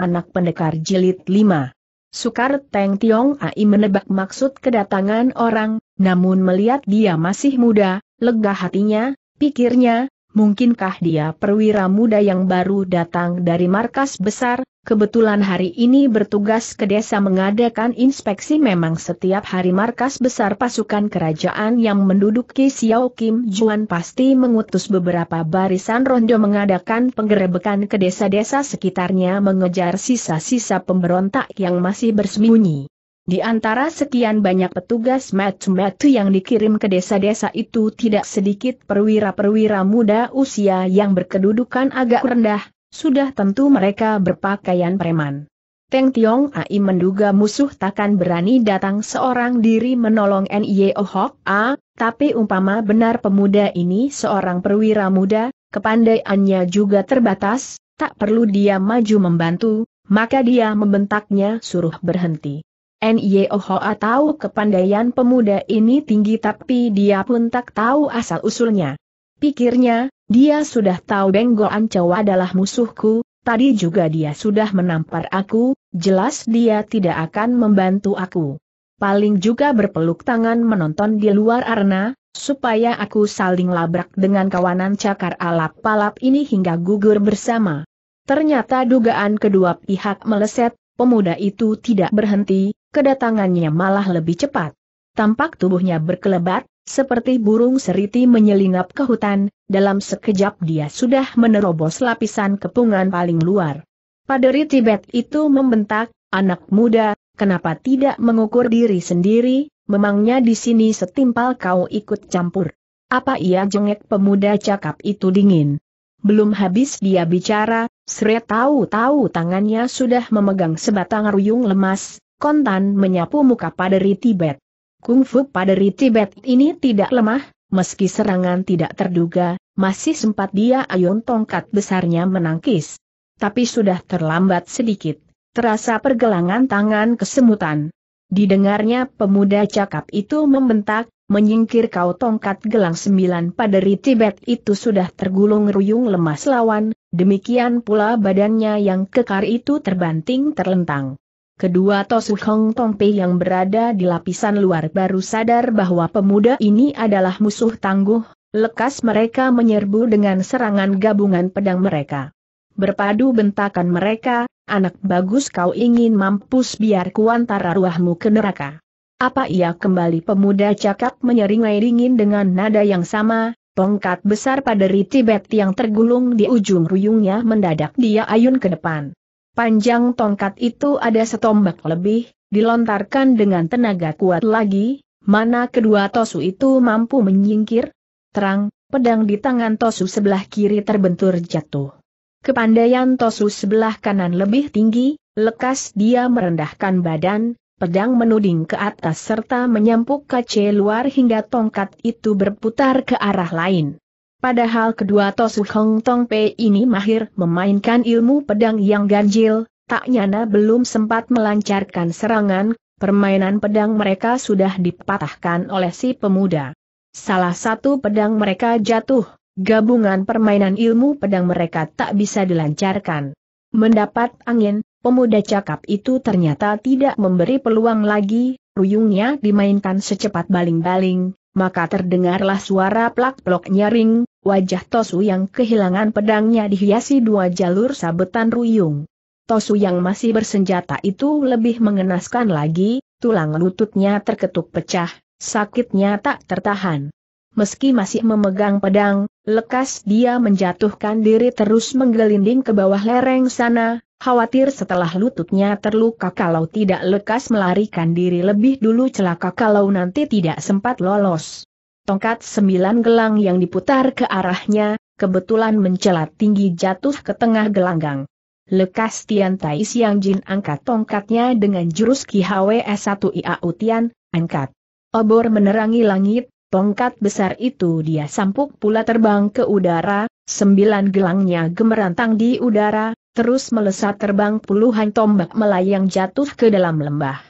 anak pendekar jilid 5. Sukar Teng Tiong Ai menebak maksud kedatangan orang, namun melihat dia masih muda, lega hatinya, pikirnya, Mungkinkah dia perwira muda yang baru datang dari markas besar, kebetulan hari ini bertugas ke desa mengadakan inspeksi memang setiap hari markas besar pasukan kerajaan yang menduduki Xiao Kim Juan pasti mengutus beberapa barisan rondo mengadakan penggerebekan ke desa-desa sekitarnya mengejar sisa-sisa pemberontak yang masih bersembunyi. Di antara sekian banyak petugas metu-metu yang dikirim ke desa-desa itu tidak sedikit perwira-perwira muda usia yang berkedudukan agak rendah, sudah tentu mereka berpakaian preman. Teng Tiong Ai menduga musuh takkan berani datang seorang diri menolong N.I.O. Hok A, tapi umpama benar pemuda ini seorang perwira muda, kepandaiannya juga terbatas, tak perlu dia maju membantu, maka dia membentaknya suruh berhenti. Nyohoa tahu kepandaian pemuda ini tinggi tapi dia pun tak tahu asal-usulnya. Pikirnya, dia sudah tahu Benggo Ancau adalah musuhku, tadi juga dia sudah menampar aku, jelas dia tidak akan membantu aku. Paling juga berpeluk tangan menonton di luar arena, supaya aku saling labrak dengan kawanan cakar alap-palap ini hingga gugur bersama. Ternyata dugaan kedua pihak meleset, pemuda itu tidak berhenti, kedatangannya malah lebih cepat. Tampak tubuhnya berkelebat, seperti burung seriti menyelinap ke hutan, dalam sekejap dia sudah menerobos lapisan kepungan paling luar. Paderi Tibet itu membentak, anak muda, kenapa tidak mengukur diri sendiri, memangnya di sini setimpal kau ikut campur. Apa ia jengek pemuda cakap itu dingin? Belum habis dia bicara, Sre tahu-tahu tangannya sudah memegang sebatang ruyung lemas, kontan menyapu muka paderi Tibet. Kungfu paderi Tibet ini tidak lemah, meski serangan tidak terduga, masih sempat dia ayun tongkat besarnya menangkis. Tapi sudah terlambat sedikit, terasa pergelangan tangan kesemutan. Didengarnya pemuda cakap itu membentak, menyingkir kau tongkat gelang sembilan paderi Tibet itu sudah tergulung ruyung lemas lawan, demikian pula badannya yang kekar itu terbanting terlentang. Kedua Tosu Hong Tongpei yang berada di lapisan luar baru sadar bahwa pemuda ini adalah musuh tangguh, lekas mereka menyerbu dengan serangan gabungan pedang mereka. Berpadu bentakan mereka, anak bagus kau ingin mampus biar kuantara ruahmu ke neraka. Apa ia kembali pemuda cakap menyeringai dingin dengan nada yang sama, Tongkat besar pada paderi Tibet yang tergulung di ujung ruyungnya mendadak dia ayun ke depan. Panjang tongkat itu ada setombak lebih, dilontarkan dengan tenaga kuat lagi, mana kedua Tosu itu mampu menyingkir? Terang, pedang di tangan Tosu sebelah kiri terbentur jatuh. Kepandaian Tosu sebelah kanan lebih tinggi, lekas dia merendahkan badan, pedang menuding ke atas serta menyampuk kace luar hingga tongkat itu berputar ke arah lain. Padahal kedua Tosu Hong Tong Pei ini mahir memainkan ilmu pedang yang ganjil, tak nyana belum sempat melancarkan serangan, permainan pedang mereka sudah dipatahkan oleh si pemuda. Salah satu pedang mereka jatuh, gabungan permainan ilmu pedang mereka tak bisa dilancarkan. Mendapat angin, pemuda cakap itu ternyata tidak memberi peluang lagi, ruyungnya dimainkan secepat baling-baling, maka terdengarlah suara plak-plok nyaring, wajah Tosu yang kehilangan pedangnya dihiasi dua jalur sabetan ruyung. Tosu yang masih bersenjata itu lebih mengenaskan lagi, tulang lututnya terketuk pecah, sakitnya tak tertahan meski masih memegang pedang, lekas dia menjatuhkan diri terus menggelinding ke bawah lereng sana, khawatir setelah lututnya terluka kalau tidak lekas melarikan diri lebih dulu celaka kalau nanti tidak sempat lolos. Tongkat sembilan gelang yang diputar ke arahnya, kebetulan mencelat tinggi jatuh ke tengah gelanggang. Lekas Tian Tai Siang Jin angkat tongkatnya dengan jurus Ki s 1 IAU Tian, angkat. Obor menerangi langit, Tongkat besar itu dia sampuk pula terbang ke udara, sembilan gelangnya gemerantang di udara, terus melesat terbang puluhan tombak melayang jatuh ke dalam lembah.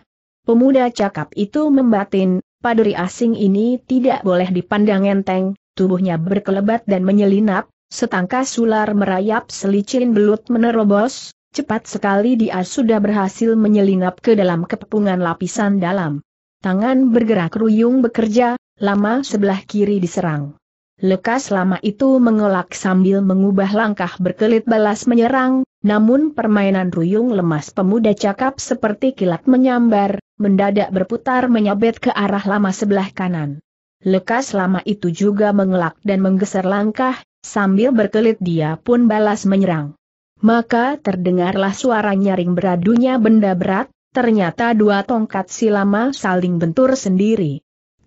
Pemuda cakap itu membatin, paduri asing ini tidak boleh dipandang enteng, tubuhnya berkelebat dan menyelinap, setangkas sular merayap selicin belut menerobos, Cepat sekali dia sudah berhasil menyelinap ke dalam kepungan lapisan dalam. Tangan bergerak ruyung bekerja, lama sebelah kiri diserang. Lekas lama itu mengelak sambil mengubah langkah berkelit balas menyerang, namun permainan ruyung lemas pemuda cakap seperti kilat menyambar, mendadak berputar menyabet ke arah lama sebelah kanan. Lekas lama itu juga mengelak dan menggeser langkah, sambil berkelit dia pun balas menyerang. Maka terdengarlah suara nyaring beradunya benda berat, ternyata dua tongkat si lama saling bentur sendiri.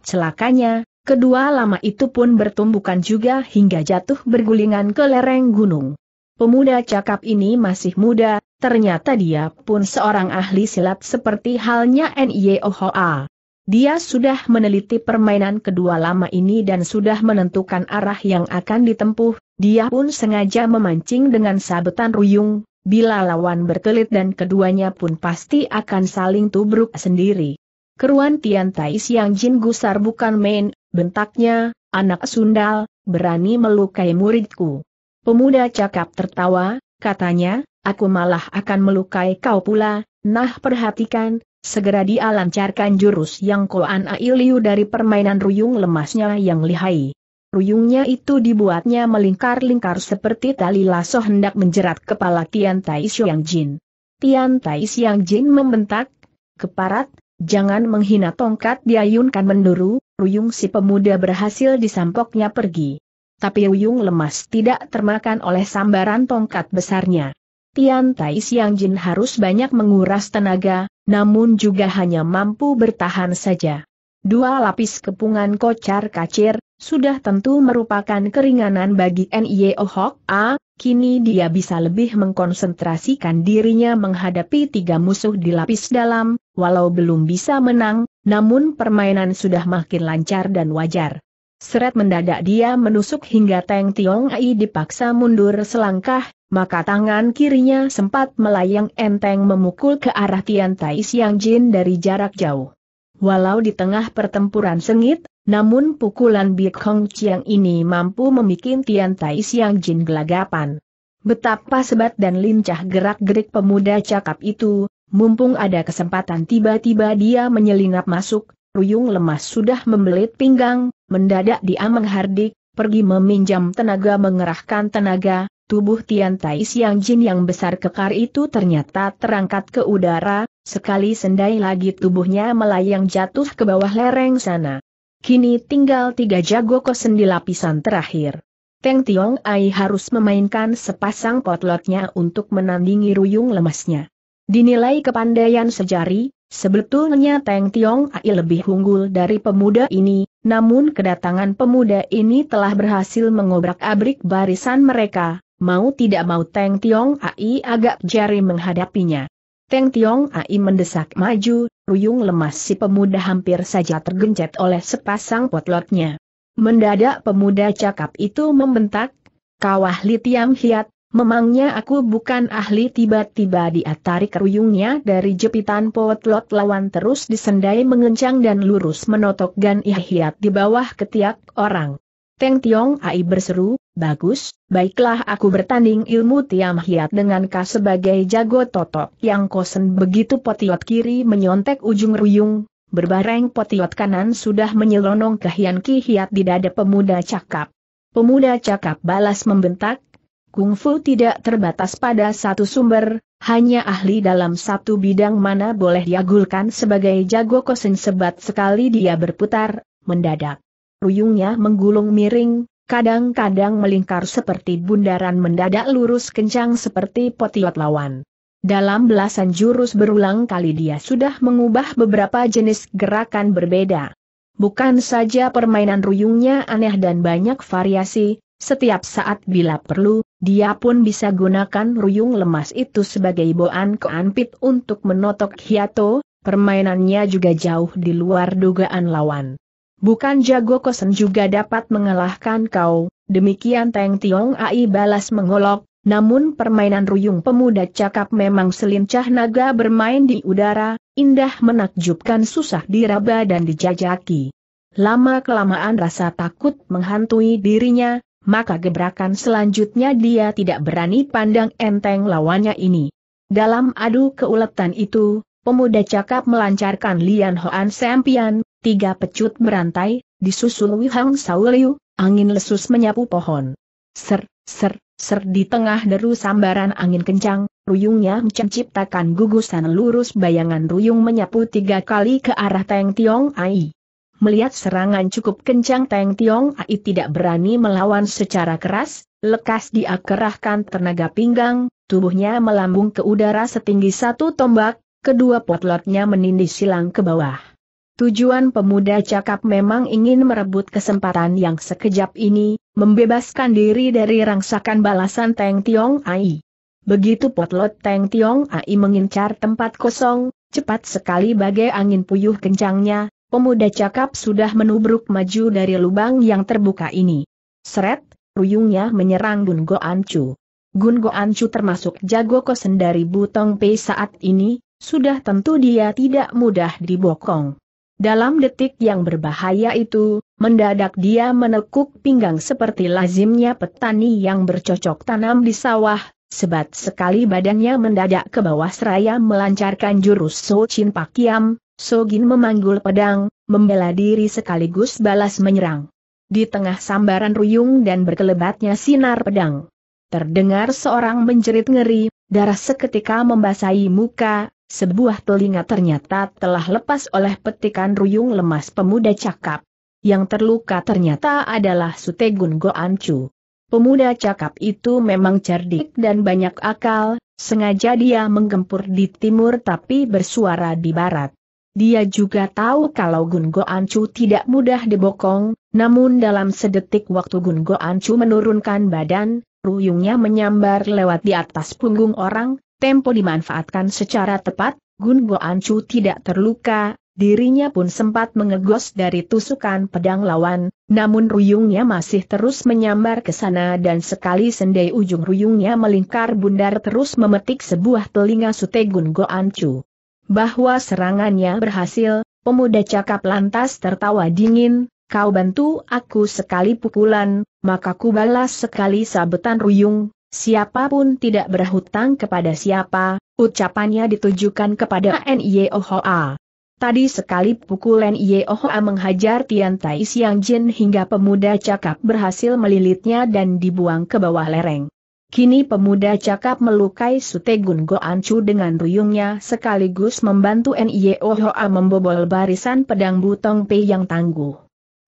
Celakanya, kedua lama itu pun bertumbukan juga hingga jatuh bergulingan ke lereng gunung. Pemuda cakap ini masih muda, ternyata dia pun seorang ahli silat seperti halnya N.I.O.H.A. Dia sudah meneliti permainan kedua lama ini dan sudah menentukan arah yang akan ditempuh, dia pun sengaja memancing dengan sabetan ruyung, bila lawan berkelit dan keduanya pun pasti akan saling tubruk sendiri keruan Tian Tai Siang Jin gusar bukan main, bentaknya, anak sundal, berani melukai muridku. Pemuda cakap tertawa, katanya, aku malah akan melukai kau pula, nah perhatikan, segera dia lancarkan jurus yang koan ailiu dari permainan ruyung lemasnya yang lihai. Ruyungnya itu dibuatnya melingkar-lingkar seperti tali lasso hendak menjerat kepala Tian Tai Siang Jin. Tian Tai Siang Jin membentak, keparat, Jangan menghina tongkat diayunkan menduru, Uyung si pemuda berhasil disampoknya pergi. Tapi Uyung lemas tidak termakan oleh sambaran tongkat besarnya. Tian Tai Siang Jin harus banyak menguras tenaga, namun juga hanya mampu bertahan saja. Dua lapis kepungan kocar kacir, sudah tentu merupakan keringanan bagi N.Y.O. E oh Hok A, kini dia bisa lebih mengkonsentrasikan dirinya menghadapi tiga musuh di lapis dalam, walau belum bisa menang, namun permainan sudah makin lancar dan wajar. Seret mendadak dia menusuk hingga Teng Tiong Ai dipaksa mundur selangkah, maka tangan kirinya sempat melayang enteng memukul ke arah Tian Tai Siang Jin dari jarak jauh. Walau di tengah pertempuran sengit, namun pukulan Bik Hong Chiang ini mampu memikin Tian Tai Siang Jin gelagapan. Betapa sebat dan lincah gerak-gerik pemuda cakap itu, mumpung ada kesempatan tiba-tiba dia menyelinap masuk, Ruyung lemas sudah membelit pinggang, mendadak dia menghardik, pergi meminjam tenaga mengerahkan tenaga, tubuh Tian Tai Siang Jin yang besar kekar itu ternyata terangkat ke udara, sekali sendai lagi tubuhnya melayang jatuh ke bawah lereng sana. Kini tinggal tiga jago kosen di lapisan terakhir. Teng Tiong Ai harus memainkan sepasang potlotnya untuk menandingi ruyung lemasnya. Dinilai kepandaian sejari, sebetulnya Teng Tiong Ai lebih unggul dari pemuda ini, namun kedatangan pemuda ini telah berhasil mengobrak-abrik barisan mereka, mau tidak mau Teng Tiong Ai agak jari menghadapinya. Teng Tiong Ai mendesak maju, Ruyung lemas si pemuda hampir saja tergencet oleh sepasang potlotnya. Mendadak pemuda cakap itu membentak, kawah tiam hiat, memangnya aku bukan ahli tiba-tiba diatarik ruyungnya dari jepitan potlot lawan terus disendai mengencang dan lurus menotok gan hiat di bawah ketiak orang. Teng Tiong Ai berseru, bagus, baiklah aku bertanding ilmu Tiam Hiat dengan kau sebagai jago totok yang kosen begitu potiot kiri menyontek ujung ruyung, berbareng potiot kanan sudah menyelonong ke Hian Ki Hiat di dada pemuda cakap. Pemuda cakap balas membentak, kungfu tidak terbatas pada satu sumber, hanya ahli dalam satu bidang mana boleh diagulkan sebagai jago kosen sebat sekali dia berputar, mendadak. Ruyungnya menggulung miring, kadang-kadang melingkar seperti bundaran mendadak lurus kencang seperti potiot lawan. Dalam belasan jurus berulang kali dia sudah mengubah beberapa jenis gerakan berbeda. Bukan saja permainan ruyungnya aneh dan banyak variasi, setiap saat bila perlu, dia pun bisa gunakan ruyung lemas itu sebagai boan keanpit untuk menotok hiato, permainannya juga jauh di luar dugaan lawan. Bukan jago kosen juga dapat mengalahkan kau, demikian Teng Tiong Ai balas mengolok, namun permainan ruyung pemuda cakap memang selincah naga bermain di udara, indah menakjubkan susah diraba dan dijajaki. Lama-kelamaan rasa takut menghantui dirinya, maka gebrakan selanjutnya dia tidak berani pandang enteng lawannya ini. Dalam adu keuletan itu, pemuda cakap melancarkan Lian Hoan Sempian, tiga pecut berantai, disusul Wihang Sauliu, angin lesus menyapu pohon. Ser, ser, ser di tengah deru sambaran angin kencang, ruyungnya menciptakan gugusan lurus bayangan ruyung menyapu tiga kali ke arah Teng Tiong Ai. Melihat serangan cukup kencang Teng Tiong Ai tidak berani melawan secara keras, lekas dia kerahkan tenaga pinggang, tubuhnya melambung ke udara setinggi satu tombak, kedua potlotnya menindih silang ke bawah. Tujuan pemuda cakap memang ingin merebut kesempatan yang sekejap ini, membebaskan diri dari rangsakan balasan Teng Tiong Ai. Begitu potlot Teng Tiong Ai mengincar tempat kosong, cepat sekali bagai angin puyuh kencangnya, pemuda cakap sudah menubruk maju dari lubang yang terbuka ini. Seret, ruyungnya menyerang Gun Go An Ancu. Gun Go An Ancu termasuk jago kosen dari Butong Pei saat ini, sudah tentu dia tidak mudah dibokong. Dalam detik yang berbahaya itu, mendadak dia menekuk pinggang seperti lazimnya petani yang bercocok tanam di sawah, sebat sekali badannya mendadak ke bawah seraya melancarkan jurus So Chin Pakiam, Gin memanggul pedang, membela diri sekaligus balas menyerang. Di tengah sambaran ruyung dan berkelebatnya sinar pedang. Terdengar seorang menjerit ngeri, darah seketika membasahi muka, sebuah telinga ternyata telah lepas oleh petikan ruyung lemas pemuda cakap. Yang terluka ternyata adalah Sutegun Ancu. Pemuda cakap itu memang cerdik dan banyak akal, sengaja dia menggempur di timur tapi bersuara di barat. Dia juga tahu kalau Gun Go Ancu tidak mudah dibokong, namun dalam sedetik waktu Gun Go Ancu menurunkan badan, ruyungnya menyambar lewat di atas punggung orang, tempo dimanfaatkan secara tepat, Gun Goancu tidak terluka, dirinya pun sempat mengegos dari tusukan pedang lawan, namun ruyungnya masih terus menyambar ke sana dan sekali sendai ujung ruyungnya melingkar bundar terus memetik sebuah telinga sute Gun Goancu. Bahwa serangannya berhasil, pemuda cakap lantas tertawa dingin, kau bantu aku sekali pukulan, maka ku balas sekali sabetan ruyung, Siapapun tidak berhutang kepada siapa, ucapannya ditujukan kepada Niohoa. Tadi sekali pukul N.I.O.H.A. menghajar Tian Tai Siang Jin hingga pemuda cakap berhasil melilitnya dan dibuang ke bawah lereng. Kini pemuda cakap melukai Sutegun Anchu dengan ruyungnya sekaligus membantu Niohoa membobol barisan pedang Butong Pei yang tangguh.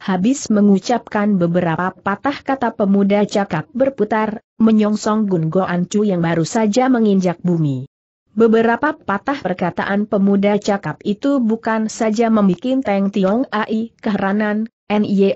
Habis mengucapkan beberapa patah kata pemuda cakap berputar, menyongsong Gun Go Chu yang baru saja menginjak bumi. Beberapa patah perkataan pemuda cakap itu bukan saja membuat Teng Tiong Ai keheranan,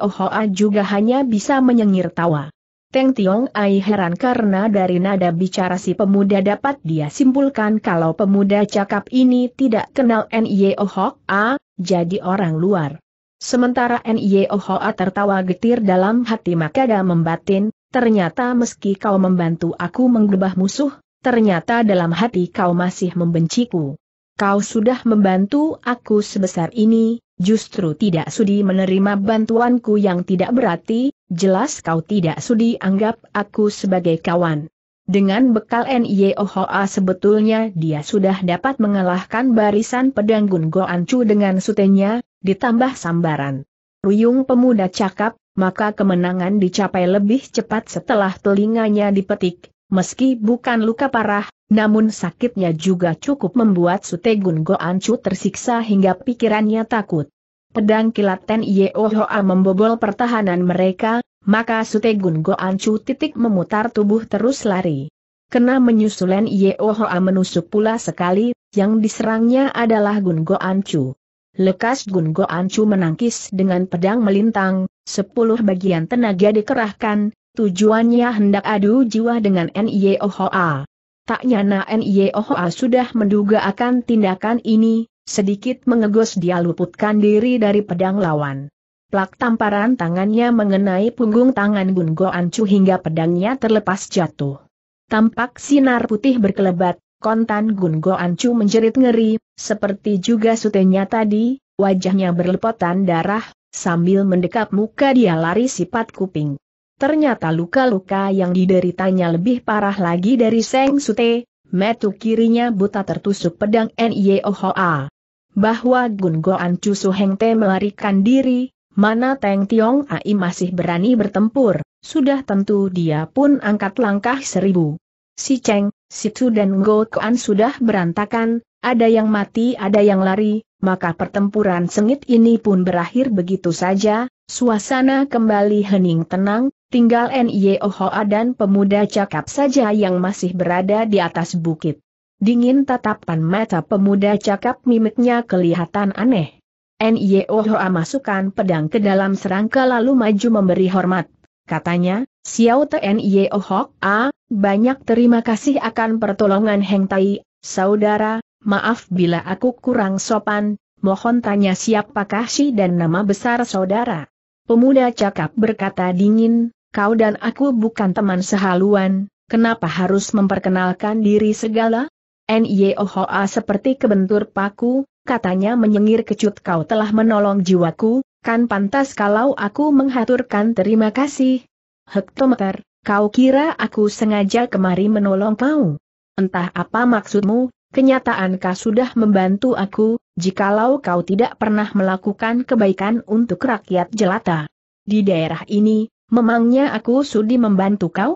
Hoa juga hanya bisa menyengir tawa. Teng Tiong Ai heran karena dari nada bicara si pemuda dapat dia simpulkan kalau pemuda cakap ini tidak kenal Hoa, jadi orang luar. Sementara Ohoa tertawa getir dalam hati maka Makada membatin, ternyata meski kau membantu aku menggebah musuh, ternyata dalam hati kau masih membenciku. Kau sudah membantu aku sebesar ini, justru tidak sudi menerima bantuanku yang tidak berarti, jelas kau tidak sudi anggap aku sebagai kawan. Dengan bekal Ohoa sebetulnya dia sudah dapat mengalahkan barisan pedang Gun Goan Chu dengan sutenya, ditambah sambaran. Ruyung pemuda cakap, maka kemenangan dicapai lebih cepat setelah telinganya dipetik, meski bukan luka parah, namun sakitnya juga cukup membuat Sutegun Goancu tersiksa hingga pikirannya takut. Pedang kilat Ten Yeohoa membobol pertahanan mereka, maka Sutegun Goancu titik memutar tubuh terus lari. Kena menyusulan Yeohoa menusuk pula sekali, yang diserangnya adalah Gun Goancu. Lekas Gun Go Ancu menangkis dengan pedang melintang, sepuluh bagian tenaga dikerahkan, tujuannya hendak adu jiwa dengan NIOHA. E tak nyana NIOHA e sudah menduga akan tindakan ini, sedikit mengegos dia luputkan diri dari pedang lawan. Plak tamparan tangannya mengenai punggung tangan Gun Go Ancu hingga pedangnya terlepas jatuh. Tampak sinar putih berkelebat, Kontan Gun Go Ancu menjerit ngeri, seperti juga sutenya tadi, wajahnya berlepotan darah, sambil mendekap muka dia lari sifat kuping. Ternyata luka-luka yang dideritanya lebih parah lagi dari Seng Sute, metu kirinya buta tertusuk pedang N.I.O.H.A. E Bahwa Gun Go Ancu Suheng melarikan diri, mana Teng Tiong Ai masih berani bertempur, sudah tentu dia pun angkat langkah seribu si Cheng, si Tu dan Go Kuan sudah berantakan, ada yang mati ada yang lari, maka pertempuran sengit ini pun berakhir begitu saja, suasana kembali hening tenang, tinggal Nye Hoa dan pemuda cakap saja yang masih berada di atas bukit. Dingin tatapan mata pemuda cakap mimiknya kelihatan aneh. Nye Hoa masukkan pedang ke dalam serangka lalu maju memberi hormat. Katanya, Xiao TNI Hok, A, banyak terima kasih akan pertolongan Heng Tai, saudara, maaf bila aku kurang sopan, mohon tanya siapakah si dan nama besar saudara. Pemuda cakap berkata dingin, kau dan aku bukan teman sehaluan, kenapa harus memperkenalkan diri segala? A seperti kebentur paku, katanya menyengir kecut kau telah menolong jiwaku, kan pantas kalau aku menghaturkan terima kasih, Hektometer, kau kira aku sengaja kemari menolong kau? Entah apa maksudmu, kenyataan kau sudah membantu aku, jikalau kau tidak pernah melakukan kebaikan untuk rakyat jelata? Di daerah ini, memangnya aku sudi membantu kau?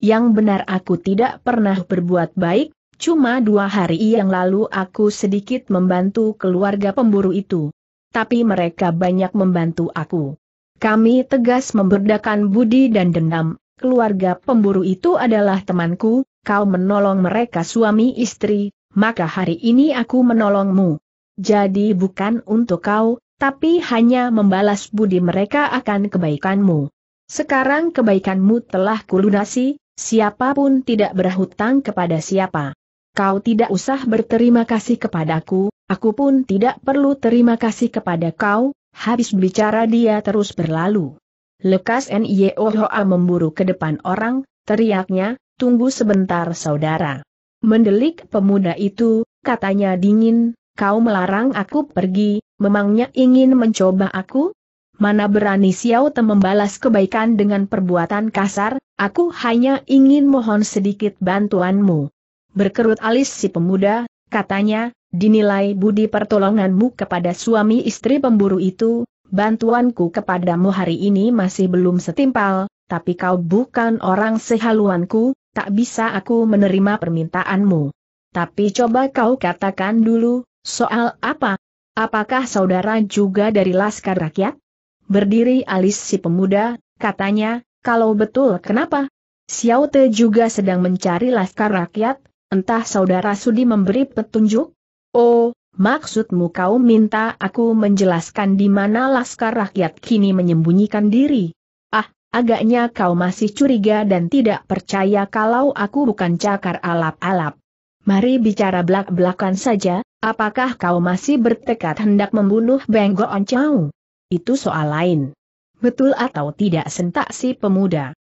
Yang benar aku tidak pernah berbuat baik, cuma dua hari yang lalu aku sedikit membantu keluarga pemburu itu. Tapi mereka banyak membantu aku. Kami tegas memberdakan budi dan dendam, keluarga pemburu itu adalah temanku, kau menolong mereka suami istri, maka hari ini aku menolongmu. Jadi bukan untuk kau, tapi hanya membalas budi mereka akan kebaikanmu. Sekarang kebaikanmu telah kulunasi, siapapun tidak berhutang kepada siapa. Kau tidak usah berterima kasih kepadaku, aku pun tidak perlu terima kasih kepada kau, Habis bicara dia terus berlalu. Lekas N.I.O. Hoa memburu ke depan orang, teriaknya, tunggu sebentar saudara. Mendelik pemuda itu, katanya dingin, kau melarang aku pergi, memangnya ingin mencoba aku? Mana berani Xiao Te membalas kebaikan dengan perbuatan kasar, aku hanya ingin mohon sedikit bantuanmu. Berkerut alis si pemuda, katanya, Dinilai budi pertolonganmu kepada suami istri pemburu itu, bantuanku kepadamu hari ini masih belum setimpal, tapi kau bukan orang sehaluanku, tak bisa aku menerima permintaanmu. Tapi coba kau katakan dulu, soal apa? Apakah saudara juga dari Laskar Rakyat? Berdiri alis si pemuda, katanya, kalau betul kenapa? Xiao Te juga sedang mencari Laskar Rakyat, entah saudara Sudi memberi petunjuk? Oh, maksudmu kau minta aku menjelaskan di mana laskar rakyat kini menyembunyikan diri? Ah, agaknya kau masih curiga dan tidak percaya kalau aku bukan cakar alap-alap. Mari bicara belak-belakan saja, apakah kau masih bertekad hendak membunuh Benggo Oncau? Itu soal lain. Betul atau tidak sentak si pemuda?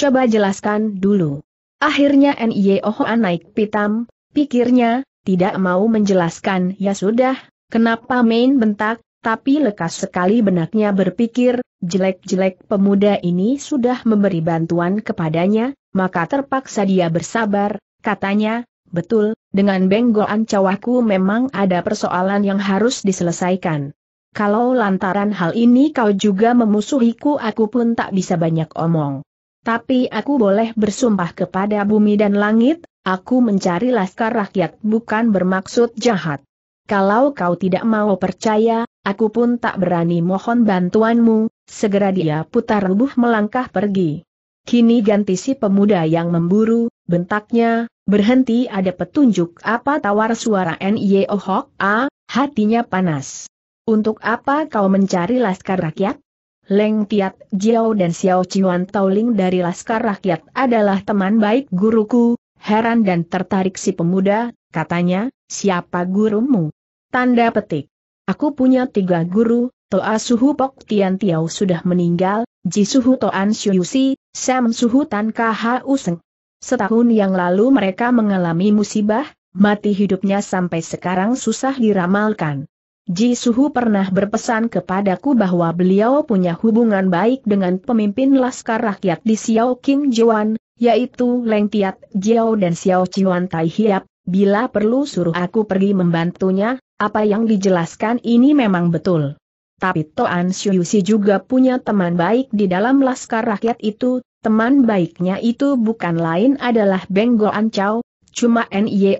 Coba jelaskan dulu. Akhirnya N.I.O.H.A. naik pitam, pikirnya, tidak mau menjelaskan ya sudah, kenapa main bentak, tapi lekas sekali benaknya berpikir, jelek-jelek pemuda ini sudah memberi bantuan kepadanya, maka terpaksa dia bersabar, katanya, betul, dengan benggoan cawaku memang ada persoalan yang harus diselesaikan. Kalau lantaran hal ini kau juga memusuhiku aku pun tak bisa banyak omong. Tapi aku boleh bersumpah kepada bumi dan langit, Aku mencari laskar rakyat bukan bermaksud jahat. Kalau kau tidak mau percaya, aku pun tak berani mohon bantuanmu, segera dia putar rubuh melangkah pergi. Kini ganti si pemuda yang memburu, bentaknya, berhenti ada petunjuk apa tawar suara N.Y.O. Oh Hok A, hatinya panas. Untuk apa kau mencari laskar rakyat? Leng Tiat Jiao dan Xiao Ciuan Tauling dari Laskar Rakyat adalah teman baik guruku, Heran dan tertarik si pemuda, katanya, siapa gurumu? Tanda petik. Aku punya tiga guru, Toa Suhu Pok Tian Tiao sudah meninggal, Ji Suhu Toan Syuyusi, Sam Suhu Tan KH Useng. Setahun yang lalu mereka mengalami musibah, mati hidupnya sampai sekarang susah diramalkan. Ji Suhu pernah berpesan kepadaku bahwa beliau punya hubungan baik dengan pemimpin Laskar Rakyat di Xiao Kim Juan, yaitu Leng Tiat, Jiao dan Xiao Chuan Tai Hiap, bila perlu suruh aku pergi membantunya, apa yang dijelaskan ini memang betul. Tapi Toan Si juga punya teman baik di dalam laskar rakyat itu, teman baiknya itu bukan lain adalah Beng An Chao, cuma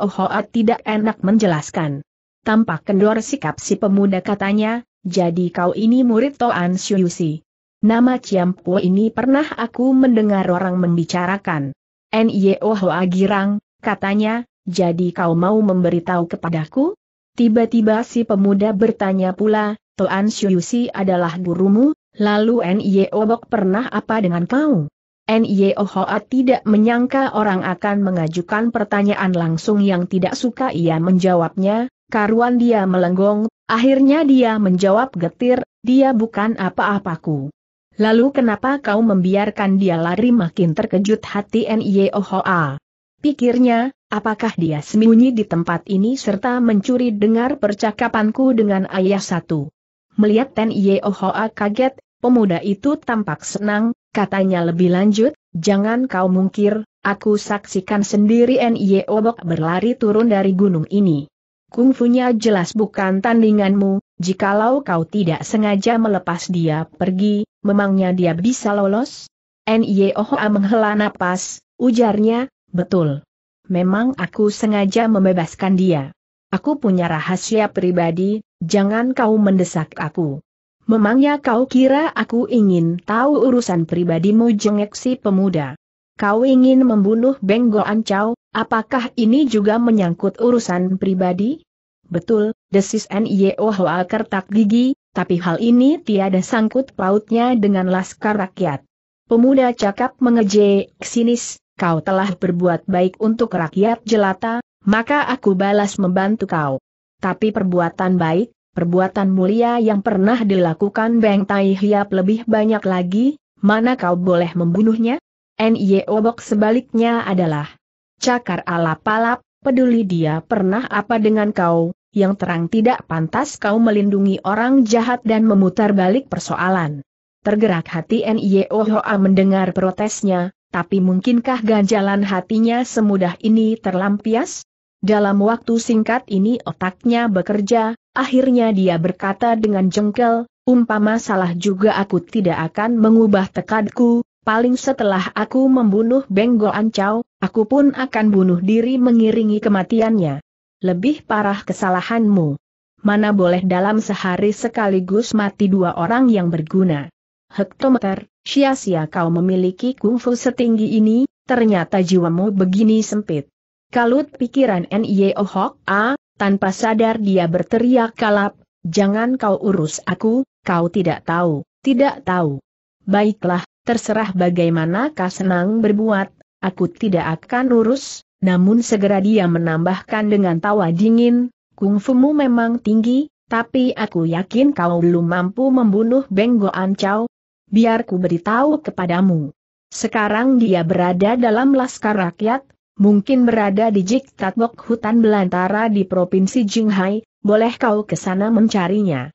Oh Hoa tidak enak menjelaskan. Tampak kendor sikap si pemuda katanya, jadi kau ini murid Toan Si. Nama Ciampo ini pernah aku mendengar orang membicarakan. N.I.O. Oh Hoa Girang, katanya, jadi kau mau memberitahu kepadaku? Tiba-tiba si pemuda bertanya pula, Toan Shuyusi adalah gurumu, lalu N.I.O. Oh Bok pernah apa dengan kau? N.I.O. Oh Hoa tidak menyangka orang akan mengajukan pertanyaan langsung yang tidak suka ia menjawabnya, karuan dia melenggong, akhirnya dia menjawab getir, dia bukan apa-apaku. Lalu kenapa kau membiarkan dia lari makin terkejut hati N.Y.O.H.A. Pikirnya, apakah dia sembunyi di tempat ini serta mencuri dengar percakapanku dengan ayah satu. Melihat N.Y.O.H.A. kaget, pemuda itu tampak senang, katanya lebih lanjut, jangan kau mungkir, aku saksikan sendiri N.Y.O.B.O.K. berlari turun dari gunung ini. Kungfunya jelas bukan tandinganmu, jikalau kau tidak sengaja melepas dia pergi, memangnya dia bisa lolos? Nyehoa menghela napas, ujarnya, betul. Memang aku sengaja membebaskan dia. Aku punya rahasia pribadi, jangan kau mendesak aku. Memangnya kau kira aku ingin tahu urusan pribadimu jengek si pemuda. Kau ingin membunuh Benggo Ancau, apakah ini juga menyangkut urusan pribadi? Betul, desis N.Y.O. Hoa kertak gigi, tapi hal ini tiada sangkut pautnya dengan laskar rakyat. Pemuda cakap mengejek sinis, kau telah berbuat baik untuk rakyat jelata, maka aku balas membantu kau. Tapi perbuatan baik, perbuatan mulia yang pernah dilakukan Beng Tai Hiap lebih banyak lagi, mana kau boleh membunuhnya? NIO Bok sebaliknya adalah cakar ala palap, peduli dia pernah apa dengan kau, yang terang tidak pantas kau melindungi orang jahat dan memutar balik persoalan. Tergerak hati NIO Hoa mendengar protesnya, tapi mungkinkah ganjalan hatinya semudah ini terlampias? Dalam waktu singkat ini otaknya bekerja, akhirnya dia berkata dengan jengkel, umpama salah juga aku tidak akan mengubah tekadku, paling setelah aku membunuh Benggo Ancau, aku pun akan bunuh diri mengiringi kematiannya. Lebih parah kesalahanmu. Mana boleh dalam sehari sekaligus mati dua orang yang berguna. Hektometer, sia-sia kau memiliki kungfu setinggi ini, ternyata jiwamu begini sempit. Kalut pikiran N.Y.O. Oh Hok A, tanpa sadar dia berteriak kalap, jangan kau urus aku, kau tidak tahu, tidak tahu. Baiklah, terserah bagaimana kau senang berbuat, aku tidak akan urus, namun segera dia menambahkan dengan tawa dingin, kungfumu memang tinggi, tapi aku yakin kau belum mampu membunuh Benggo Ancau. Biar ku beritahu kepadamu. Sekarang dia berada dalam laskar rakyat, mungkin berada di Jiktatbok hutan belantara di Provinsi Jinghai, boleh kau ke sana mencarinya.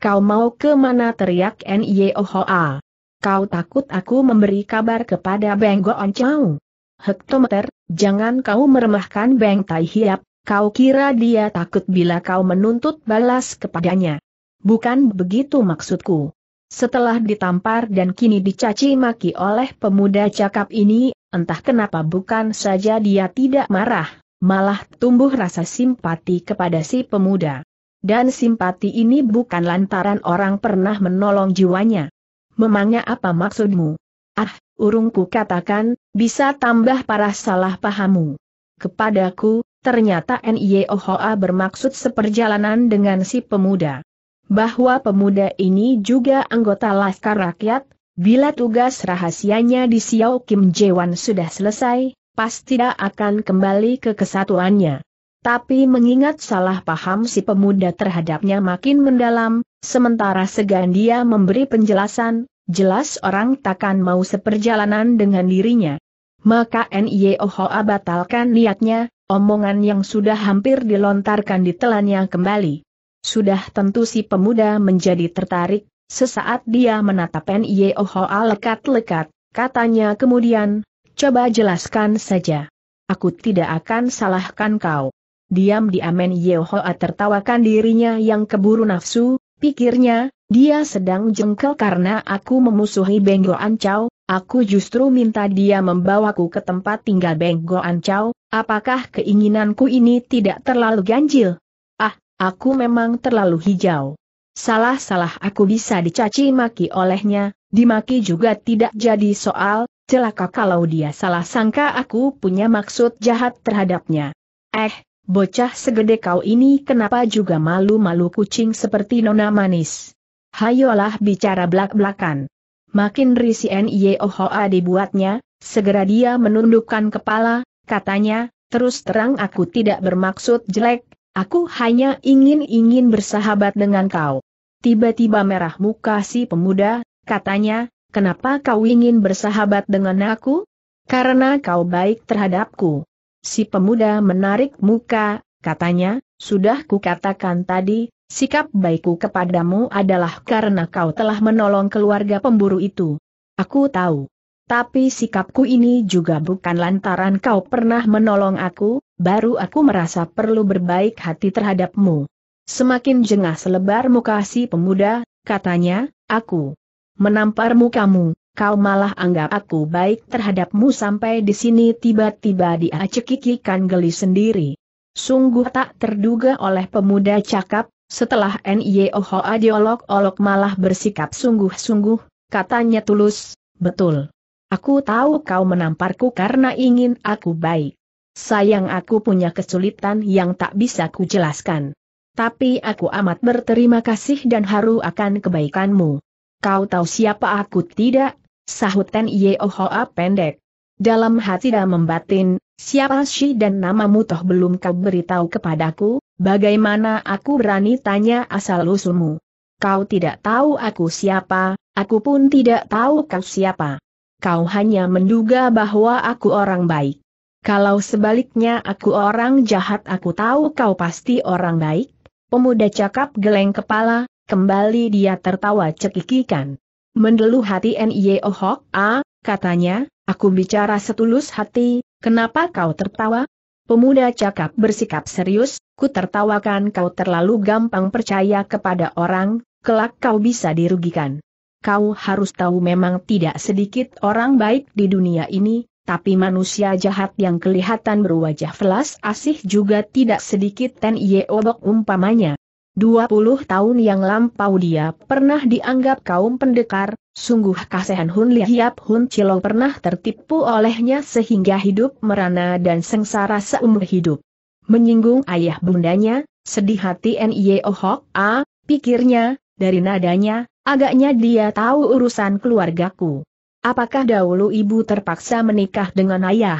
Kau mau ke mana teriak Nye Ohoa? Kau takut aku memberi kabar kepada Beng Goon Chow? Hektometer, jangan kau meremahkan Beng Tai Hiap, kau kira dia takut bila kau menuntut balas kepadanya. Bukan begitu maksudku. Setelah ditampar dan kini dicaci maki oleh pemuda cakap ini, entah kenapa bukan saja dia tidak marah, malah tumbuh rasa simpati kepada si pemuda. Dan simpati ini bukan lantaran orang pernah menolong jiwanya Memangnya apa maksudmu? Ah, urungku katakan, bisa tambah parah salah pahamu. Kepadaku, ternyata N.Y.O.H.A. bermaksud seperjalanan dengan si pemuda. Bahwa pemuda ini juga anggota Laskar Rakyat, bila tugas rahasianya di Xiao Kim Jewan sudah selesai, pasti tidak akan kembali ke kesatuannya. Tapi mengingat salah paham si pemuda terhadapnya makin mendalam, Sementara segan dia memberi penjelasan, jelas orang takkan mau seperjalanan dengan dirinya. Maka N.I.O.H.A. batalkan niatnya, omongan yang sudah hampir dilontarkan ditelannya kembali. Sudah tentu si pemuda menjadi tertarik, sesaat dia menatap N.I.O.H.A. lekat-lekat, katanya kemudian, coba jelaskan saja. Aku tidak akan salahkan kau. Diam-diam Yehoa tertawakan dirinya yang keburu nafsu, Pikirnya, dia sedang jengkel karena aku memusuhi Benggo Ancau, aku justru minta dia membawaku ke tempat tinggal Benggo Ancau, apakah keinginanku ini tidak terlalu ganjil? Ah, aku memang terlalu hijau. Salah-salah aku bisa dicaci maki olehnya, dimaki juga tidak jadi soal, celaka kalau dia salah sangka aku punya maksud jahat terhadapnya. Eh, Bocah segede kau ini kenapa juga malu-malu kucing seperti nona manis? Hayolah bicara belak-belakan. Makin risi Nyeohoa dibuatnya, segera dia menundukkan kepala, katanya, terus terang aku tidak bermaksud jelek, aku hanya ingin-ingin bersahabat dengan kau. Tiba-tiba merah muka si pemuda, katanya, kenapa kau ingin bersahabat dengan aku? Karena kau baik terhadapku. Si pemuda menarik muka, katanya, sudah kukatakan tadi, sikap baikku kepadamu adalah karena kau telah menolong keluarga pemburu itu. Aku tahu. Tapi sikapku ini juga bukan lantaran kau pernah menolong aku, baru aku merasa perlu berbaik hati terhadapmu. Semakin jengah selebar muka si pemuda, katanya, aku menampar mukamu, kau malah anggap aku baik terhadapmu sampai di sini tiba-tiba dia cekikikan geli sendiri. Sungguh tak terduga oleh pemuda cakap, setelah N.Y.O. Hoa diolok-olok malah bersikap sungguh-sungguh, katanya tulus, betul. Aku tahu kau menamparku karena ingin aku baik. Sayang aku punya kesulitan yang tak bisa kujelaskan. Tapi aku amat berterima kasih dan haru akan kebaikanmu. Kau tahu siapa aku tidak? Sahut Ten Yeohoa pendek. Dalam hati dan membatin, siapa si dan namamu toh belum kau beritahu kepadaku, bagaimana aku berani tanya asal-usulmu. Kau tidak tahu aku siapa, aku pun tidak tahu kau siapa. Kau hanya menduga bahwa aku orang baik. Kalau sebaliknya aku orang jahat aku tahu kau pasti orang baik. Pemuda cakap geleng kepala, kembali dia tertawa cekikikan. Mendeluh hati Nye Hok, ah, katanya, aku bicara setulus hati, kenapa kau tertawa? Pemuda cakap bersikap serius, ku tertawakan kau terlalu gampang percaya kepada orang, kelak kau bisa dirugikan. Kau harus tahu memang tidak sedikit orang baik di dunia ini, tapi manusia jahat yang kelihatan berwajah flas asih juga tidak sedikit Ten Ye umpamanya. 20 tahun yang lampau dia pernah dianggap kaum pendekar, sungguh kasihan Hun Lihiap Hun Cilong pernah tertipu olehnya sehingga hidup merana dan sengsara seumur hidup. Menyinggung ayah bundanya, sedih hati N.I.O. Oh Hok A, pikirnya, dari nadanya, agaknya dia tahu urusan keluargaku. Apakah dahulu ibu terpaksa menikah dengan ayah?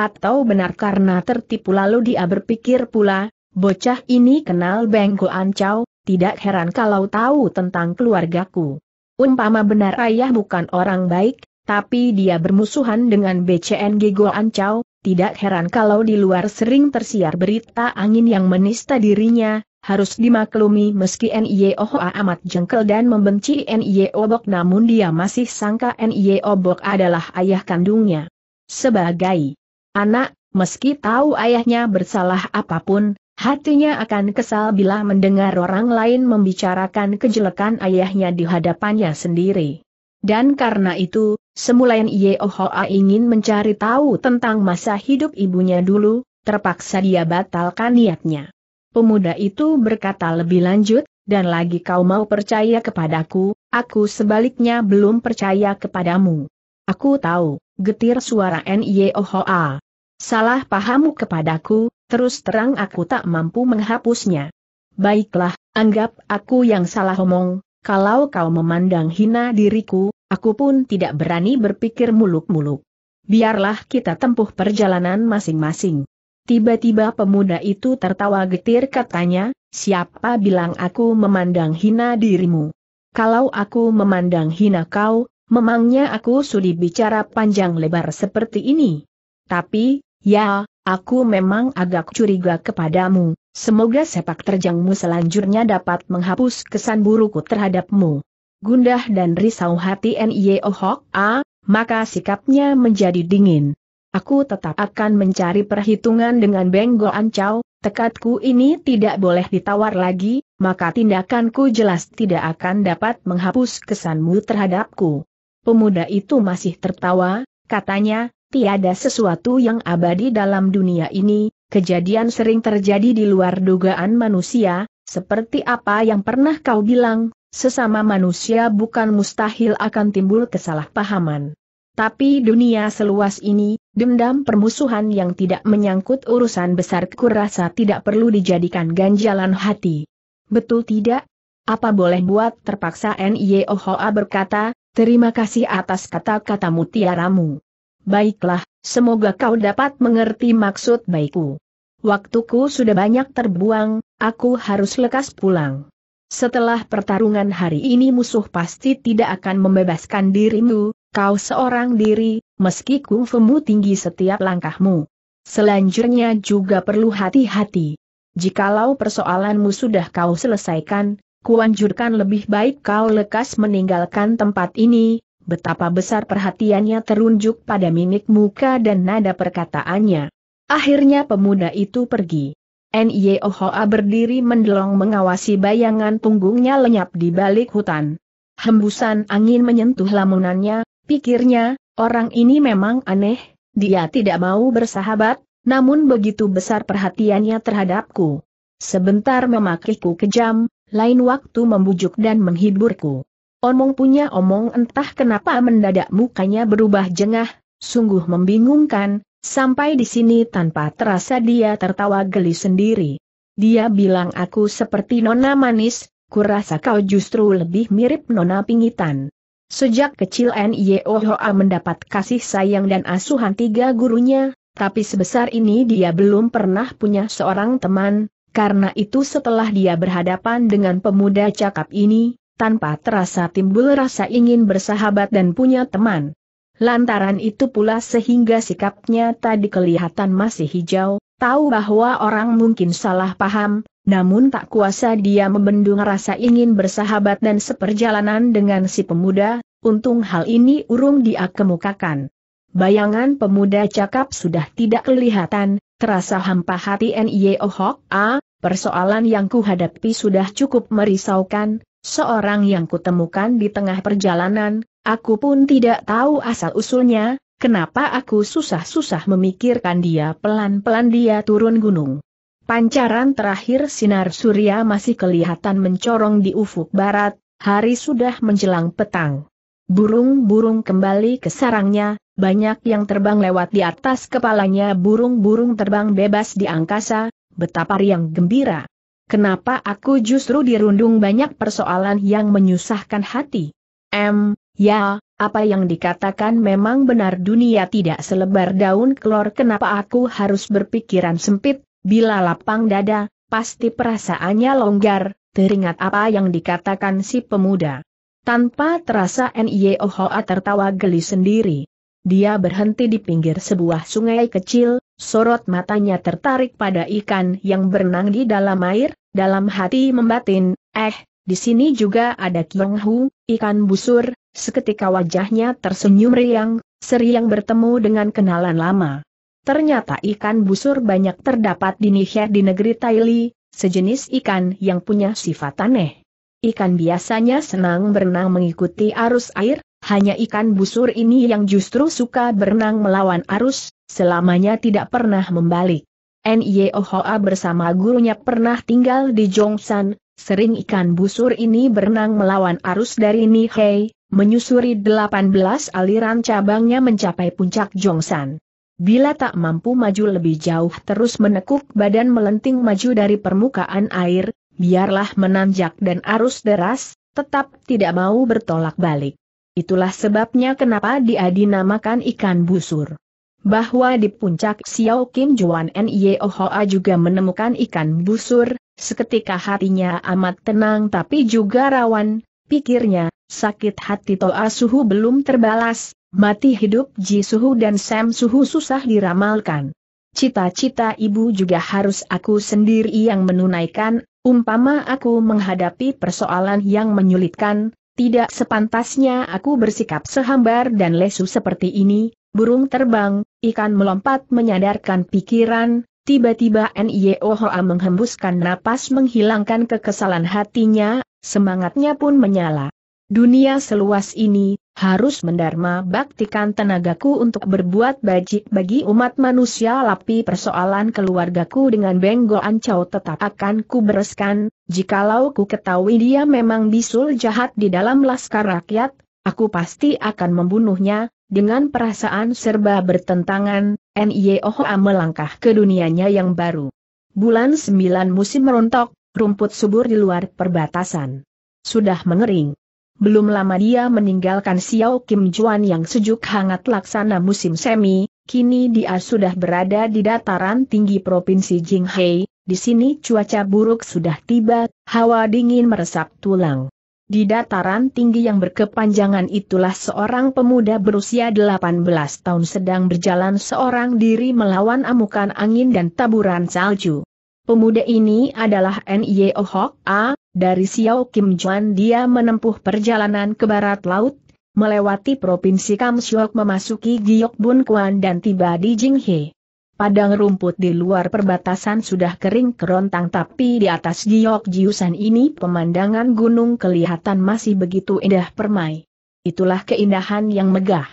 Atau benar karena tertipu lalu dia berpikir pula, Bocah ini kenal Bengko Ancau, tidak heran kalau tahu tentang keluargaku. Umpama benar ayah bukan orang baik, tapi dia bermusuhan dengan BCNG Goan Ancau, tidak heran kalau di luar sering tersiar berita angin yang menista dirinya, harus dimaklumi meski NIOHA amat jengkel dan membenci NIO Bok namun dia masih sangka NIO Bok adalah ayah kandungnya. Sebagai anak, meski tahu ayahnya bersalah apapun, Hatinya akan kesal bila mendengar orang lain membicarakan kejelekan ayahnya di hadapannya sendiri. Dan karena itu, Oh Yeohoa ingin mencari tahu tentang masa hidup ibunya dulu, terpaksa dia batalkan niatnya. Pemuda itu berkata lebih lanjut, dan lagi kau mau percaya kepadaku, aku sebaliknya belum percaya kepadamu. Aku tahu, getir suara N.Y.O.H.A. Salah pahamu kepadaku, terus terang aku tak mampu menghapusnya. Baiklah, anggap aku yang salah omong, kalau kau memandang hina diriku, aku pun tidak berani berpikir muluk-muluk. Biarlah kita tempuh perjalanan masing-masing. Tiba-tiba pemuda itu tertawa getir katanya, siapa bilang aku memandang hina dirimu? Kalau aku memandang hina kau, memangnya aku sudi bicara panjang lebar seperti ini? Tapi, ya, Aku memang agak curiga kepadamu, semoga sepak terjangmu selanjutnya dapat menghapus kesan burukku terhadapmu. Gundah dan risau hati N.I.O. Oh Hok A, maka sikapnya menjadi dingin. Aku tetap akan mencari perhitungan dengan Benggo Ancau, tekadku ini tidak boleh ditawar lagi, maka tindakanku jelas tidak akan dapat menghapus kesanmu terhadapku. Pemuda itu masih tertawa, katanya, tiada sesuatu yang abadi dalam dunia ini, kejadian sering terjadi di luar dugaan manusia, seperti apa yang pernah kau bilang, sesama manusia bukan mustahil akan timbul kesalahpahaman. Tapi dunia seluas ini, dendam permusuhan yang tidak menyangkut urusan besar kurasa tidak perlu dijadikan ganjalan hati. Betul tidak? Apa boleh buat terpaksa N.Y.O.H.A. E berkata, terima kasih atas kata kata mutiaramu. Baiklah, semoga kau dapat mengerti maksud baikku. Waktuku sudah banyak terbuang, aku harus lekas pulang. Setelah pertarungan hari ini musuh pasti tidak akan membebaskan dirimu, kau seorang diri, meski kungfumu tinggi setiap langkahmu. Selanjutnya juga perlu hati-hati. Jikalau persoalanmu sudah kau selesaikan, kuanjurkan lebih baik kau lekas meninggalkan tempat ini, betapa besar perhatiannya terunjuk pada mimik muka dan nada perkataannya. Akhirnya pemuda itu pergi. N.I.O.H.A. berdiri mendelong mengawasi bayangan punggungnya lenyap di balik hutan. Hembusan angin menyentuh lamunannya, pikirnya, orang ini memang aneh, dia tidak mau bersahabat, namun begitu besar perhatiannya terhadapku. Sebentar memakiku kejam, lain waktu membujuk dan menghiburku. Omong punya omong entah kenapa mendadak mukanya berubah jengah, sungguh membingungkan, sampai di sini tanpa terasa dia tertawa geli sendiri. Dia bilang aku seperti nona manis, kurasa kau justru lebih mirip nona pingitan. Sejak kecil N.Y.O.H.A. mendapat kasih sayang dan asuhan tiga gurunya, tapi sebesar ini dia belum pernah punya seorang teman, karena itu setelah dia berhadapan dengan pemuda cakap ini, tanpa terasa timbul rasa ingin bersahabat dan punya teman. Lantaran itu pula sehingga sikapnya tadi kelihatan masih hijau, tahu bahwa orang mungkin salah paham, namun tak kuasa dia membendung rasa ingin bersahabat dan seperjalanan dengan si pemuda, untung hal ini urung dia kemukakan. Bayangan pemuda cakap sudah tidak kelihatan, terasa hampa hati A, persoalan yang kuhadapi sudah cukup merisaukan, Seorang yang kutemukan di tengah perjalanan, aku pun tidak tahu asal-usulnya, kenapa aku susah-susah memikirkan dia pelan-pelan dia turun gunung. Pancaran terakhir sinar surya masih kelihatan mencorong di ufuk barat, hari sudah menjelang petang. Burung-burung kembali ke sarangnya, banyak yang terbang lewat di atas kepalanya burung-burung terbang bebas di angkasa, betapa riang gembira. Kenapa aku justru dirundung banyak persoalan yang menyusahkan hati? M, ya, apa yang dikatakan memang benar dunia tidak selebar daun kelor kenapa aku harus berpikiran sempit, bila lapang dada, pasti perasaannya longgar, teringat apa yang dikatakan si pemuda. Tanpa terasa Nyeohoa tertawa geli sendiri. Dia berhenti di pinggir sebuah sungai kecil, sorot matanya tertarik pada ikan yang berenang di dalam air, dalam hati membatin, eh, di sini juga ada kiong Hu, ikan busur, seketika wajahnya tersenyum riang, seriang bertemu dengan kenalan lama. Ternyata ikan busur banyak terdapat di Nihya di negeri Taili, sejenis ikan yang punya sifat aneh. Ikan biasanya senang berenang mengikuti arus air, hanya ikan busur ini yang justru suka berenang melawan arus, selamanya tidak pernah membalik. N.Y.O.H.A. bersama gurunya pernah tinggal di Jongsan, sering ikan busur ini berenang melawan arus dari Nihei, menyusuri 18 aliran cabangnya mencapai puncak Jongsan. Bila tak mampu maju lebih jauh terus menekuk badan melenting maju dari permukaan air, biarlah menanjak dan arus deras, tetap tidak mau bertolak balik. Itulah sebabnya kenapa dia dinamakan ikan busur bahwa di puncak Xiao Kim Juan Nye Hoa juga menemukan ikan busur, seketika hatinya amat tenang tapi juga rawan, pikirnya, sakit hati Toa Suhu belum terbalas, mati hidup Ji Suhu dan Sam Suhu susah diramalkan. Cita-cita ibu juga harus aku sendiri yang menunaikan, umpama aku menghadapi persoalan yang menyulitkan, tidak sepantasnya aku bersikap sehambar dan lesu seperti ini, burung terbang, ikan melompat menyadarkan pikiran, tiba-tiba N.I.O. Hoa menghembuskan napas menghilangkan kekesalan hatinya, semangatnya pun menyala. Dunia seluas ini, harus mendarma baktikan tenagaku untuk berbuat bajik bagi umat manusia lapi persoalan keluargaku dengan Benggo Ancau tetap akan ku bereskan, jikalau ku ketahui dia memang bisul jahat di dalam laskar rakyat, aku pasti akan membunuhnya, dengan perasaan serba bertentangan, N.I.O.H.A. E melangkah ke dunianya yang baru. Bulan sembilan musim merontok, rumput subur di luar perbatasan. Sudah mengering. Belum lama dia meninggalkan Xiao Kim Juan yang sejuk hangat laksana musim semi, kini dia sudah berada di dataran tinggi Provinsi Jinghai. di sini cuaca buruk sudah tiba, hawa dingin meresap tulang. Di dataran tinggi yang berkepanjangan itulah seorang pemuda berusia 18 tahun sedang berjalan seorang diri melawan amukan angin dan taburan salju. Pemuda ini adalah N.Y.O. Hok A, dari Xiao Kim Juan dia menempuh perjalanan ke barat laut, melewati provinsi Kamsiok memasuki Giok Bun Kuan dan tiba di Jinghe. Padang rumput di luar perbatasan sudah kering kerontang tapi di atas giok Jiusan ini pemandangan gunung kelihatan masih begitu indah permai. Itulah keindahan yang megah.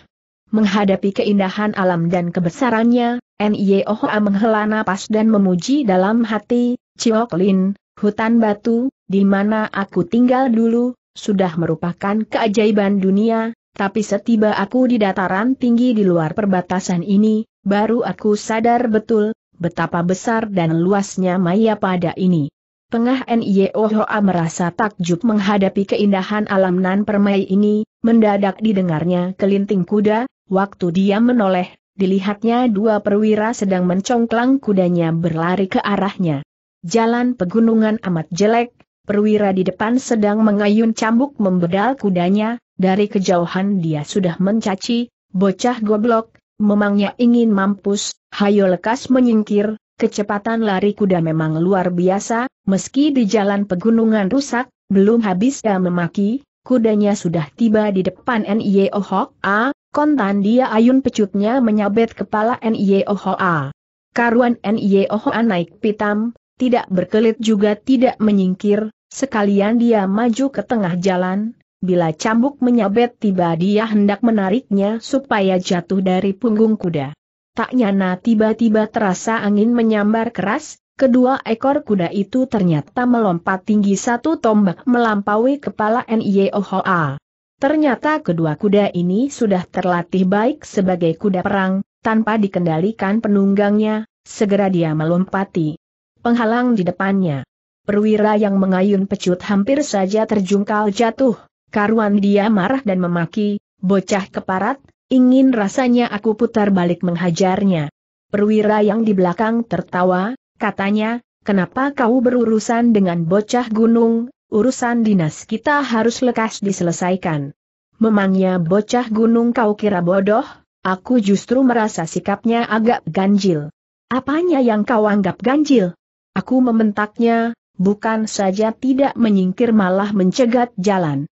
Menghadapi keindahan alam dan kebesarannya, N.I.O.H.A. menghela napas dan memuji dalam hati, Ciok Lin, hutan batu, di mana aku tinggal dulu, sudah merupakan keajaiban dunia, tapi setiba aku di dataran tinggi di luar perbatasan ini, baru aku sadar betul, betapa besar dan luasnya maya pada ini. Pengah Nyeohoa merasa takjub menghadapi keindahan alam nan permai ini, mendadak didengarnya kelinting kuda, waktu dia menoleh, dilihatnya dua perwira sedang mencongklang kudanya berlari ke arahnya. Jalan pegunungan amat jelek, perwira di depan sedang mengayun cambuk membedal kudanya, dari kejauhan dia sudah mencaci, bocah goblok, memangnya ingin mampus, hayo lekas menyingkir, kecepatan lari kuda memang luar biasa, meski di jalan pegunungan rusak, belum habis dia memaki, kudanya sudah tiba di depan Ah, kontan dia ayun pecutnya menyabet kepala N.I.O.H.A. Karuan N.I.O.H.A naik pitam, tidak berkelit juga tidak menyingkir, sekalian dia maju ke tengah jalan, Bila cambuk menyabet tiba dia hendak menariknya supaya jatuh dari punggung kuda. Tak nyana tiba-tiba terasa angin menyambar keras, kedua ekor kuda itu ternyata melompat tinggi satu tombak melampaui kepala NIOHA. Ternyata kedua kuda ini sudah terlatih baik sebagai kuda perang, tanpa dikendalikan penunggangnya, segera dia melompati. Penghalang di depannya. Perwira yang mengayun pecut hampir saja terjungkal jatuh karuan dia marah dan memaki, bocah keparat, ingin rasanya aku putar balik menghajarnya. Perwira yang di belakang tertawa, katanya, kenapa kau berurusan dengan bocah gunung, urusan dinas kita harus lekas diselesaikan. Memangnya bocah gunung kau kira bodoh? Aku justru merasa sikapnya agak ganjil. Apanya yang kau anggap ganjil? Aku mementaknya, bukan saja tidak menyingkir malah mencegat jalan.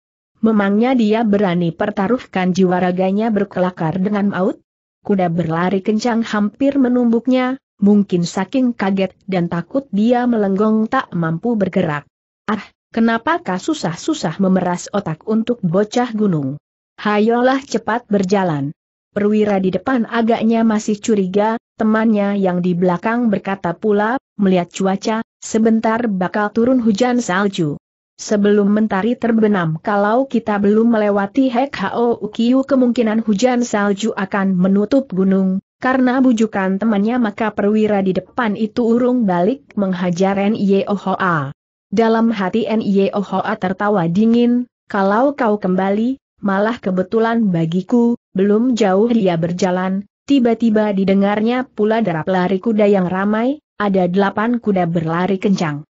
Memangnya dia berani pertaruhkan jiwa raganya berkelakar dengan maut? Kuda berlari kencang hampir menumbuknya, mungkin saking kaget dan takut dia melenggong tak mampu bergerak. Ah, kenapakah susah-susah memeras otak untuk bocah gunung? Hayolah cepat berjalan. Perwira di depan agaknya masih curiga, temannya yang di belakang berkata pula, melihat cuaca, sebentar bakal turun hujan salju. Sebelum mentari terbenam kalau kita belum melewati Hek Hao Ukiu kemungkinan hujan salju akan menutup gunung, karena bujukan temannya maka perwira di depan itu urung balik menghajar Nyeohoa. Dalam hati Nyeohoa tertawa dingin, kalau kau kembali, malah kebetulan bagiku, belum jauh dia berjalan, tiba-tiba didengarnya pula derap lari kuda yang ramai, ada delapan kuda berlari kencang.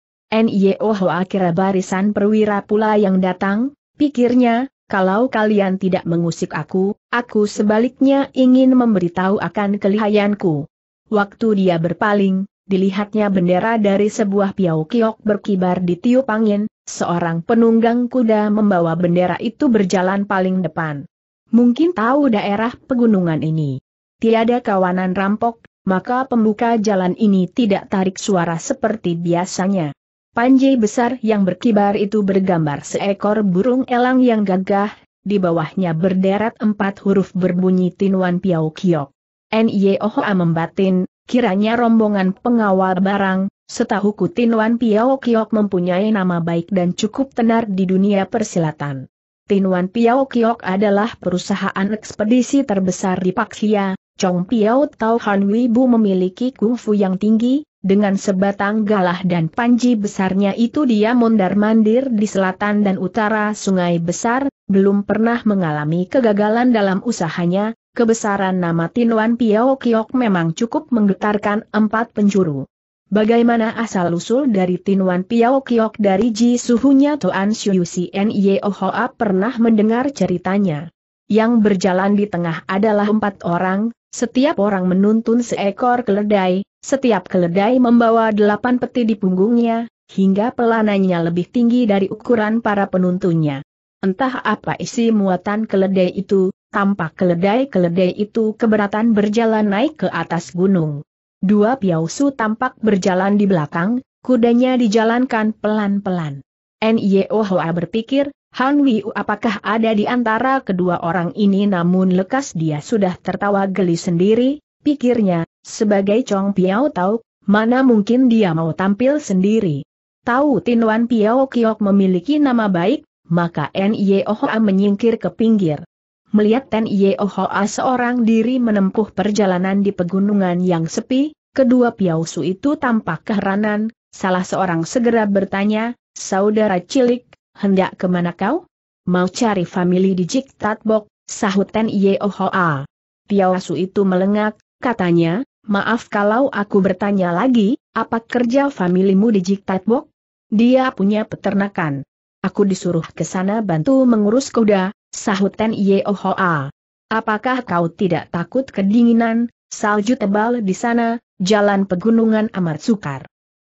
NIOHO e akhirnya barisan perwira pula yang datang, pikirnya, kalau kalian tidak mengusik aku, aku sebaliknya ingin memberitahu akan kelihayanku. Waktu dia berpaling, dilihatnya bendera dari sebuah piau kiok berkibar di tiup angin, seorang penunggang kuda membawa bendera itu berjalan paling depan. Mungkin tahu daerah pegunungan ini. Tiada kawanan rampok, maka pembuka jalan ini tidak tarik suara seperti biasanya. Panji besar yang berkibar itu bergambar seekor burung elang yang gagah, di bawahnya berderet empat huruf berbunyi Tinuan Piao Kiok. Nyehoa membatin, kiranya rombongan pengawal barang, setahuku Tinuan Piao Kiok mempunyai nama baik dan cukup tenar di dunia persilatan. Tinuan Piao Kiok adalah perusahaan ekspedisi terbesar di Paksia, Chong Piao Tau Han Wibu memiliki kungfu yang tinggi, dengan sebatang galah dan panji besarnya itu dia mondar-mandir di selatan dan utara sungai besar, belum pernah mengalami kegagalan dalam usahanya, kebesaran nama Tinwan Piao Kiok memang cukup menggetarkan empat penjuru. Bagaimana asal-usul dari Tinwan Piao Kiok dari Ji Suhunya Toan Xiu Si Yeo Hoa pernah mendengar ceritanya. Yang berjalan di tengah adalah empat orang, setiap orang menuntun seekor keledai, setiap keledai membawa delapan peti di punggungnya, hingga pelananya lebih tinggi dari ukuran para penuntunnya. Entah apa isi muatan keledai itu, tampak keledai-keledai itu keberatan berjalan naik ke atas gunung. Dua piausu tampak berjalan di belakang, kudanya dijalankan pelan-pelan. N.I.O. Hoa berpikir, Han Wiu apakah ada di antara kedua orang ini namun lekas dia sudah tertawa geli sendiri, pikirnya, sebagai Chong Piao Tau, mana mungkin dia mau tampil sendiri. Tahu Tin Wan Piao Kiok memiliki nama baik, maka Nyeohoa menyingkir ke pinggir. Melihat Nyeohoa seorang diri menempuh perjalanan di pegunungan yang sepi, kedua Piao Su itu tampak keheranan, salah seorang segera bertanya, Saudara cilik, hendak kemana kau? Mau cari famili di Jik Tatbok, sahut Nyeohoa. Piao Su itu melengak, katanya, Maaf kalau aku bertanya lagi, apa kerja familimu di Jiktatbok? Dia punya peternakan. Aku disuruh ke sana bantu mengurus kuda, sahut Ten Yeohoa. Apakah kau tidak takut kedinginan, salju tebal di sana, jalan pegunungan amat sukar?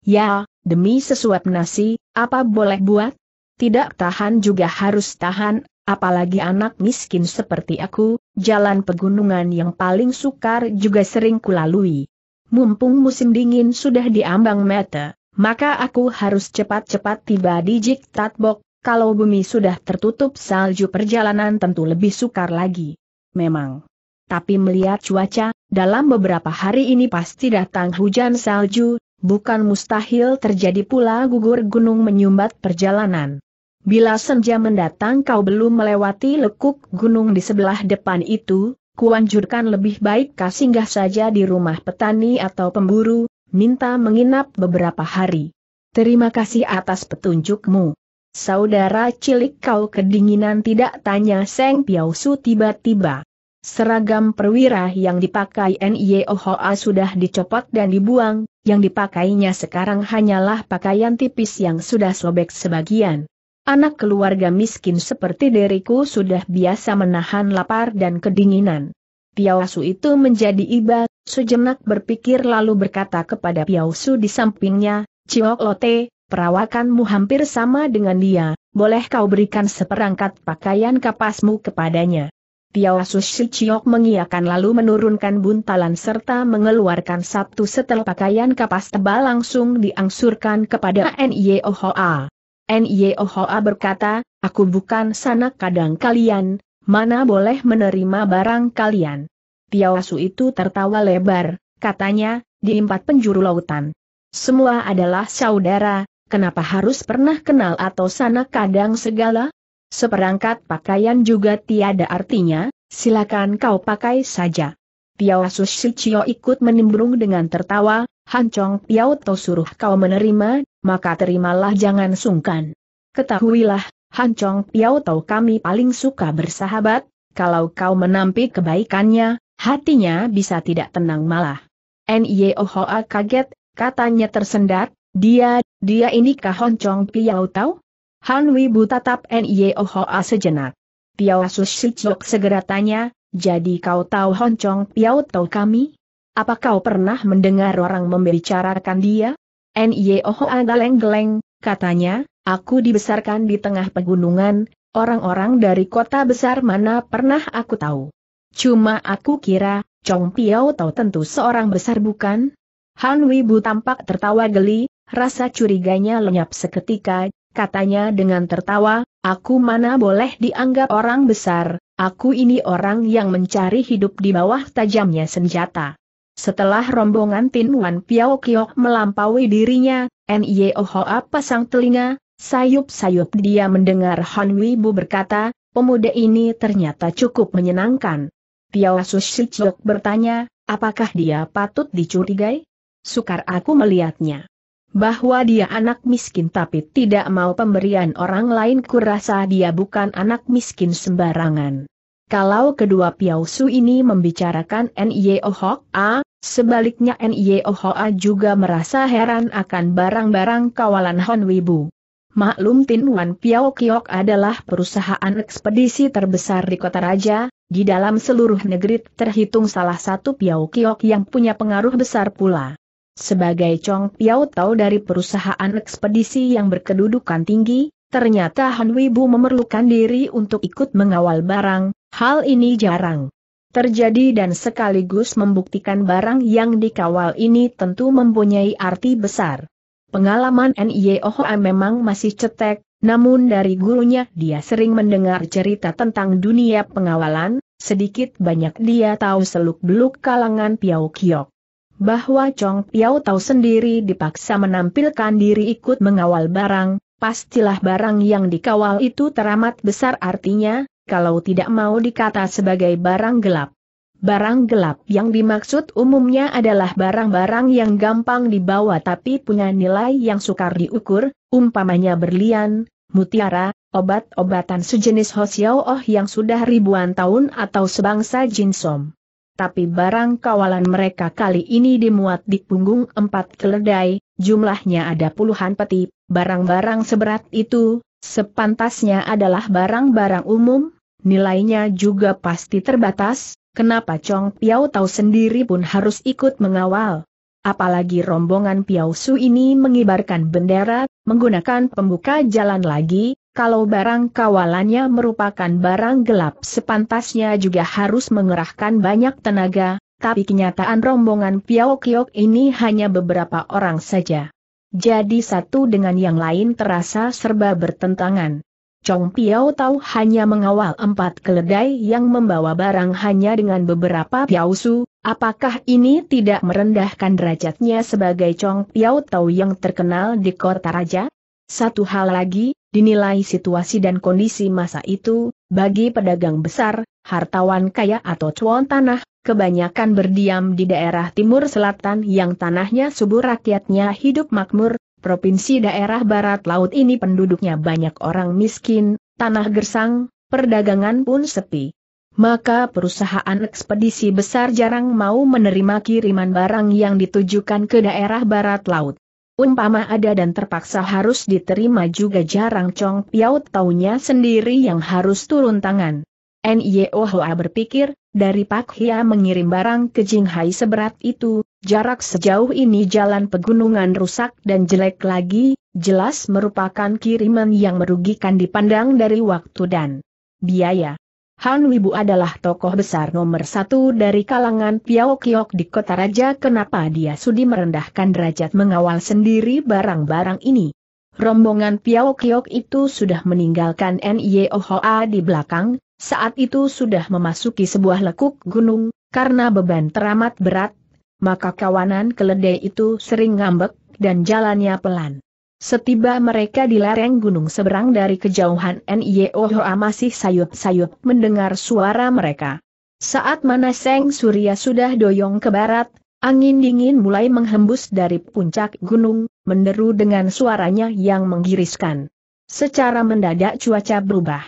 Ya, demi sesuap nasi, apa boleh buat? Tidak tahan juga harus tahan, apalagi anak miskin seperti aku, jalan pegunungan yang paling sukar juga sering kulalui. Mumpung musim dingin sudah diambang mata, maka aku harus cepat-cepat tiba di Jiktatbok, kalau bumi sudah tertutup salju perjalanan tentu lebih sukar lagi. Memang. Tapi melihat cuaca, dalam beberapa hari ini pasti datang hujan salju, bukan mustahil terjadi pula gugur gunung menyumbat perjalanan. Bila senja mendatang kau belum melewati lekuk gunung di sebelah depan itu, kuanjurkan lebih baik kau singgah saja di rumah petani atau pemburu, minta menginap beberapa hari. Terima kasih atas petunjukmu. Saudara cilik kau kedinginan tidak tanya Seng Piao tiba-tiba. Seragam perwira yang dipakai NIOHA e sudah dicopot dan dibuang, yang dipakainya sekarang hanyalah pakaian tipis yang sudah sobek sebagian. Anak keluarga miskin seperti diriku sudah biasa menahan lapar dan kedinginan. Piausu itu menjadi iba, sejenak berpikir lalu berkata kepada Piausu di sampingnya, Ciok Lote, perawakanmu hampir sama dengan dia, boleh kau berikan seperangkat pakaian kapasmu kepadanya. Piausu si Ciok mengiakan lalu menurunkan buntalan serta mengeluarkan satu setel pakaian kapas tebal langsung diangsurkan kepada Ohoa. Nyeohoa berkata, aku bukan sanak kadang kalian, mana boleh menerima barang kalian. Tiawasu itu tertawa lebar, katanya, di empat penjuru lautan. Semua adalah saudara, kenapa harus pernah kenal atau sanak kadang segala? Seperangkat pakaian juga tiada artinya, silakan kau pakai saja. Tiawasu Shichio ikut menimbrung dengan tertawa, Han Chong Piao To suruh kau menerima, maka terimalah jangan sungkan. Ketahuilah, Han Chong Piao To kami paling suka bersahabat, kalau kau menampi kebaikannya, hatinya bisa tidak tenang malah. Nye Hoa kaget, katanya tersendat, dia, dia inikah Han Chong Piao Tau? Han Wibu tatap N.I.O. Hoa sejenak. Piao Su Shichok segera tanya, jadi kau tahu Hon Chong Piao tahu kami? Apa kau pernah mendengar orang membicarakan dia? Nyeoho geleng katanya, aku dibesarkan di tengah pegunungan, orang-orang dari kota besar mana pernah aku tahu. Cuma aku kira, Chong Piao tahu tentu seorang besar bukan? Han Wibu tampak tertawa geli, rasa curiganya lenyap seketika, katanya dengan tertawa, aku mana boleh dianggap orang besar, aku ini orang yang mencari hidup di bawah tajamnya senjata. Setelah rombongan Tin Wan Piao Kio melampaui dirinya, N.Y.O. Hoa pasang telinga, sayup-sayup dia mendengar Han Wibu berkata, pemuda ini ternyata cukup menyenangkan. Piao Chok bertanya, apakah dia patut dicurigai? Sukar aku melihatnya. Bahwa dia anak miskin tapi tidak mau pemberian orang lain kurasa dia bukan anak miskin sembarangan. Kalau kedua Piao Su ini membicarakan N.Y.O. Hok A, Sebaliknya Nio Hoa juga merasa heran akan barang-barang kawalan Hon Wibu. Maklum Tin Wan Piao Kiok adalah perusahaan ekspedisi terbesar di kota raja, di dalam seluruh negeri terhitung salah satu Piao Kiok yang punya pengaruh besar pula. Sebagai Chong Piao Tau dari perusahaan ekspedisi yang berkedudukan tinggi, ternyata Han Wibu memerlukan diri untuk ikut mengawal barang, hal ini jarang terjadi dan sekaligus membuktikan barang yang dikawal ini tentu mempunyai arti besar. Pengalaman NIOHA memang masih cetek, namun dari gurunya dia sering mendengar cerita tentang dunia pengawalan, sedikit banyak dia tahu seluk-beluk kalangan Piau Kiok. Bahwa Chong Piau tahu sendiri dipaksa menampilkan diri ikut mengawal barang, pastilah barang yang dikawal itu teramat besar artinya, kalau tidak mau dikata sebagai barang gelap. Barang gelap yang dimaksud umumnya adalah barang-barang yang gampang dibawa tapi punya nilai yang sukar diukur, umpamanya berlian, mutiara, obat-obatan sejenis hosiao yang sudah ribuan tahun atau sebangsa jinsom. Tapi barang kawalan mereka kali ini dimuat di punggung empat keledai, jumlahnya ada puluhan peti, barang-barang seberat itu, sepantasnya adalah barang-barang umum, nilainya juga pasti terbatas, kenapa Chong Piao tahu sendiri pun harus ikut mengawal. Apalagi rombongan Piao Su ini mengibarkan bendera, menggunakan pembuka jalan lagi, kalau barang kawalannya merupakan barang gelap sepantasnya juga harus mengerahkan banyak tenaga, tapi kenyataan rombongan Piao Kiok ini hanya beberapa orang saja. Jadi satu dengan yang lain terasa serba bertentangan. Chong Piao Tau hanya mengawal empat keledai yang membawa barang hanya dengan beberapa piausu, apakah ini tidak merendahkan derajatnya sebagai Chong Piao Tau yang terkenal di kota raja? Satu hal lagi, dinilai situasi dan kondisi masa itu, bagi pedagang besar, hartawan kaya atau cuan tanah, kebanyakan berdiam di daerah timur selatan yang tanahnya subur rakyatnya hidup makmur, Provinsi daerah barat laut ini penduduknya banyak orang miskin, tanah gersang, perdagangan pun sepi. Maka perusahaan ekspedisi besar jarang mau menerima kiriman barang yang ditujukan ke daerah barat laut. Umpama ada dan terpaksa harus diterima juga jarang Chong Piao taunya sendiri yang harus turun tangan. N.Y.O.H.A. berpikir, dari Pak Hia mengirim barang ke Jinghai seberat itu, Jarak sejauh ini jalan pegunungan rusak dan jelek lagi, jelas merupakan kiriman yang merugikan dipandang dari waktu dan biaya. Han Wibu adalah tokoh besar nomor satu dari kalangan Piao Kiok di kota raja kenapa dia sudi merendahkan derajat mengawal sendiri barang-barang ini. Rombongan Piao Kiok itu sudah meninggalkan NIOHA di belakang, saat itu sudah memasuki sebuah lekuk gunung, karena beban teramat berat, maka kawanan keledai itu sering ngambek, dan jalannya pelan. Setiba mereka di lereng gunung seberang dari kejauhan Niohoa masih sayup-sayup mendengar suara mereka. Saat mana Seng Surya sudah doyong ke barat, angin dingin mulai menghembus dari puncak gunung, menderu dengan suaranya yang menggiriskan. Secara mendadak cuaca berubah.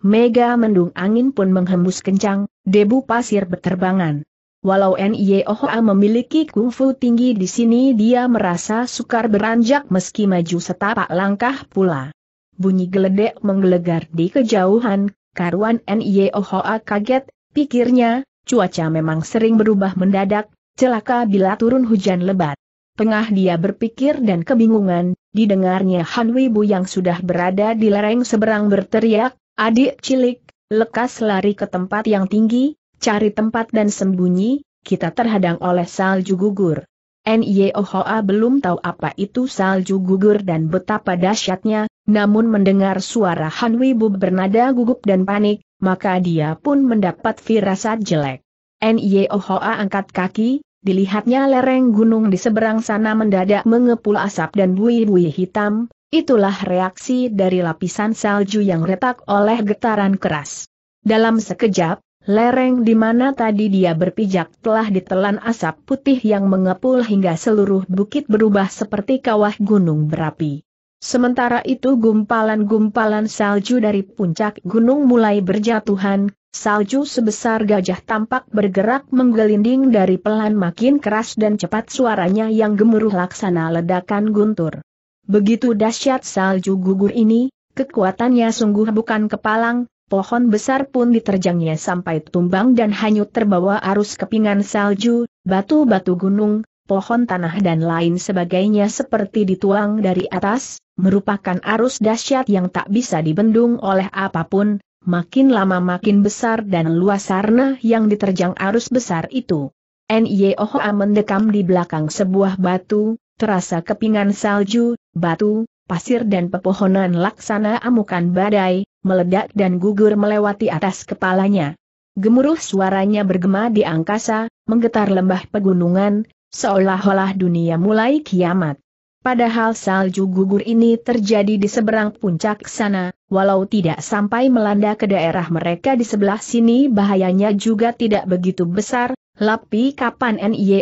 Mega mendung angin pun menghembus kencang, debu pasir berterbangan. Walau Ohoa memiliki kungfu tinggi di sini dia merasa sukar beranjak meski maju setapak langkah pula. Bunyi geledek menggelegar di kejauhan, karuan Ohoa kaget, pikirnya, cuaca memang sering berubah mendadak, celaka bila turun hujan lebat. Tengah dia berpikir dan kebingungan, didengarnya Han Wibu yang sudah berada di lereng seberang berteriak, adik cilik, lekas lari ke tempat yang tinggi, Cari tempat dan sembunyi, kita terhadang oleh salju gugur. Nyehoa belum tahu apa itu salju gugur dan betapa dahsyatnya, namun mendengar suara Hanwibu bernada gugup dan panik, maka dia pun mendapat firasat jelek. Nyehoa angkat kaki, dilihatnya lereng gunung di seberang sana mendadak mengepul asap dan bui-bui hitam, itulah reaksi dari lapisan salju yang retak oleh getaran keras. Dalam sekejap, Lereng di mana tadi dia berpijak telah ditelan asap putih yang mengepul hingga seluruh bukit berubah seperti kawah gunung berapi. Sementara itu gumpalan-gumpalan salju dari puncak gunung mulai berjatuhan, salju sebesar gajah tampak bergerak menggelinding dari pelan makin keras dan cepat suaranya yang gemuruh laksana ledakan guntur. Begitu dahsyat salju gugur ini, kekuatannya sungguh bukan kepalang, pohon besar pun diterjangnya sampai tumbang dan hanyut terbawa arus kepingan salju, batu-batu gunung, pohon tanah dan lain sebagainya seperti dituang dari atas, merupakan arus dahsyat yang tak bisa dibendung oleh apapun, makin lama makin besar dan luas sarna yang diterjang arus besar itu. N.Y.O.H.A. mendekam di belakang sebuah batu, terasa kepingan salju, batu, pasir dan pepohonan laksana amukan badai, meledak dan gugur melewati atas kepalanya. Gemuruh suaranya bergema di angkasa, menggetar lembah pegunungan, seolah-olah dunia mulai kiamat. Padahal salju gugur ini terjadi di seberang puncak sana, walau tidak sampai melanda ke daerah mereka di sebelah sini bahayanya juga tidak begitu besar, Lapi kapan Nye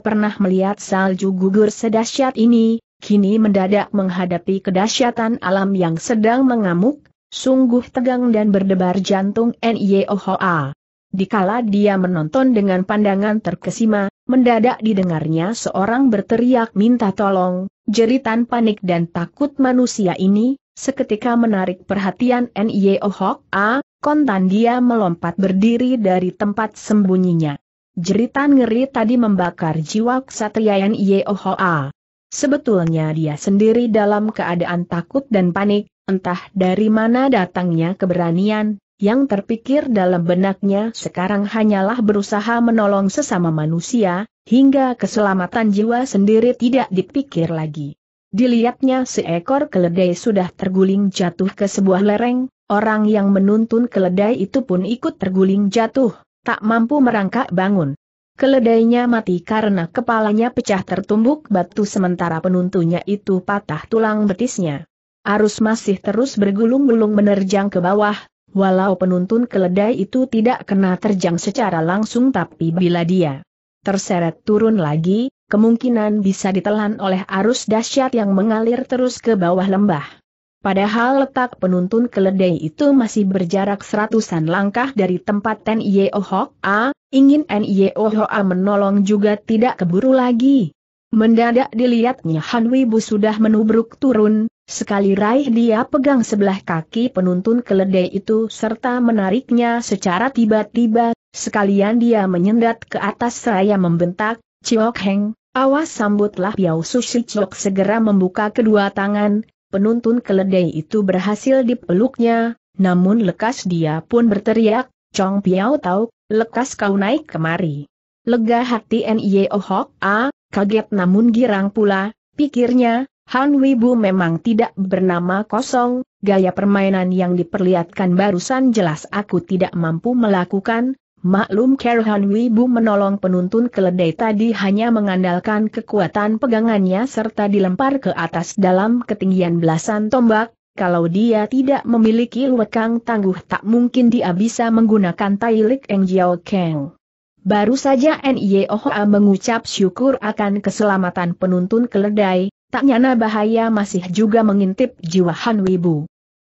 pernah melihat salju gugur sedahsyat ini, kini mendadak menghadapi kedahsyatan alam yang sedang mengamuk, sungguh tegang dan berdebar jantung NYOHA. Dikala dia menonton dengan pandangan terkesima, mendadak didengarnya seorang berteriak minta tolong, jeritan panik dan takut manusia ini, seketika menarik perhatian NYOHA, kontan dia melompat berdiri dari tempat sembunyinya. Jeritan ngeri tadi membakar jiwa kesatria NYOHA. Sebetulnya dia sendiri dalam keadaan takut dan panik, entah dari mana datangnya keberanian, yang terpikir dalam benaknya sekarang hanyalah berusaha menolong sesama manusia, hingga keselamatan jiwa sendiri tidak dipikir lagi. Dilihatnya seekor keledai sudah terguling jatuh ke sebuah lereng, orang yang menuntun keledai itu pun ikut terguling jatuh, tak mampu merangkak bangun keledainya mati karena kepalanya pecah tertumbuk batu sementara penuntunya itu patah tulang betisnya. Arus masih terus bergulung-gulung menerjang ke bawah, walau penuntun keledai itu tidak kena terjang secara langsung tapi bila dia terseret turun lagi, kemungkinan bisa ditelan oleh arus dahsyat yang mengalir terus ke bawah lembah. Padahal letak penuntun keledai itu masih berjarak seratusan langkah dari tempat Ten Yeoho A, ingin N Yeoho A menolong juga tidak keburu lagi. Mendadak dilihatnya Han Wibu sudah menubruk turun, sekali raih dia pegang sebelah kaki penuntun keledai itu serta menariknya secara tiba-tiba, sekalian dia menyendat ke atas seraya membentak, Chiok Heng, awas sambutlah Piao Sushi Ciok segera membuka kedua tangan, penuntun keledai itu berhasil dipeluknya, namun lekas dia pun berteriak, Chong Piao tahu, lekas kau naik kemari. Lega hati Oh Hok A, kaget namun girang pula, pikirnya, Han Wibu memang tidak bernama kosong, gaya permainan yang diperlihatkan barusan jelas aku tidak mampu melakukan, Maklum Kerhan Wibu menolong penuntun keledai tadi hanya mengandalkan kekuatan pegangannya serta dilempar ke atas dalam ketinggian belasan tombak, kalau dia tidak memiliki lekang tangguh tak mungkin dia bisa menggunakan tailik Eng Jiao Kang. Baru saja A mengucap syukur akan keselamatan penuntun keledai, tak nyana bahaya masih juga mengintip jiwa Han Wibu.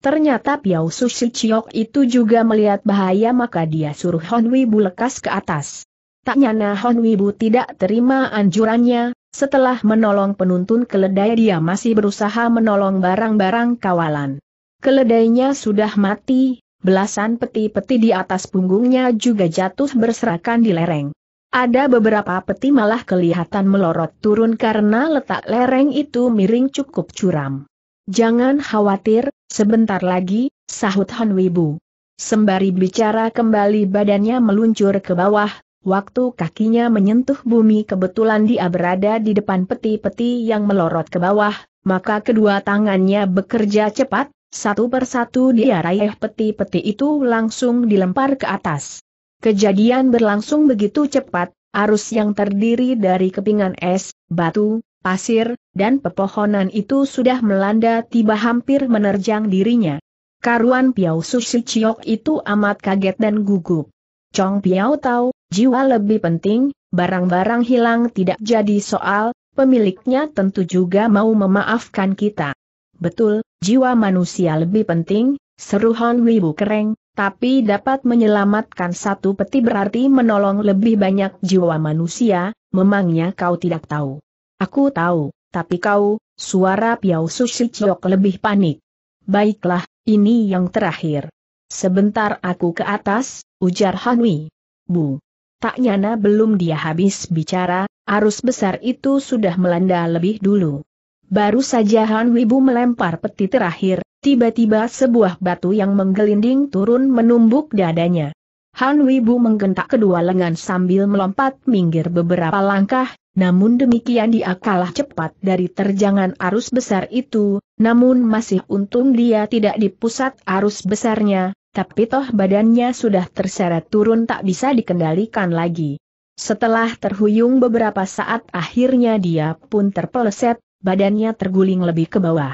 Ternyata Piao Sushi Chiok itu juga melihat bahaya maka dia suruh Hon Wibu lekas ke atas. Tak nyana Hon Wibu tidak terima anjurannya, setelah menolong penuntun keledai dia masih berusaha menolong barang-barang kawalan. Keledainya sudah mati, belasan peti-peti di atas punggungnya juga jatuh berserakan di lereng. Ada beberapa peti malah kelihatan melorot turun karena letak lereng itu miring cukup curam. Jangan khawatir, Sebentar lagi, sahut Han Wibu. Sembari bicara kembali badannya meluncur ke bawah, waktu kakinya menyentuh bumi kebetulan dia berada di depan peti-peti yang melorot ke bawah, maka kedua tangannya bekerja cepat, satu persatu dia raih peti-peti itu langsung dilempar ke atas. Kejadian berlangsung begitu cepat, arus yang terdiri dari kepingan es, batu, pasir, dan pepohonan itu sudah melanda tiba hampir menerjang dirinya. Karuan Piao Susi Chiok itu amat kaget dan gugup. Chong Piao tahu, jiwa lebih penting, barang-barang hilang tidak jadi soal, pemiliknya tentu juga mau memaafkan kita. Betul, jiwa manusia lebih penting, seru Hon Wibu Kereng, tapi dapat menyelamatkan satu peti berarti menolong lebih banyak jiwa manusia, memangnya kau tidak tahu. Aku tahu, tapi kau, suara Piao Susiciok lebih panik. Baiklah, ini yang terakhir. Sebentar aku ke atas, ujar Hanwi. Bu. Tak nyana belum dia habis bicara, arus besar itu sudah melanda lebih dulu. Baru saja Han Wibu melempar peti terakhir, tiba-tiba sebuah batu yang menggelinding turun menumbuk dadanya. Han Wibu menggentak kedua lengan sambil melompat minggir beberapa langkah, namun demikian dia kalah cepat dari terjangan arus besar itu, namun masih untung dia tidak di pusat arus besarnya, tapi toh badannya sudah terseret turun tak bisa dikendalikan lagi. Setelah terhuyung beberapa saat akhirnya dia pun terpeleset, badannya terguling lebih ke bawah.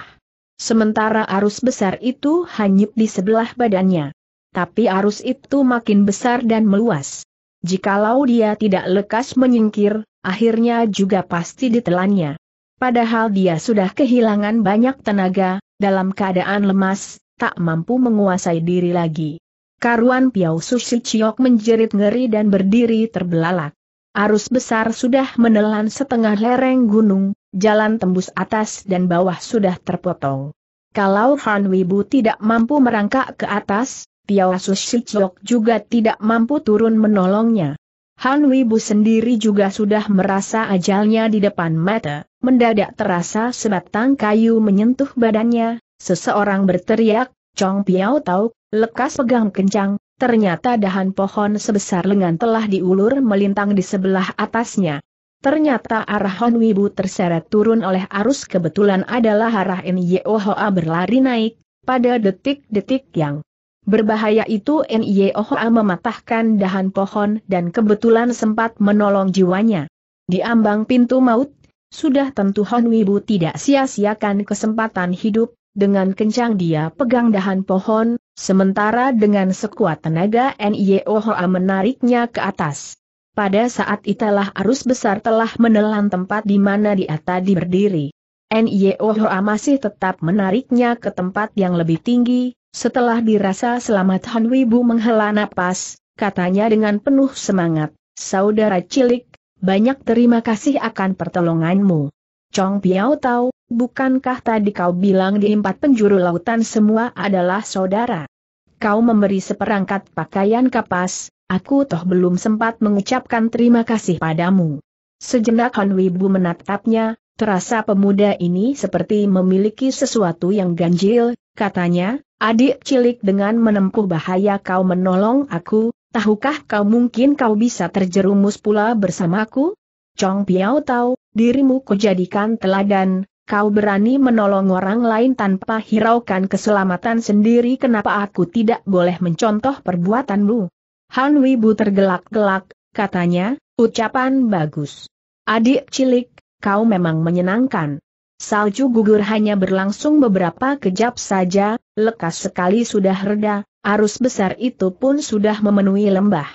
Sementara arus besar itu hanyut di sebelah badannya tapi arus itu makin besar dan meluas. Jikalau dia tidak lekas menyingkir, akhirnya juga pasti ditelannya. Padahal dia sudah kehilangan banyak tenaga, dalam keadaan lemas, tak mampu menguasai diri lagi. Karuan Piau Susi Ciok menjerit ngeri dan berdiri terbelalak. Arus besar sudah menelan setengah lereng gunung, jalan tembus atas dan bawah sudah terpotong. Kalau Han Wibu tidak mampu merangkak ke atas, Piaosu Shichok juga tidak mampu turun menolongnya. Han Wibu sendiri juga sudah merasa ajalnya di depan mata, mendadak terasa sebatang kayu menyentuh badannya, seseorang berteriak, Chong Piao Tau, lekas pegang kencang, ternyata dahan pohon sebesar lengan telah diulur melintang di sebelah atasnya. Ternyata arah Han Wibu terseret turun oleh arus kebetulan adalah arah Nyo Hoa berlari naik, pada detik-detik yang Berbahaya itu Nioha mematahkan dahan pohon dan kebetulan sempat menolong jiwanya. Di ambang pintu maut, sudah tentu Hon Wibu tidak sia-siakan kesempatan hidup, dengan kencang dia pegang dahan pohon, sementara dengan sekuat tenaga Nioha menariknya ke atas. Pada saat itulah arus besar telah menelan tempat di mana dia tadi berdiri. Nioha masih tetap menariknya ke tempat yang lebih tinggi, setelah dirasa selamat Han Wibu menghela napas, katanya dengan penuh semangat, saudara cilik, banyak terima kasih akan pertolonganmu. Chong Piao tahu, bukankah tadi kau bilang di empat penjuru lautan semua adalah saudara? Kau memberi seperangkat pakaian kapas, aku toh belum sempat mengucapkan terima kasih padamu. Sejenak Han Wibu menatapnya, terasa pemuda ini seperti memiliki sesuatu yang ganjil, katanya, Adik cilik dengan menempuh bahaya kau menolong aku, tahukah kau mungkin kau bisa terjerumus pula bersamaku? Chong Piao tahu, dirimu kau jadikan teladan, kau berani menolong orang lain tanpa hiraukan keselamatan sendiri kenapa aku tidak boleh mencontoh perbuatanmu? Han Wibu tergelak-gelak, katanya, ucapan bagus. Adik cilik, kau memang menyenangkan. Salju gugur hanya berlangsung beberapa kejap saja, Lekas sekali sudah reda, arus besar itu pun sudah memenuhi lembah.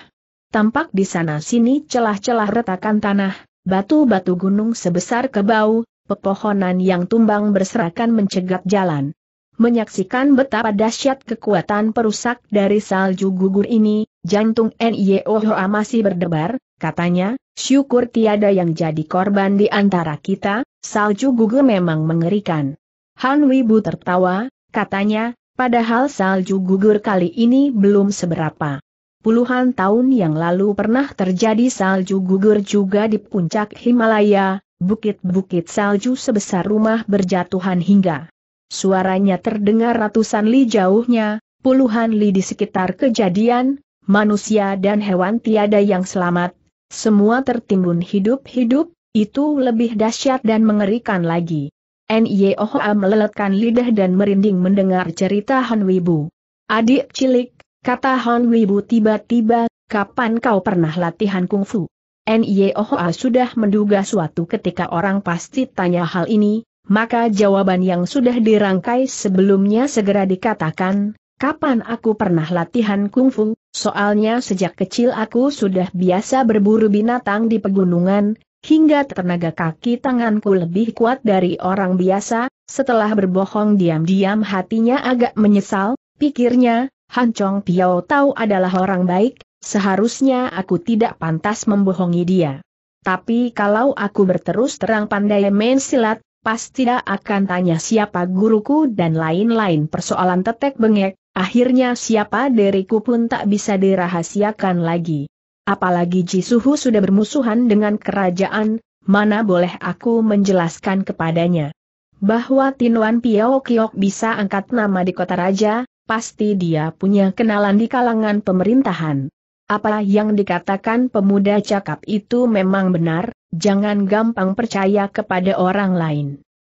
Tampak di sana-sini celah-celah retakan tanah, batu-batu gunung sebesar kebau, pepohonan yang tumbang berserakan mencegat jalan. Menyaksikan betapa dahsyat kekuatan perusak dari salju gugur ini, jantung N.Y.O. Hoa masih berdebar, katanya, syukur tiada yang jadi korban di antara kita, salju gugur memang mengerikan. Han Wibu tertawa, katanya, padahal salju gugur kali ini belum seberapa. Puluhan tahun yang lalu pernah terjadi salju gugur juga di puncak Himalaya, bukit-bukit salju sebesar rumah berjatuhan hingga. Suaranya terdengar ratusan li jauhnya, puluhan li di sekitar kejadian, manusia dan hewan tiada yang selamat, semua tertimbun hidup-hidup, itu lebih dahsyat dan mengerikan lagi. Nyehoa meleletkan lidah dan merinding mendengar cerita Han Wibu. Adik cilik, kata Han Wibu tiba-tiba, kapan kau pernah latihan kungfu? Nyehoa sudah menduga suatu ketika orang pasti tanya hal ini, maka jawaban yang sudah dirangkai sebelumnya segera dikatakan, kapan aku pernah latihan kungfu, soalnya sejak kecil aku sudah biasa berburu binatang di pegunungan, hingga tenaga kaki tanganku lebih kuat dari orang biasa, setelah berbohong diam-diam hatinya agak menyesal, pikirnya, Han Chong Piao tahu adalah orang baik, seharusnya aku tidak pantas membohongi dia. Tapi kalau aku berterus terang pandai main silat, pasti akan tanya siapa guruku dan lain-lain persoalan tetek bengek, akhirnya siapa diriku pun tak bisa dirahasiakan lagi. Apalagi Jisuhu sudah bermusuhan dengan kerajaan, mana boleh aku menjelaskan kepadanya. Bahwa Wan Piao Kiok bisa angkat nama di kota raja, pasti dia punya kenalan di kalangan pemerintahan. Apa yang dikatakan pemuda cakap itu memang benar, jangan gampang percaya kepada orang lain.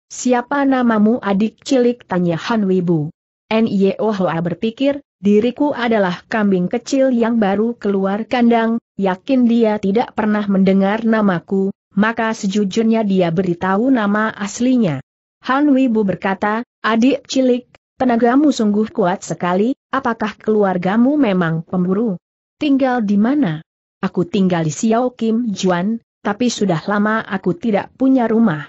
Siapa namamu adik cilik tanya Han Wibu. N.Y.O.H.A. berpikir, diriku adalah kambing kecil yang baru keluar kandang, yakin dia tidak pernah mendengar namaku, maka sejujurnya dia beritahu nama aslinya. Han Wibu berkata, adik cilik, tenagamu sungguh kuat sekali, apakah keluargamu memang pemburu? Tinggal di mana? Aku tinggal di Xiao Kim Juan, tapi sudah lama aku tidak punya rumah.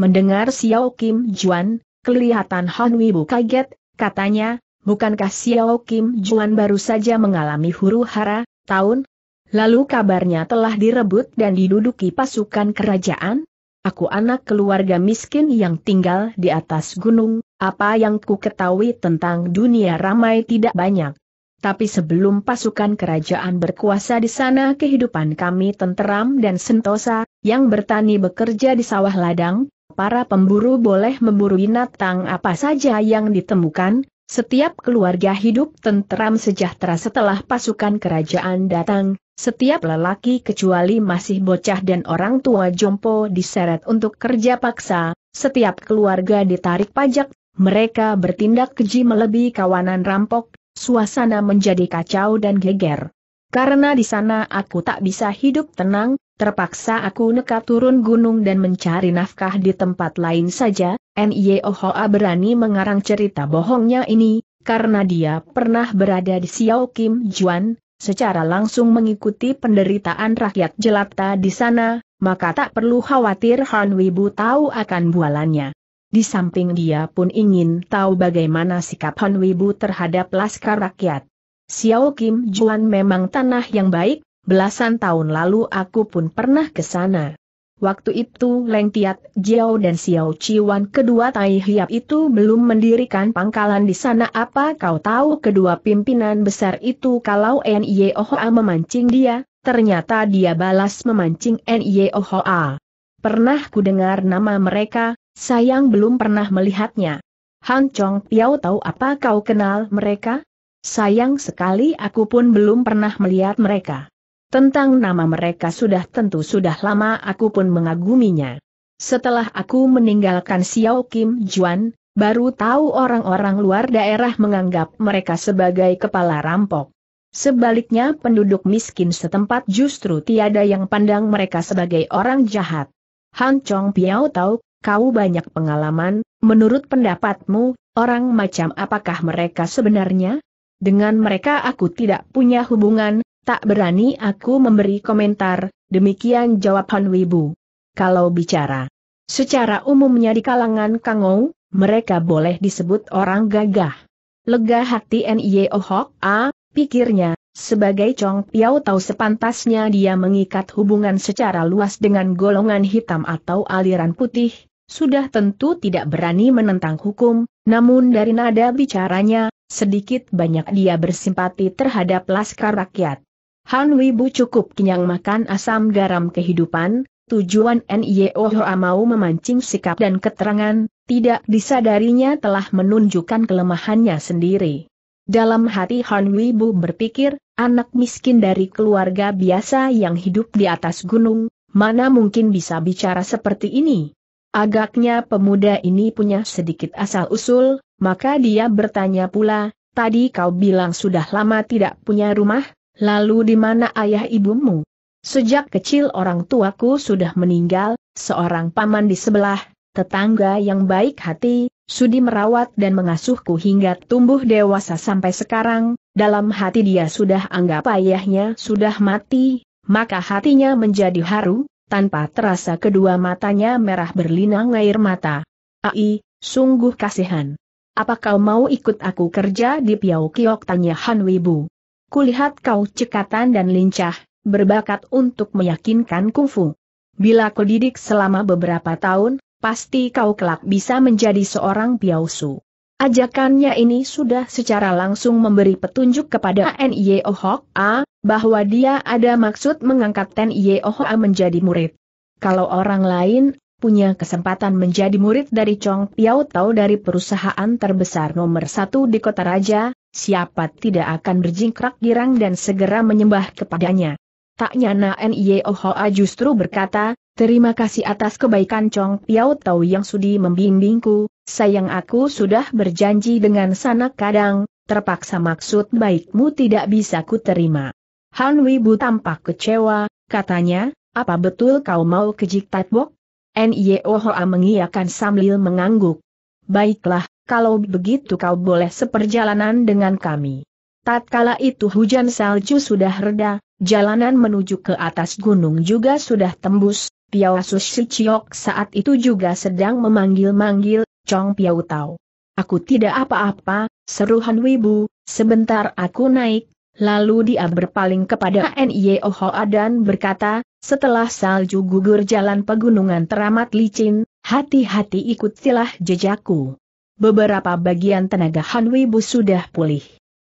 Mendengar Xiao Kim Juan, kelihatan Han Wibu kaget, katanya, bukankah Xiao Kim Juan baru saja mengalami huru hara, tahun, Lalu kabarnya telah direbut dan diduduki pasukan kerajaan? Aku anak keluarga miskin yang tinggal di atas gunung, apa yang ku ketahui tentang dunia ramai tidak banyak. Tapi sebelum pasukan kerajaan berkuasa di sana kehidupan kami tenteram dan sentosa, yang bertani bekerja di sawah ladang, para pemburu boleh memburu binatang apa saja yang ditemukan, setiap keluarga hidup tentram sejahtera setelah pasukan kerajaan datang, setiap lelaki kecuali masih bocah dan orang tua jompo diseret untuk kerja paksa, setiap keluarga ditarik pajak, mereka bertindak keji melebihi kawanan rampok, suasana menjadi kacau dan geger. Karena di sana aku tak bisa hidup tenang, Terpaksa aku nekat turun gunung dan mencari nafkah di tempat lain saja, N.Y.O.H.A. berani mengarang cerita bohongnya ini, karena dia pernah berada di Xiao Kim Juan, secara langsung mengikuti penderitaan rakyat jelata di sana, maka tak perlu khawatir Han Wibu tahu akan bualannya. Di samping dia pun ingin tahu bagaimana sikap Han Wibu terhadap laskar rakyat. Xiao Kim Juan memang tanah yang baik, Belasan tahun lalu aku pun pernah ke sana. Waktu itu Leng Tiat Jiao dan Xiao Chiwan kedua Tai Hiap itu belum mendirikan pangkalan di sana apa kau tahu kedua pimpinan besar itu kalau e Ohoa memancing dia, ternyata dia balas memancing e Ohoa. Pernah ku dengar nama mereka, sayang belum pernah melihatnya. Han Chong Piao tahu apa kau kenal mereka? Sayang sekali aku pun belum pernah melihat mereka. Tentang nama mereka sudah tentu sudah lama aku pun mengaguminya. Setelah aku meninggalkan Xiao Kim Juan, baru tahu orang-orang luar daerah menganggap mereka sebagai kepala rampok. Sebaliknya penduduk miskin setempat justru tiada yang pandang mereka sebagai orang jahat. Han Chong Piao tahu, kau banyak pengalaman, menurut pendapatmu, orang macam apakah mereka sebenarnya? Dengan mereka aku tidak punya hubungan, Tak berani aku memberi komentar, demikian jawab Han Wibu. Kalau bicara secara umumnya di kalangan Kangou, mereka boleh disebut orang gagah. Lega hati N.Y.O. E oh Hok A, pikirnya, sebagai Chong Piao tahu sepantasnya dia mengikat hubungan secara luas dengan golongan hitam atau aliran putih, sudah tentu tidak berani menentang hukum, namun dari nada bicaranya, sedikit banyak dia bersimpati terhadap laskar rakyat. Han Wibu cukup kenyang makan asam garam kehidupan, tujuan N.I.O. Hoa mau memancing sikap dan keterangan, tidak disadarinya telah menunjukkan kelemahannya sendiri. Dalam hati Han Wibu berpikir, anak miskin dari keluarga biasa yang hidup di atas gunung, mana mungkin bisa bicara seperti ini? Agaknya pemuda ini punya sedikit asal-usul, maka dia bertanya pula, tadi kau bilang sudah lama tidak punya rumah, Lalu di mana ayah ibumu? Sejak kecil orang tuaku sudah meninggal, seorang paman di sebelah, tetangga yang baik hati, sudi merawat dan mengasuhku hingga tumbuh dewasa sampai sekarang, dalam hati dia sudah anggap ayahnya sudah mati, maka hatinya menjadi haru, tanpa terasa kedua matanya merah berlinang air mata. Ai, sungguh kasihan. Apa kau mau ikut aku kerja di Piau Kiok? Tanya Han Wibu. Kulihat kau cekatan dan lincah, berbakat untuk meyakinkan kungfu. Bila kau didik selama beberapa tahun, pasti kau kelak bisa menjadi seorang piausu. Ajakannya ini sudah secara langsung memberi petunjuk kepada N.I.O. Hok A, bahwa dia ada maksud mengangkat N.I.O. Hok A menjadi murid. Kalau orang lain, punya kesempatan menjadi murid dari Chong Piao Tao dari perusahaan terbesar nomor satu di kota Raja, siapa tidak akan berjingkrak girang dan segera menyembah kepadanya. Tak nyana Nio Hoa justru berkata, terima kasih atas kebaikan Chong Piao Tau yang sudi membimbingku, sayang aku sudah berjanji dengan sanak kadang, terpaksa maksud baikmu tidak bisa ku terima. Han Wibu tampak kecewa, katanya, apa betul kau mau kejik Tatbok? Nio Hoa mengiakan sambil mengangguk. Baiklah, kalau begitu kau boleh seperjalanan dengan kami. Tatkala itu hujan salju sudah reda, jalanan menuju ke atas gunung juga sudah tembus, Piao Susiciok saat itu juga sedang memanggil-manggil, Chong Piao Tau. Aku tidak apa-apa, seru Han Wibu, sebentar aku naik, lalu dia berpaling kepada N.I.O. Hoa dan berkata, setelah salju gugur jalan pegunungan teramat licin, hati-hati ikutilah jejakku beberapa bagian tenaga Han Wibu sudah pulih.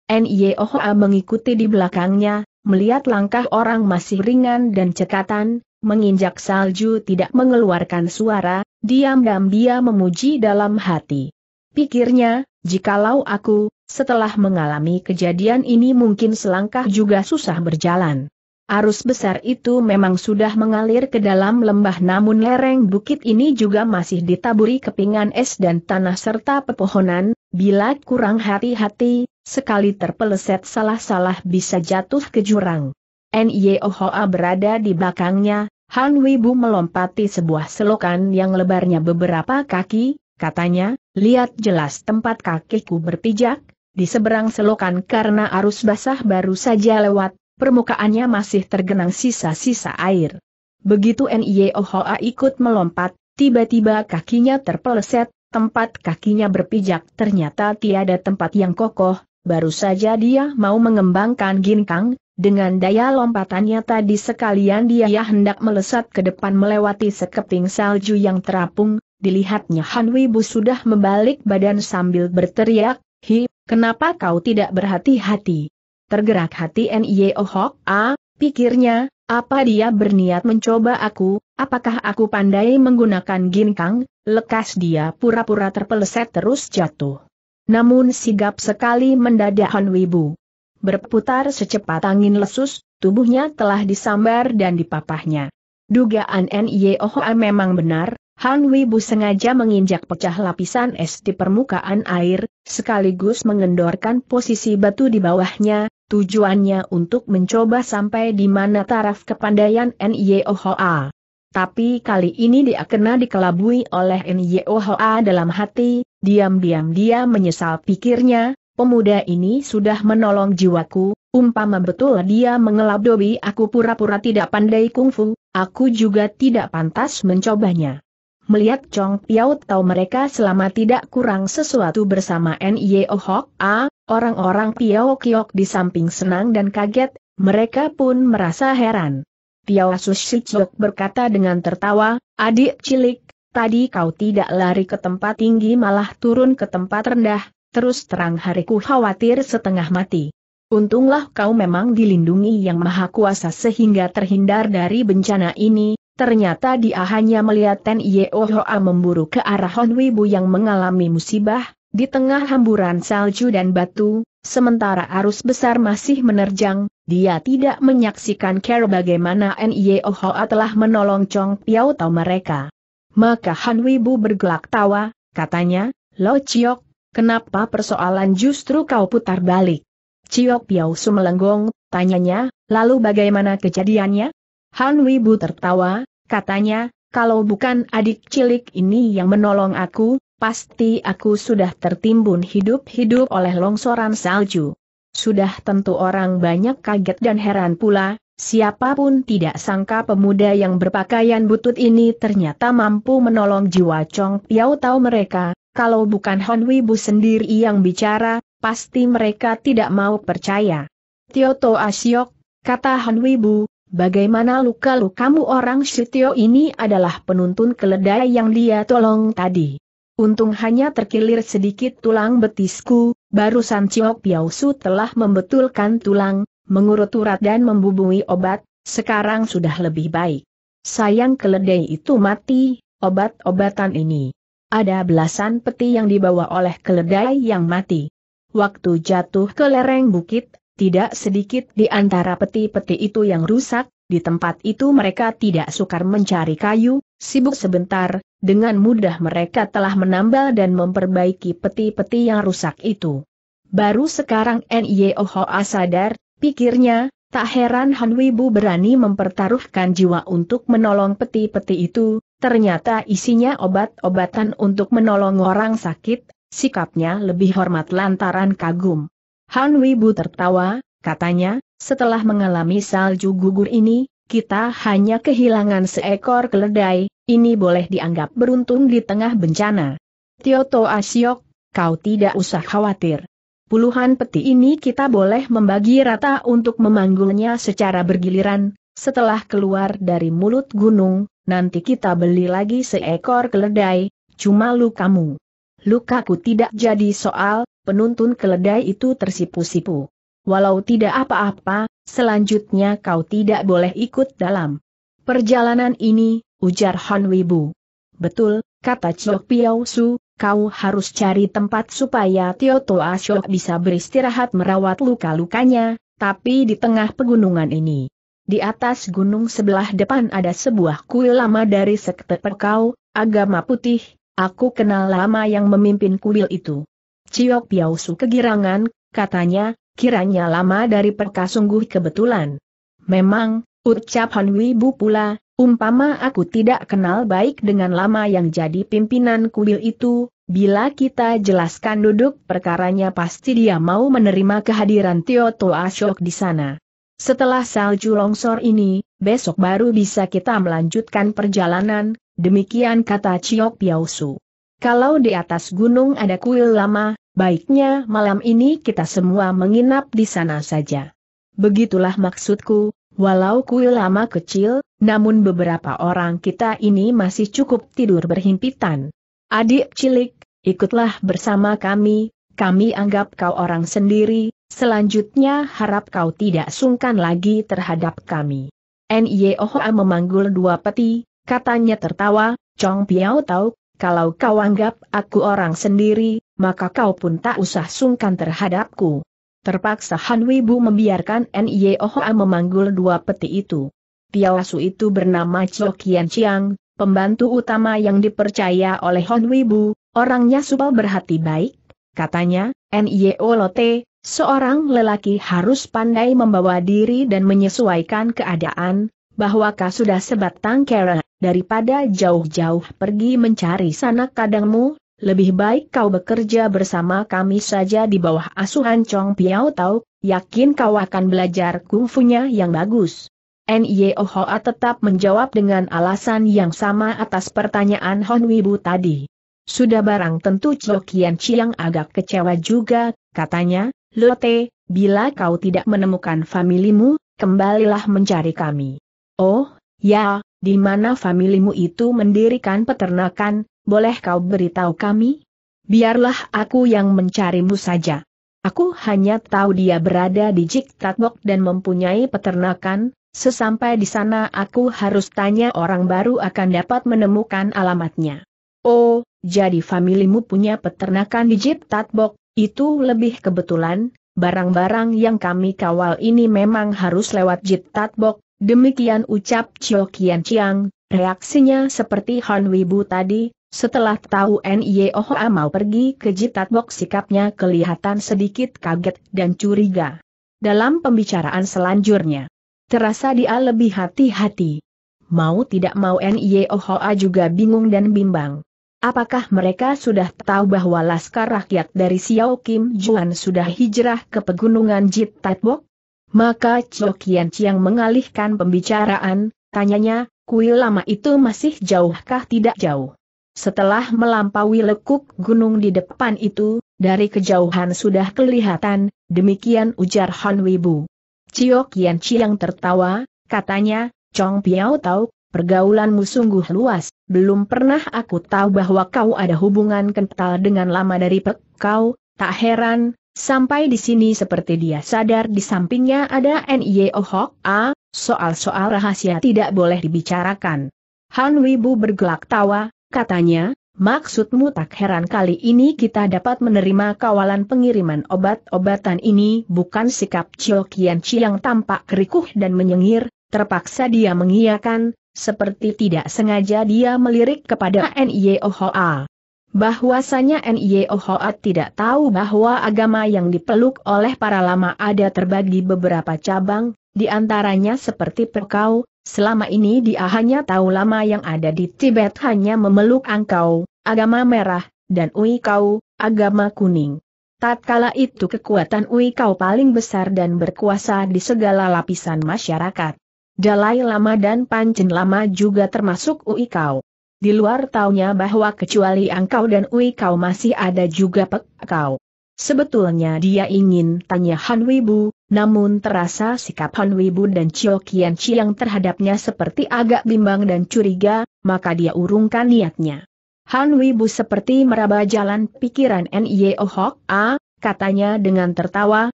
Nioha mengikuti di belakangnya, melihat langkah orang masih ringan dan cekatan, menginjak salju tidak mengeluarkan suara, diam-diam dia memuji dalam hati. Pikirnya, jikalau aku, setelah mengalami kejadian ini mungkin selangkah juga susah berjalan. Arus besar itu memang sudah mengalir ke dalam lembah namun lereng bukit ini juga masih ditaburi kepingan es dan tanah serta pepohonan, bila kurang hati-hati, sekali terpeleset salah-salah bisa jatuh ke jurang. Hoa berada di belakangnya, Han Wibu melompati sebuah selokan yang lebarnya beberapa kaki, katanya, lihat jelas tempat kakiku berpijak, di seberang selokan karena arus basah baru saja lewat, permukaannya masih tergenang sisa-sisa air. Begitu Niohoa ikut melompat, tiba-tiba kakinya terpeleset, tempat kakinya berpijak ternyata tiada tempat yang kokoh, baru saja dia mau mengembangkan ginkang, dengan daya lompatannya tadi sekalian dia hendak melesat ke depan melewati sekeping salju yang terapung, dilihatnya Han Wibu sudah membalik badan sambil berteriak, Hi, kenapa kau tidak berhati-hati? Tergerak hati N.Y.O. Oh Hok, ah, pikirnya, apa dia berniat mencoba aku, apakah aku pandai menggunakan ginkang, lekas dia pura-pura terpeleset terus jatuh. Namun sigap sekali mendadak Han Wibu. Berputar secepat angin lesus, tubuhnya telah disambar dan dipapahnya. Dugaan A oh memang benar, Han Wibu sengaja menginjak pecah lapisan es di permukaan air, sekaligus mengendorkan posisi batu di bawahnya, tujuannya untuk mencoba sampai di mana taraf kepandaian NYOHA. Tapi kali ini dia kena dikelabui oleh NYOHA dalam hati, diam-diam dia menyesal pikirnya, pemuda ini sudah menolong jiwaku, umpama betul dia mengelabui aku pura-pura tidak pandai kungfu, aku juga tidak pantas mencobanya. Melihat Chong Piao tahu mereka selama tidak kurang sesuatu bersama NYOHA, Orang-orang Piao Kiok di samping senang dan kaget, mereka pun merasa heran. Piao Sushijok berkata dengan tertawa, adik cilik, tadi kau tidak lari ke tempat tinggi malah turun ke tempat rendah, terus terang hariku khawatir setengah mati. Untunglah kau memang dilindungi yang maha kuasa sehingga terhindar dari bencana ini, ternyata dia hanya melihat Ten Yeohoa memburu ke arah Honwibu yang mengalami musibah, di tengah hamburan salju dan batu, sementara arus besar masih menerjang, dia tidak menyaksikan care bagaimana N.I.O. Hoa telah menolong Chong Piao Tau mereka. Maka Han Wibu bergelak tawa, katanya, Lo Chiok, kenapa persoalan justru kau putar balik? Chiok Piao sumelenggong, tanyanya, lalu bagaimana kejadiannya? Han Wibu tertawa, katanya, kalau bukan adik cilik ini yang menolong aku, pasti aku sudah tertimbun hidup-hidup oleh longsoran salju. Sudah tentu orang banyak kaget dan heran pula, siapapun tidak sangka pemuda yang berpakaian butut ini ternyata mampu menolong jiwa Chong Piao tahu mereka, kalau bukan Hon Wibu sendiri yang bicara, pasti mereka tidak mau percaya. Tio Tioto Asyok, kata Hon Wibu, bagaimana luka-lukamu orang Shitio ini adalah penuntun keledai yang dia tolong tadi. Untung hanya terkilir sedikit tulang betisku, barusan Ciok Piausu telah membetulkan tulang, mengurut urat dan membubui obat, sekarang sudah lebih baik. Sayang keledai itu mati, obat-obatan ini. Ada belasan peti yang dibawa oleh keledai yang mati. Waktu jatuh ke lereng bukit, tidak sedikit di antara peti-peti itu yang rusak, di tempat itu mereka tidak sukar mencari kayu, Sibuk sebentar, dengan mudah mereka telah menambal dan memperbaiki peti-peti yang rusak itu. Baru sekarang N.Y.O. Hoa sadar, pikirnya, tak heran Han Wibu berani mempertaruhkan jiwa untuk menolong peti-peti itu, ternyata isinya obat-obatan untuk menolong orang sakit, sikapnya lebih hormat lantaran kagum. Han Wibu tertawa, katanya, setelah mengalami salju gugur ini, kita hanya kehilangan seekor keledai, ini boleh dianggap beruntung di tengah bencana. Tioto Asyok, kau tidak usah khawatir. Puluhan peti ini kita boleh membagi rata untuk memanggulnya secara bergiliran, setelah keluar dari mulut gunung, nanti kita beli lagi seekor keledai, cuma lukamu. Lukaku tidak jadi soal, penuntun keledai itu tersipu-sipu. Walau tidak apa-apa, Selanjutnya kau tidak boleh ikut dalam perjalanan ini, ujar Han Wibu. Betul, kata Ciok Piao Su, kau harus cari tempat supaya Tio Toa Shok bisa beristirahat merawat luka-lukanya, tapi di tengah pegunungan ini. Di atas gunung sebelah depan ada sebuah kuil lama dari sekte Perkau, agama putih, aku kenal lama yang memimpin kuil itu. Ciok Piausu kegirangan, katanya, kiranya lama dari perka sungguh kebetulan. Memang, ucap Han Wibu pula, umpama aku tidak kenal baik dengan lama yang jadi pimpinan kuil itu, bila kita jelaskan duduk perkaranya pasti dia mau menerima kehadiran Tio To Ashok di sana. Setelah salju longsor ini, besok baru bisa kita melanjutkan perjalanan, demikian kata Chiok Piausu. Kalau di atas gunung ada kuil lama, baiknya malam ini kita semua menginap di sana saja. Begitulah maksudku, walau kuil lama kecil, namun beberapa orang kita ini masih cukup tidur berhimpitan. Adik cilik, ikutlah bersama kami, kami anggap kau orang sendiri, selanjutnya harap kau tidak sungkan lagi terhadap kami. N.Y.O.H.A. memanggul dua peti, katanya tertawa, Chong Piao tahu, kalau kau anggap aku orang sendiri, maka kau pun tak usah sungkan terhadapku. Terpaksa Han Wibu membiarkan Niohoa memanggul dua peti itu. Piawasu itu bernama Cho Kian Chiang, pembantu utama yang dipercaya oleh Han Wibu, orangnya supel berhati baik, katanya, Nio Lote, seorang lelaki harus pandai membawa diri dan menyesuaikan keadaan, Bahwa bahwakah sudah sebatang kera, daripada jauh-jauh pergi mencari sanak kadangmu, lebih baik kau bekerja bersama kami saja di bawah asuhan Chong Piao Tau, yakin kau akan belajar kungfunya yang bagus. N.Y.O. Hoa tetap menjawab dengan alasan yang sama atas pertanyaan Hon Wibu tadi. Sudah barang tentu Cho Kian Chiang agak kecewa juga, katanya, Lote, bila kau tidak menemukan familimu, kembalilah mencari kami. Oh, ya, di mana familimu itu mendirikan peternakan, boleh kau beritahu kami? Biarlah aku yang mencarimu saja. Aku hanya tahu dia berada di Jiktatbok dan mempunyai peternakan, sesampai di sana aku harus tanya orang baru akan dapat menemukan alamatnya. Oh, jadi familimu punya peternakan di Jiktatbok, itu lebih kebetulan, barang-barang yang kami kawal ini memang harus lewat Jiktatbok, demikian ucap Chio Kian Chiang, reaksinya seperti Han Wibu tadi, setelah tahu Nyoha e mau pergi ke Jitatbok sikapnya kelihatan sedikit kaget dan curiga. Dalam pembicaraan selanjutnya, terasa dia lebih hati-hati. Mau tidak mau Nyoha e juga bingung dan bimbang. Apakah mereka sudah tahu bahwa laskar rakyat dari Xiao Kim Juan sudah hijrah ke pegunungan Jitatbok? Maka Chio Kian Chiang mengalihkan pembicaraan, tanyanya, kuil lama itu masih jauhkah tidak jauh? Setelah melampaui lekuk gunung di depan itu, dari kejauhan sudah kelihatan, demikian ujar Han Wibu. Cio Kian Chiang tertawa, katanya, Chong Piao tahu, pergaulanmu sungguh luas, belum pernah aku tahu bahwa kau ada hubungan kental dengan lama dari pek, kau, tak heran, sampai di sini seperti dia sadar di sampingnya ada N.I.O. Ohok. A, soal-soal rahasia tidak boleh dibicarakan. Han Wibu bergelak tawa, katanya, maksudmu tak heran kali ini kita dapat menerima kawalan pengiriman obat-obatan ini bukan sikap Chiu Kian yang tampak kerikuh dan menyengir, terpaksa dia mengiyakan, seperti tidak sengaja dia melirik kepada NIOHA. Oh Bahwasanya NIOHA oh tidak tahu bahwa agama yang dipeluk oleh para lama ada terbagi beberapa cabang, di antaranya seperti perkau, Selama ini dia hanya tahu lama yang ada di Tibet hanya memeluk angkau, agama merah, dan Ui Kau, agama kuning. Tatkala itu kekuatan Ui Kau paling besar dan berkuasa di segala lapisan masyarakat. Dalai Lama dan Pancen Lama juga termasuk Ui Kau. Di luar taunya bahwa kecuali angkau dan Ui Kau masih ada juga Pek Kau. Sebetulnya dia ingin tanya Han Wibu, namun terasa sikap Han Wibu dan Chio Kian Chiang terhadapnya seperti agak bimbang dan curiga, maka dia urungkan niatnya. Han Wibu seperti meraba jalan pikiran N.I.O. Hok A, katanya dengan tertawa,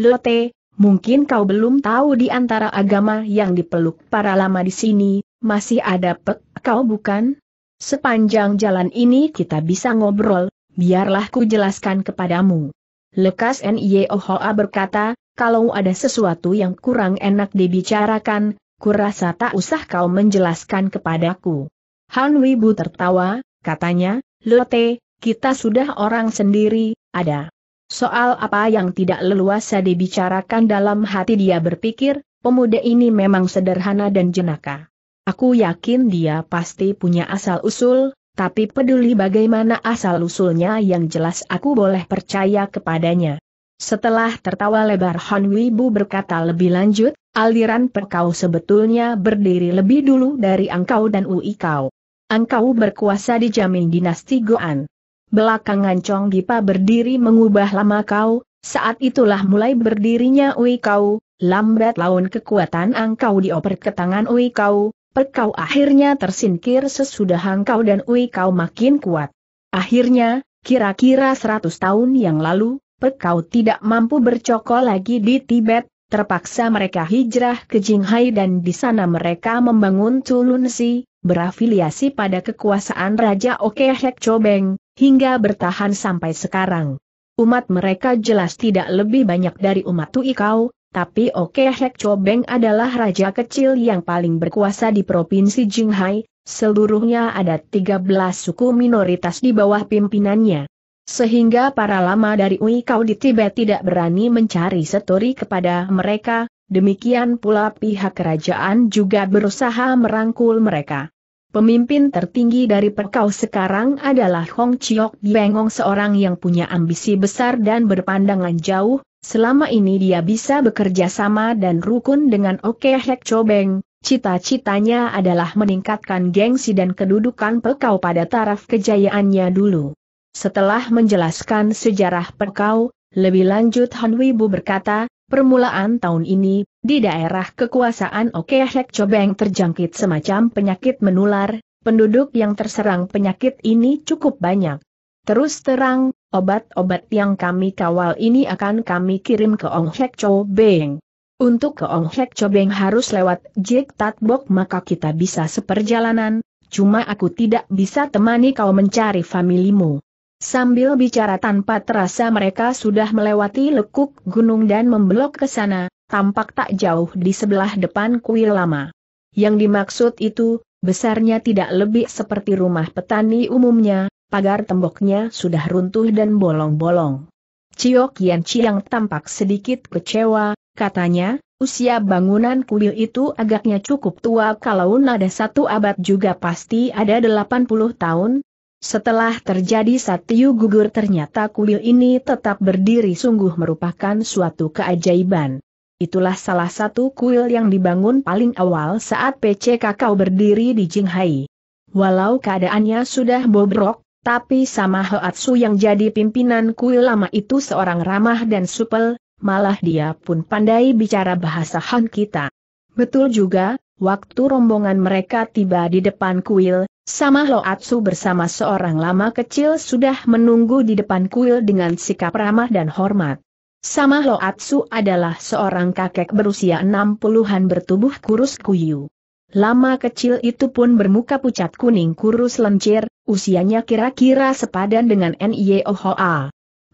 Lote, mungkin kau belum tahu di antara agama yang dipeluk para lama di sini, masih ada pek, kau bukan? Sepanjang jalan ini kita bisa ngobrol, biarlah ku jelaskan kepadamu. Lekas N.I.O. A berkata, kalau ada sesuatu yang kurang enak dibicarakan, kurasa tak usah kau menjelaskan kepadaku. Han Wibu tertawa, katanya, Lote, kita sudah orang sendiri, ada. Soal apa yang tidak leluasa dibicarakan dalam hati dia berpikir, pemuda ini memang sederhana dan jenaka. Aku yakin dia pasti punya asal-usul, tapi peduli bagaimana asal-usulnya yang jelas aku boleh percaya kepadanya. Setelah tertawa lebar Hon Wibu berkata lebih lanjut, aliran perkau sebetulnya berdiri lebih dulu dari Angkau dan ui kau. Angkau berkuasa dijamin dinasti Goan. Belakangan Chong Gipa berdiri mengubah lama kau, saat itulah mulai berdirinya ui kau. lambat laun kekuatan Angkau dioper ke tangan Kau, perkau akhirnya tersingkir sesudah Angkau dan ui kau makin kuat. Akhirnya, kira-kira 100 tahun yang lalu, Kau tidak mampu bercokol lagi di Tibet, terpaksa mereka hijrah ke Jinghai dan di sana mereka membangun Tulunsi, berafiliasi pada kekuasaan Raja Okehek Chobeng, hingga bertahan sampai sekarang. Umat mereka jelas tidak lebih banyak dari umat Tuikau, tapi Okehek Chobeng adalah raja kecil yang paling berkuasa di Provinsi Jinghai, seluruhnya ada 13 suku minoritas di bawah pimpinannya. Sehingga para lama dari Uikau di Tibet tidak berani mencari setori kepada mereka, demikian pula pihak kerajaan juga berusaha merangkul mereka. Pemimpin tertinggi dari Perkau sekarang adalah Hong Chiok Bengong seorang yang punya ambisi besar dan berpandangan jauh, selama ini dia bisa bekerja sama dan rukun dengan Oke Hek Chobeng, cita-citanya adalah meningkatkan gengsi dan kedudukan Perkau pada taraf kejayaannya dulu. Setelah menjelaskan sejarah Perkau, lebih lanjut Han Wibu berkata, permulaan tahun ini, di daerah kekuasaan Okeahek Cobeng terjangkit semacam penyakit menular, penduduk yang terserang penyakit ini cukup banyak. Terus terang, obat-obat yang kami kawal ini akan kami kirim ke Ong Onghek Cobeng. Untuk ke Ong Onghek Cobeng harus lewat Jik Tatbok maka kita bisa seperjalanan, cuma aku tidak bisa temani kau mencari familimu. Sambil bicara tanpa terasa mereka sudah melewati lekuk gunung dan membelok ke sana, tampak tak jauh di sebelah depan kuil lama. Yang dimaksud itu, besarnya tidak lebih seperti rumah petani umumnya, pagar temboknya sudah runtuh dan bolong-bolong. Cio Kian Chiang tampak sedikit kecewa, katanya, usia bangunan kuil itu agaknya cukup tua kalau nada satu abad juga pasti ada 80 tahun, setelah terjadi Satyu gugur ternyata kuil ini tetap berdiri sungguh merupakan suatu keajaiban. Itulah salah satu kuil yang dibangun paling awal saat PC Kakao berdiri di Jinghai. Walau keadaannya sudah bobrok, tapi sama Heatsu yang jadi pimpinan kuil lama itu seorang ramah dan supel, malah dia pun pandai bicara bahasa Han kita. Betul juga, waktu rombongan mereka tiba di depan kuil, sama Loatsu bersama seorang lama kecil sudah menunggu di depan kuil dengan sikap ramah dan hormat. Sama Loatsu adalah seorang kakek berusia enam puluhan bertubuh kurus kuyu. Lama kecil itu pun bermuka pucat kuning kurus lencir, usianya kira-kira sepadan dengan N.I.O.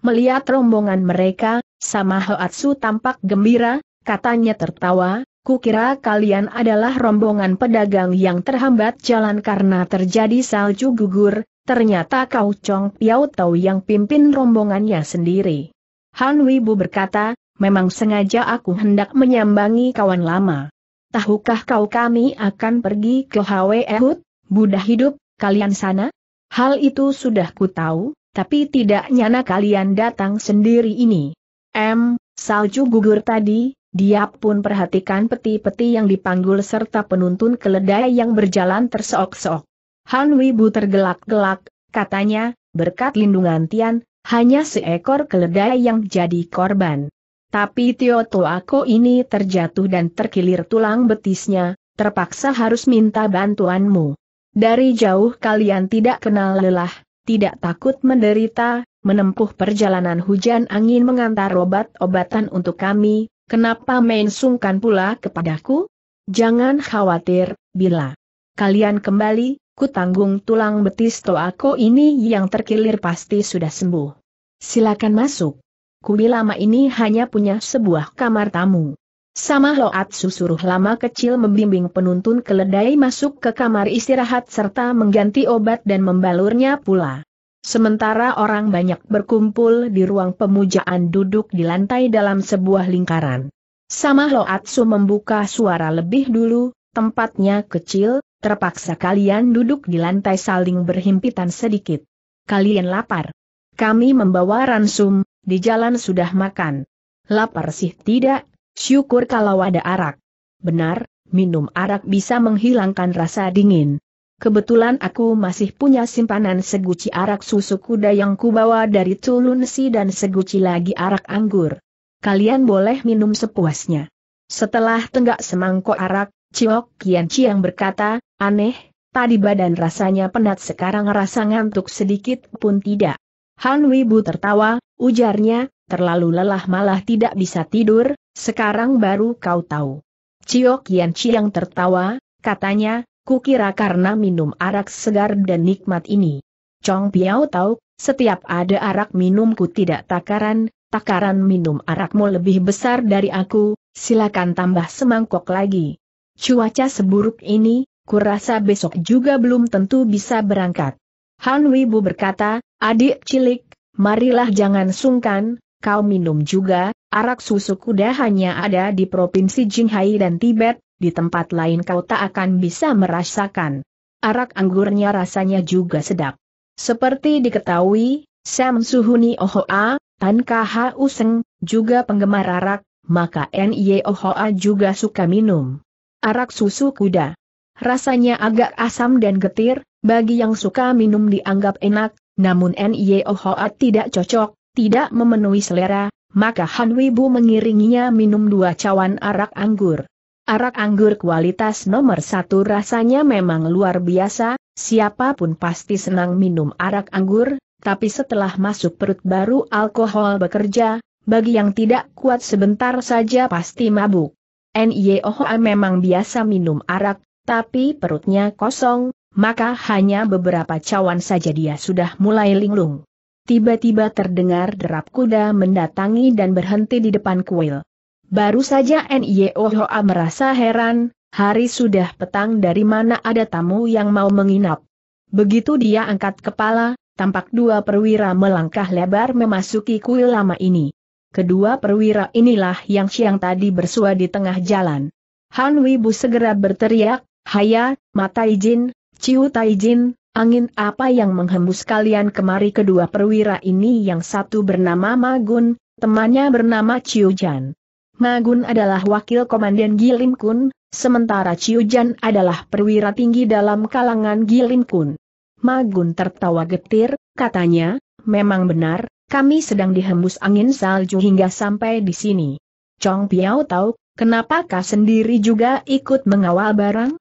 Melihat rombongan mereka, sama Loatsu tampak gembira, katanya tertawa, Kukira kalian adalah rombongan pedagang yang terhambat jalan karena terjadi salju gugur, ternyata kau Chong Piao Tau yang pimpin rombongannya sendiri. Han Wibu berkata, memang sengaja aku hendak menyambangi kawan lama. Tahukah kau kami akan pergi ke Hwe Ehud, Buddha hidup, kalian sana? Hal itu sudah ku tahu, tapi tidak nyana kalian datang sendiri ini. M, salju gugur tadi, dia pun perhatikan peti-peti yang dipanggul serta penuntun keledai yang berjalan terseok-seok. Han Wibu tergelak-gelak, katanya, berkat lindungan Tian, hanya seekor keledai yang jadi korban. Tapi Tio Tuako ini terjatuh dan terkilir tulang betisnya, terpaksa harus minta bantuanmu. Dari jauh kalian tidak kenal lelah, tidak takut menderita, menempuh perjalanan hujan angin mengantar obat-obatan untuk kami, Kenapa main sungkan pula kepadaku? Jangan khawatir, bila kalian kembali, ku tanggung tulang betis toako ini yang terkilir pasti sudah sembuh. Silakan masuk. Ku lama ini hanya punya sebuah kamar tamu. Sama Loat susuruh lama kecil membimbing penuntun keledai masuk ke kamar istirahat serta mengganti obat dan membalurnya pula. Sementara orang banyak berkumpul di ruang pemujaan duduk di lantai dalam sebuah lingkaran. Sama Loatsu membuka suara lebih dulu, tempatnya kecil, terpaksa kalian duduk di lantai saling berhimpitan sedikit. Kalian lapar. Kami membawa ransum, di jalan sudah makan. Lapar sih tidak, syukur kalau ada arak. Benar, minum arak bisa menghilangkan rasa dingin. Kebetulan aku masih punya simpanan seguci arak susu kuda yang kubawa dari Tulunsi dan seguci lagi arak anggur. Kalian boleh minum sepuasnya. Setelah tenggak semangkok arak, Ciok Kian yang berkata, aneh, tadi badan rasanya penat sekarang rasa ngantuk sedikit pun tidak. Han Wibu tertawa, ujarnya, terlalu lelah malah tidak bisa tidur, sekarang baru kau tahu. Ciok Kian yang tertawa, katanya, Kukira karena minum arak segar dan nikmat ini. Chong Piao tahu, setiap ada arak minumku tidak takaran, takaran minum arakmu lebih besar dari aku, silakan tambah semangkok lagi. Cuaca seburuk ini, kurasa besok juga belum tentu bisa berangkat. Han Wibu berkata, adik cilik, marilah jangan sungkan, kau minum juga, arak susu kuda hanya ada di Provinsi Jinghai dan Tibet, di tempat lain kau tak akan bisa merasakan. Arak anggurnya rasanya juga sedap. Seperti diketahui, Sam Suhuni Ohoa, Tan Kaha Useng, juga penggemar arak, maka Nye Ohoa juga suka minum. Arak susu kuda. Rasanya agak asam dan getir, bagi yang suka minum dianggap enak, namun Nye Ohoa tidak cocok, tidak memenuhi selera, maka Han Wibu mengiringinya minum dua cawan arak anggur. Arak anggur kualitas nomor satu rasanya memang luar biasa, siapapun pasti senang minum arak anggur, tapi setelah masuk perut baru alkohol bekerja, bagi yang tidak kuat sebentar saja pasti mabuk. NYOHA e memang biasa minum arak, tapi perutnya kosong, maka hanya beberapa cawan saja dia sudah mulai linglung. Tiba-tiba terdengar derap kuda mendatangi dan berhenti di depan kuil. Baru saja Nio Hoa merasa heran, hari sudah petang dari mana ada tamu yang mau menginap. Begitu dia angkat kepala, tampak dua perwira melangkah lebar memasuki kuil lama ini. Kedua perwira inilah yang siang tadi bersua di tengah jalan. Han Wibu segera berteriak, Haya, mata Ijin, ciu taijin, angin apa yang menghembus kalian kemari kedua perwira ini yang satu bernama Magun, temannya bernama Ciu Jan. Magun adalah wakil komandan Gilim Kun, sementara Ciujan adalah perwira tinggi dalam kalangan Gilim Kun. Magun tertawa getir, katanya, memang benar, kami sedang dihembus angin salju hingga sampai di sini. Chong Piao tahu, kenapakah sendiri juga ikut mengawal barang?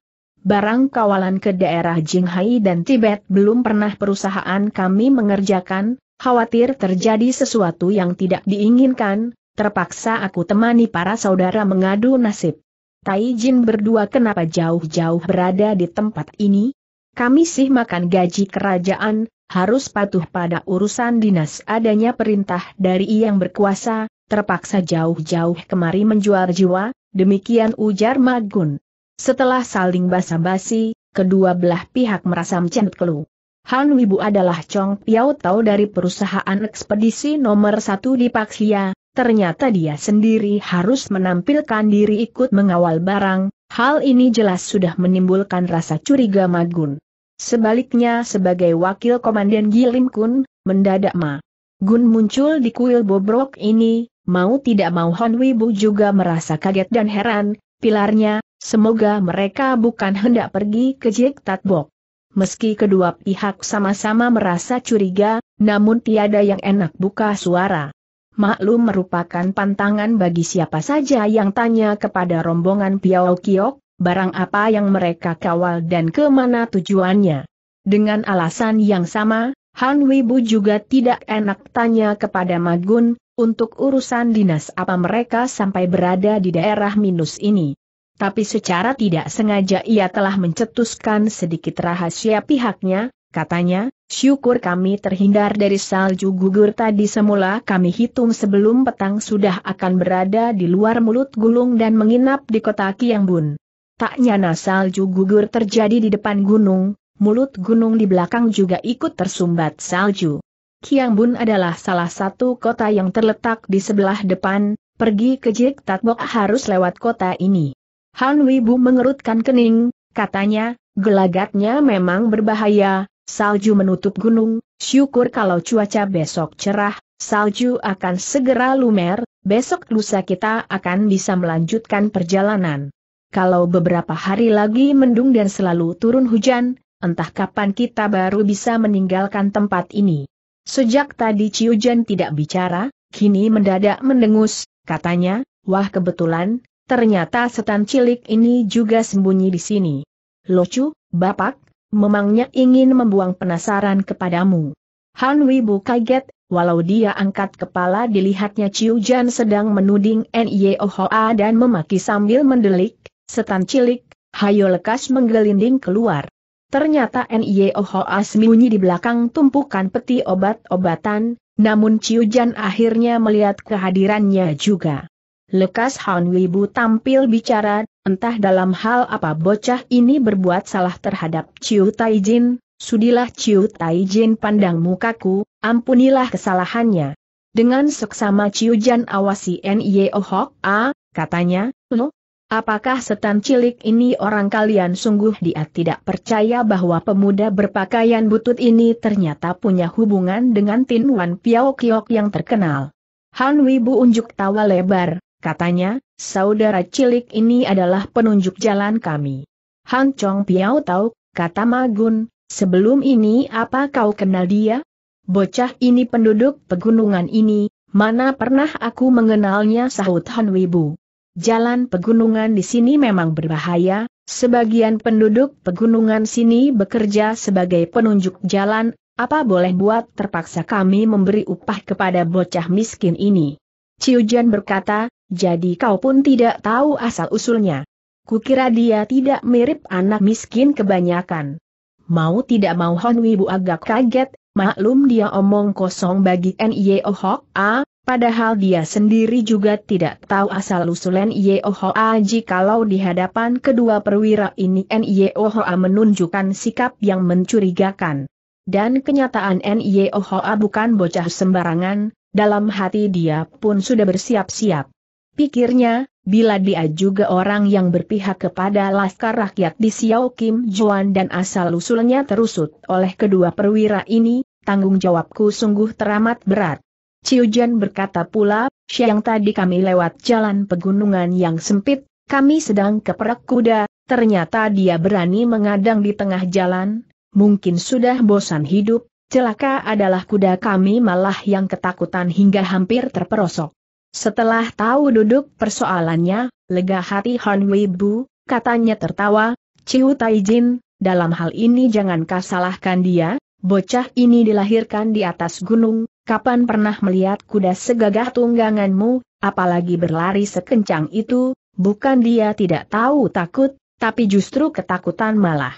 Barang kawalan ke daerah Jinghai dan Tibet belum pernah perusahaan kami mengerjakan, khawatir terjadi sesuatu yang tidak diinginkan, Terpaksa aku temani para saudara mengadu nasib. Tai berdua kenapa jauh-jauh berada di tempat ini? Kami sih makan gaji kerajaan, harus patuh pada urusan dinas adanya perintah dari yang berkuasa, terpaksa jauh-jauh kemari menjual jiwa, demikian ujar Magun. Setelah saling basa-basi, kedua belah pihak merasa mencet kelu. Han Wibu adalah Chong Piao Tau dari perusahaan ekspedisi nomor satu di Paxia, ternyata dia sendiri harus menampilkan diri ikut mengawal barang, hal ini jelas sudah menimbulkan rasa curiga Magun. Sebaliknya sebagai wakil komandan Gilim Kun, mendadak Ma Gun muncul di kuil bobrok ini, mau tidak mau Hon Wibu juga merasa kaget dan heran, pilarnya, semoga mereka bukan hendak pergi ke Jek Tatbok. Meski kedua pihak sama-sama merasa curiga, namun tiada yang enak buka suara maklum merupakan pantangan bagi siapa saja yang tanya kepada rombongan Piao Kiok, barang apa yang mereka kawal dan kemana tujuannya. Dengan alasan yang sama, Han Weibu juga tidak enak tanya kepada Magun, untuk urusan dinas apa mereka sampai berada di daerah minus ini. Tapi secara tidak sengaja ia telah mencetuskan sedikit rahasia pihaknya, Katanya, syukur kami terhindar dari salju gugur tadi semula kami hitung sebelum petang sudah akan berada di luar mulut gulung dan menginap di kota Kiangbun. Tak nyana salju gugur terjadi di depan gunung, mulut gunung di belakang juga ikut tersumbat salju. Kiangbun adalah salah satu kota yang terletak di sebelah depan, pergi ke Jik Tatbok harus lewat kota ini. Han Wibu mengerutkan kening, katanya, gelagatnya memang berbahaya, Salju menutup gunung, syukur kalau cuaca besok cerah, salju akan segera lumer, besok lusa kita akan bisa melanjutkan perjalanan. Kalau beberapa hari lagi mendung dan selalu turun hujan, entah kapan kita baru bisa meninggalkan tempat ini. Sejak tadi Ciujan tidak bicara, kini mendadak mendengus, katanya, wah kebetulan, ternyata setan cilik ini juga sembunyi di sini. Locu, Bapak, memangnya ingin membuang penasaran kepadamu. Han Wibu kaget, walau dia angkat kepala dilihatnya Ciu Jan sedang menuding Ohoa dan memaki sambil mendelik, setan cilik, hayo lekas menggelinding keluar. Ternyata Ohoa sembunyi di belakang tumpukan peti obat-obatan, namun Ciu Jan akhirnya melihat kehadirannya juga. Lekas Han Wibu tampil bicara, Entah dalam hal apa bocah ini berbuat salah terhadap Ciu Taijin, sudilah Ciu Taijin pandang mukaku, ampunilah kesalahannya. Dengan seksama Ciu Jan awasi Nye Hok A, katanya, lo, apakah setan cilik ini orang kalian sungguh dia tidak percaya bahwa pemuda berpakaian butut ini ternyata punya hubungan dengan Tin Wan Piao Kiok yang terkenal. Han Wibu unjuk tawa lebar, Katanya, saudara cilik ini adalah penunjuk jalan kami. Han Chong Piao tahu, kata Magun, sebelum ini apa kau kenal dia? Bocah ini penduduk pegunungan ini, mana pernah aku mengenalnya sahut Han Wibu. Jalan pegunungan di sini memang berbahaya, sebagian penduduk pegunungan sini bekerja sebagai penunjuk jalan, apa boleh buat terpaksa kami memberi upah kepada bocah miskin ini. Ciujan berkata, jadi kau pun tidak tahu asal-usulnya. Kukira dia tidak mirip anak miskin kebanyakan. Mau tidak mau Hon Wibu agak kaget, maklum dia omong kosong bagi N.Y.O. A, Padahal dia sendiri juga tidak tahu asal-usul A. jikalau di hadapan kedua perwira ini A menunjukkan sikap yang mencurigakan. Dan kenyataan A bukan bocah sembarangan, dalam hati dia pun sudah bersiap-siap. Pikirnya, bila dia juga orang yang berpihak kepada laskar rakyat di Xiao Kim Juan dan asal-usulnya terusut oleh kedua perwira ini, tanggung jawabku sungguh teramat berat. Jan berkata pula, siang tadi kami lewat jalan pegunungan yang sempit, kami sedang keperak kuda, ternyata dia berani mengadang di tengah jalan, mungkin sudah bosan hidup, celaka adalah kuda kami malah yang ketakutan hingga hampir terperosok. Setelah tahu duduk persoalannya, lega hati Han Weibu, katanya tertawa, Ciu Taijin, dalam hal ini jangan kau dia, bocah ini dilahirkan di atas gunung, kapan pernah melihat kuda segagah tungganganmu, apalagi berlari sekencang itu, bukan dia tidak tahu takut, tapi justru ketakutan malah.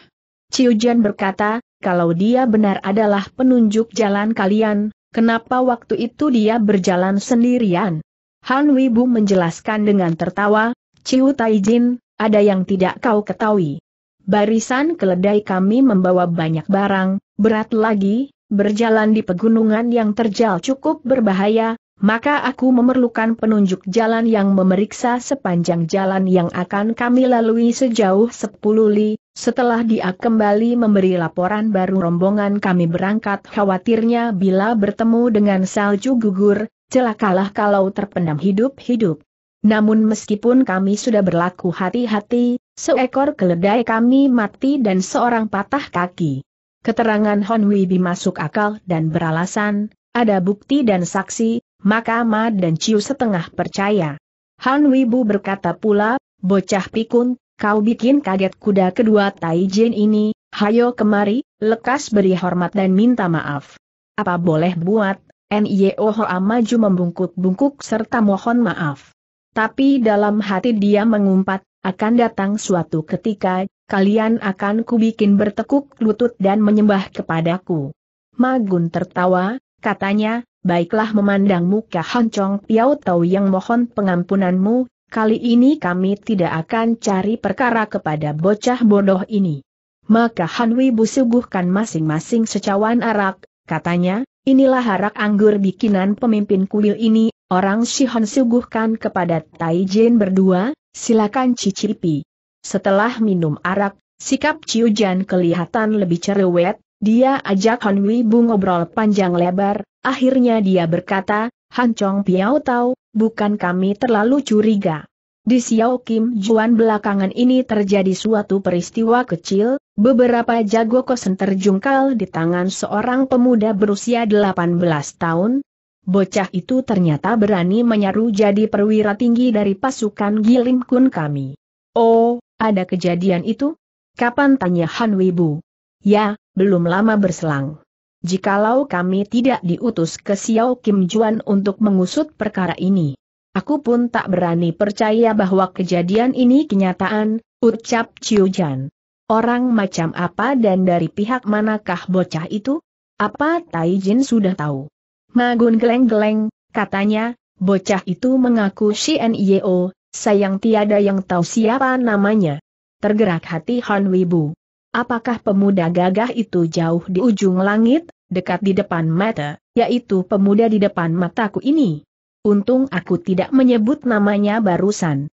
Ciu Jian berkata, kalau dia benar adalah penunjuk jalan kalian, kenapa waktu itu dia berjalan sendirian? Han Wibu menjelaskan dengan tertawa, Ciu Taijin, ada yang tidak kau ketahui. Barisan keledai kami membawa banyak barang, berat lagi, berjalan di pegunungan yang terjal cukup berbahaya, maka aku memerlukan penunjuk jalan yang memeriksa sepanjang jalan yang akan kami lalui sejauh 10 li, setelah dia kembali memberi laporan baru rombongan kami berangkat khawatirnya bila bertemu dengan salju gugur, celakalah kalau terpendam hidup-hidup. Namun meskipun kami sudah berlaku hati-hati, seekor keledai kami mati dan seorang patah kaki. Keterangan Hon Wibi masuk akal dan beralasan, ada bukti dan saksi, maka Ma dan Ciu setengah percaya. Han Wibu berkata pula, bocah pikun, kau bikin kaget kuda kedua Tai Jin ini, hayo kemari, lekas beri hormat dan minta maaf. Apa boleh buat, NIO e Hoa maju membungkuk-bungkuk serta mohon maaf. Tapi dalam hati dia mengumpat, akan datang suatu ketika, kalian akan kubikin bertekuk lutut dan menyembah kepadaku. Magun tertawa, katanya, baiklah memandang muka Hancong Piao Tau yang mohon pengampunanmu, kali ini kami tidak akan cari perkara kepada bocah bodoh ini. Maka Hanwi busuguhkan masing-masing secawan arak, katanya, Inilah harak anggur bikinan pemimpin kuil ini, orang Sihon suguhkan kepada Tai Jin berdua, silakan cicipi. Setelah minum arak, sikap Ciu Jan kelihatan lebih cerewet, dia ajak Han Wibu ngobrol panjang lebar, akhirnya dia berkata, Han Chong Piao tahu, bukan kami terlalu curiga. Di Xiao Kim Juan belakangan ini terjadi suatu peristiwa kecil, beberapa jago kosen terjungkal di tangan seorang pemuda berusia 18 tahun, Bocah itu ternyata berani menyaru jadi perwira tinggi dari pasukan Gilim Kun kami. Oh, ada kejadian itu? Kapan tanya Han Wibu? Ya, belum lama berselang. Jikalau kami tidak diutus ke Xiao Kim Juan untuk mengusut perkara ini, Aku pun tak berani percaya bahwa kejadian ini kenyataan, ucap Jan. Orang macam apa dan dari pihak manakah bocah itu? Apa Tai Jin sudah tahu? Magun geleng-geleng, katanya, bocah itu mengaku si Yeo, sayang tiada yang tahu siapa namanya. Tergerak hati Han Wibu. Apakah pemuda gagah itu jauh di ujung langit, dekat di depan mata, yaitu pemuda di depan mataku ini? Untung aku tidak menyebut namanya barusan.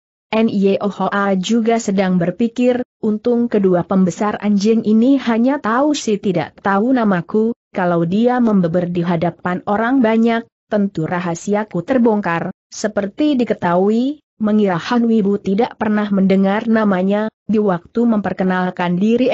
Hoa juga sedang berpikir, untung kedua pembesar anjing ini hanya tahu si tidak tahu namaku, kalau dia membeber di hadapan orang banyak, tentu rahasiaku terbongkar, seperti diketahui, mengira Han Wibu tidak pernah mendengar namanya, di waktu memperkenalkan diri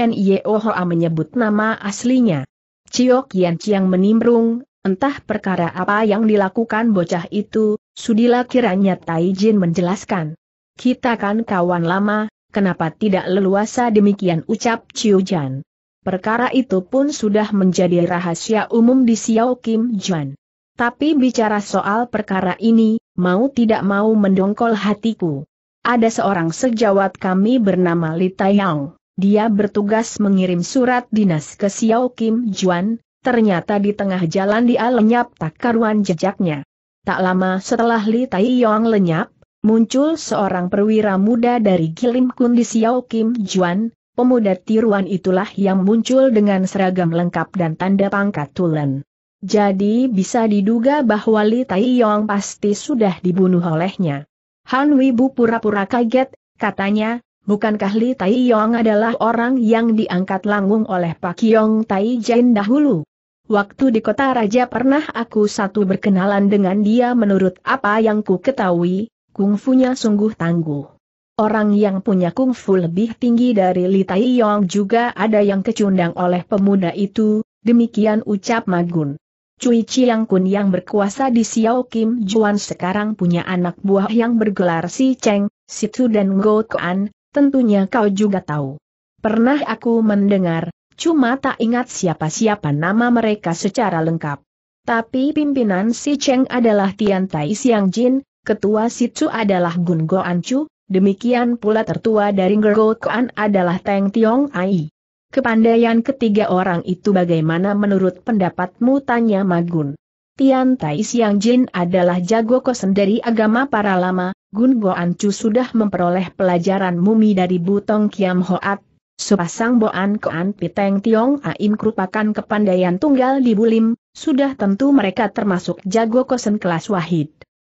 Hoa menyebut nama aslinya. Ciok Yan Chiang menimbrung, Entah perkara apa yang dilakukan bocah itu, sudilah kiranya Taijin menjelaskan. Kita kan kawan lama, kenapa tidak leluasa demikian ucap Ciujan. Perkara itu pun sudah menjadi rahasia umum di Xiao Kim Juan. Tapi bicara soal perkara ini, mau tidak mau mendongkol hatiku. Ada seorang sejawat kami bernama Li Taiyang. Dia bertugas mengirim surat dinas ke Xiao Kim Juan, Ternyata di tengah jalan dia lenyap tak karuan jejaknya. Tak lama setelah Li Tai Yong lenyap, muncul seorang perwira muda dari Gilim Kun di Xiao Kim Juan, pemuda tiruan itulah yang muncul dengan seragam lengkap dan tanda pangkat tulen. Jadi bisa diduga bahwa Li Taiyong pasti sudah dibunuh olehnya. Han Wibu pura-pura kaget, katanya, bukankah Li Taiyong adalah orang yang diangkat langung oleh Pak Yong Tai dahulu? Waktu di kota raja pernah aku satu berkenalan dengan dia menurut apa yang ku ketahui, kungfunya sungguh tangguh. Orang yang punya kungfu lebih tinggi dari Li Yong juga ada yang kecundang oleh pemuda itu, demikian ucap Magun. Cui Chiang Kun yang berkuasa di Xiao Kim Juan sekarang punya anak buah yang bergelar Si Cheng, Situ dan Go Kuan, tentunya kau juga tahu. Pernah aku mendengar, cuma tak ingat siapa-siapa nama mereka secara lengkap. Tapi pimpinan si Cheng adalah Tian Tai Siang Jin, ketua si Chu adalah Gun Go An Chu, demikian pula tertua dari Gergo Kuan adalah Teng Tiong Ai. Kepandaian ketiga orang itu bagaimana menurut pendapatmu tanya Magun. Tian Tai Siang Jin adalah jago kosen dari agama para lama, Gun Go An Chu sudah memperoleh pelajaran mumi dari Butong Kiam Hoat, Sepasang Boan Koan Piteng Tiong Aim merupakan kepandaian tunggal di Bulim, sudah tentu mereka termasuk jago kosen kelas wahid.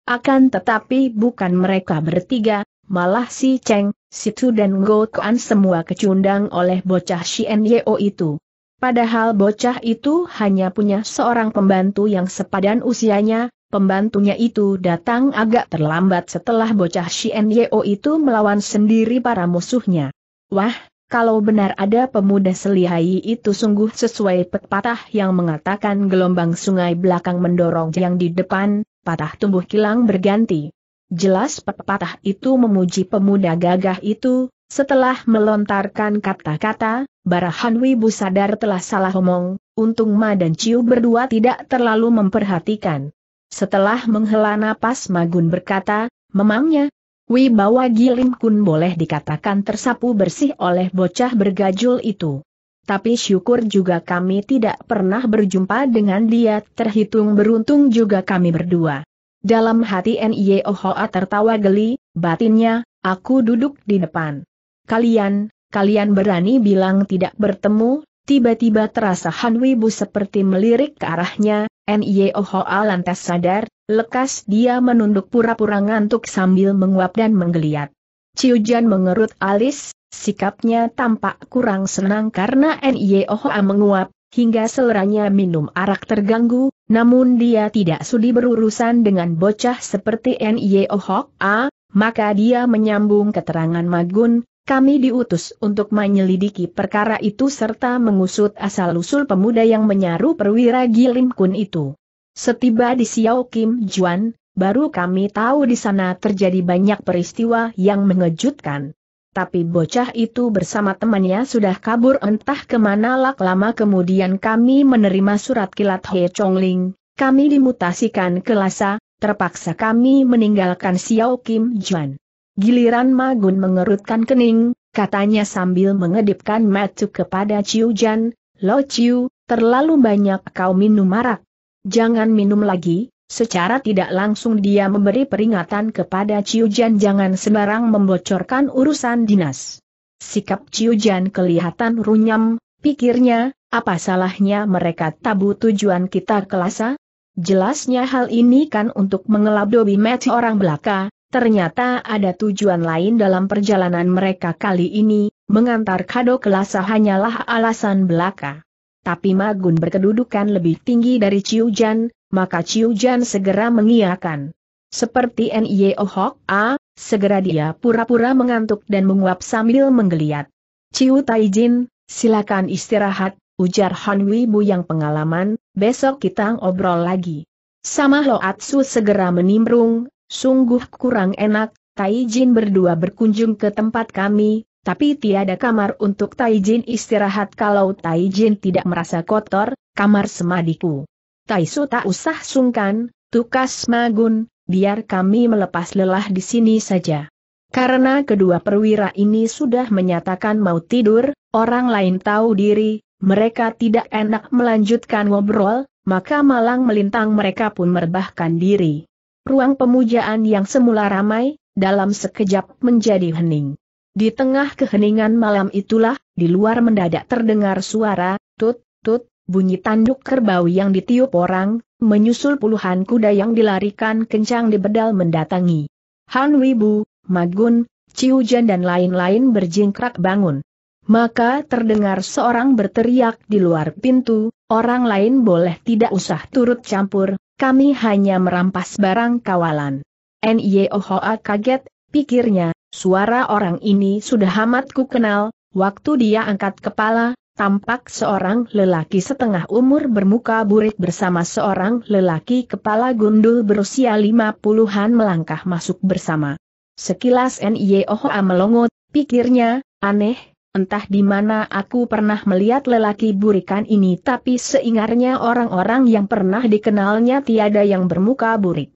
Akan tetapi bukan mereka bertiga, malah si Cheng, Situ dan Go Koan semua kecundang oleh bocah Shien Yeo itu. Padahal bocah itu hanya punya seorang pembantu yang sepadan usianya, pembantunya itu datang agak terlambat setelah bocah Shien Yeo itu melawan sendiri para musuhnya. Wah, kalau benar ada pemuda selihai itu sungguh sesuai pepatah yang mengatakan gelombang sungai belakang mendorong yang di depan, patah tumbuh kilang berganti. Jelas pepatah itu memuji pemuda gagah itu, setelah melontarkan kata-kata, Barahan Wibu sadar telah salah omong, untung Ma dan Ciu berdua tidak terlalu memperhatikan. Setelah menghela napas Magun berkata, Memangnya, Wibawa Gilim Kun boleh dikatakan tersapu bersih oleh bocah bergajul itu. Tapi syukur juga kami tidak pernah berjumpa dengan dia, terhitung beruntung juga kami berdua. Dalam hati N.I.O. Hoa tertawa geli, batinnya, aku duduk di depan. Kalian, kalian berani bilang tidak bertemu, tiba-tiba terasa Hanwibu seperti melirik ke arahnya, N.I.O. Hoa lantas sadar, Lekas dia menunduk pura-pura ngantuk sambil menguap dan menggeliat. Ciujan mengerut alis, sikapnya tampak kurang senang karena N.I.O.H.A. menguap, hingga seleranya minum arak terganggu, namun dia tidak sudi berurusan dengan bocah seperti N.I.O.H.A., maka dia menyambung keterangan Magun, kami diutus untuk menyelidiki perkara itu serta mengusut asal-usul pemuda yang menyaru perwira Gilim Kun itu. Setiba di Xiao Kim Juan, baru kami tahu di sana terjadi banyak peristiwa yang mengejutkan. Tapi bocah itu bersama temannya sudah kabur entah kemana lak lama kemudian kami menerima surat kilat He Chong Ling, kami dimutasikan ke Lhasa, terpaksa kami meninggalkan Xiao Kim Juan. Giliran Magun mengerutkan kening, katanya sambil mengedipkan matu kepada Ciu Jan, Lo Ciu, terlalu banyak kau minum arak, Jangan minum lagi, secara tidak langsung dia memberi peringatan kepada Ciujan jangan sembarang membocorkan urusan dinas. Sikap Ciujan kelihatan runyam, pikirnya, apa salahnya mereka tabu tujuan kita kelasa? Jelasnya hal ini kan untuk mengelabui match orang belaka, ternyata ada tujuan lain dalam perjalanan mereka kali ini, mengantar kado kelasa hanyalah alasan belaka tapi Magun berkedudukan lebih tinggi dari jan, maka jan segera mengiakan. Seperti N.I.O. Oh Hok A, segera dia pura-pura mengantuk dan menguap sambil menggeliat. Ciu Taijin, silakan istirahat, ujar Han Wibu yang pengalaman, besok kita ngobrol lagi. Sama Loatsu segera menimbrung, sungguh kurang enak, Taijin berdua berkunjung ke tempat kami, tapi tiada kamar untuk Taijin istirahat kalau Taijin tidak merasa kotor, kamar semadiku. Taisu tak usah sungkan, tukas magun, biar kami melepas lelah di sini saja. Karena kedua perwira ini sudah menyatakan mau tidur, orang lain tahu diri, mereka tidak enak melanjutkan ngobrol, maka malang melintang mereka pun merebahkan diri. Ruang pemujaan yang semula ramai, dalam sekejap menjadi hening. Di tengah keheningan malam itulah, di luar mendadak terdengar suara, tut, tut, bunyi tanduk kerbau yang ditiup orang, menyusul puluhan kuda yang dilarikan kencang di bedal mendatangi. Han Wibu, Magun, Ciujan dan lain-lain berjingkrak bangun. Maka terdengar seorang berteriak di luar pintu, orang lain boleh tidak usah turut campur, kami hanya merampas barang kawalan. N.I.O.H.A. kaget, pikirnya, Suara orang ini sudah amat ku kenal, waktu dia angkat kepala, tampak seorang lelaki setengah umur bermuka burik bersama seorang lelaki kepala gundul berusia lima puluhan melangkah masuk bersama. Sekilas N.Y.O.H.A. melongot, pikirnya, aneh, entah di mana aku pernah melihat lelaki burikan ini tapi seingarnya orang-orang yang pernah dikenalnya tiada yang bermuka burik.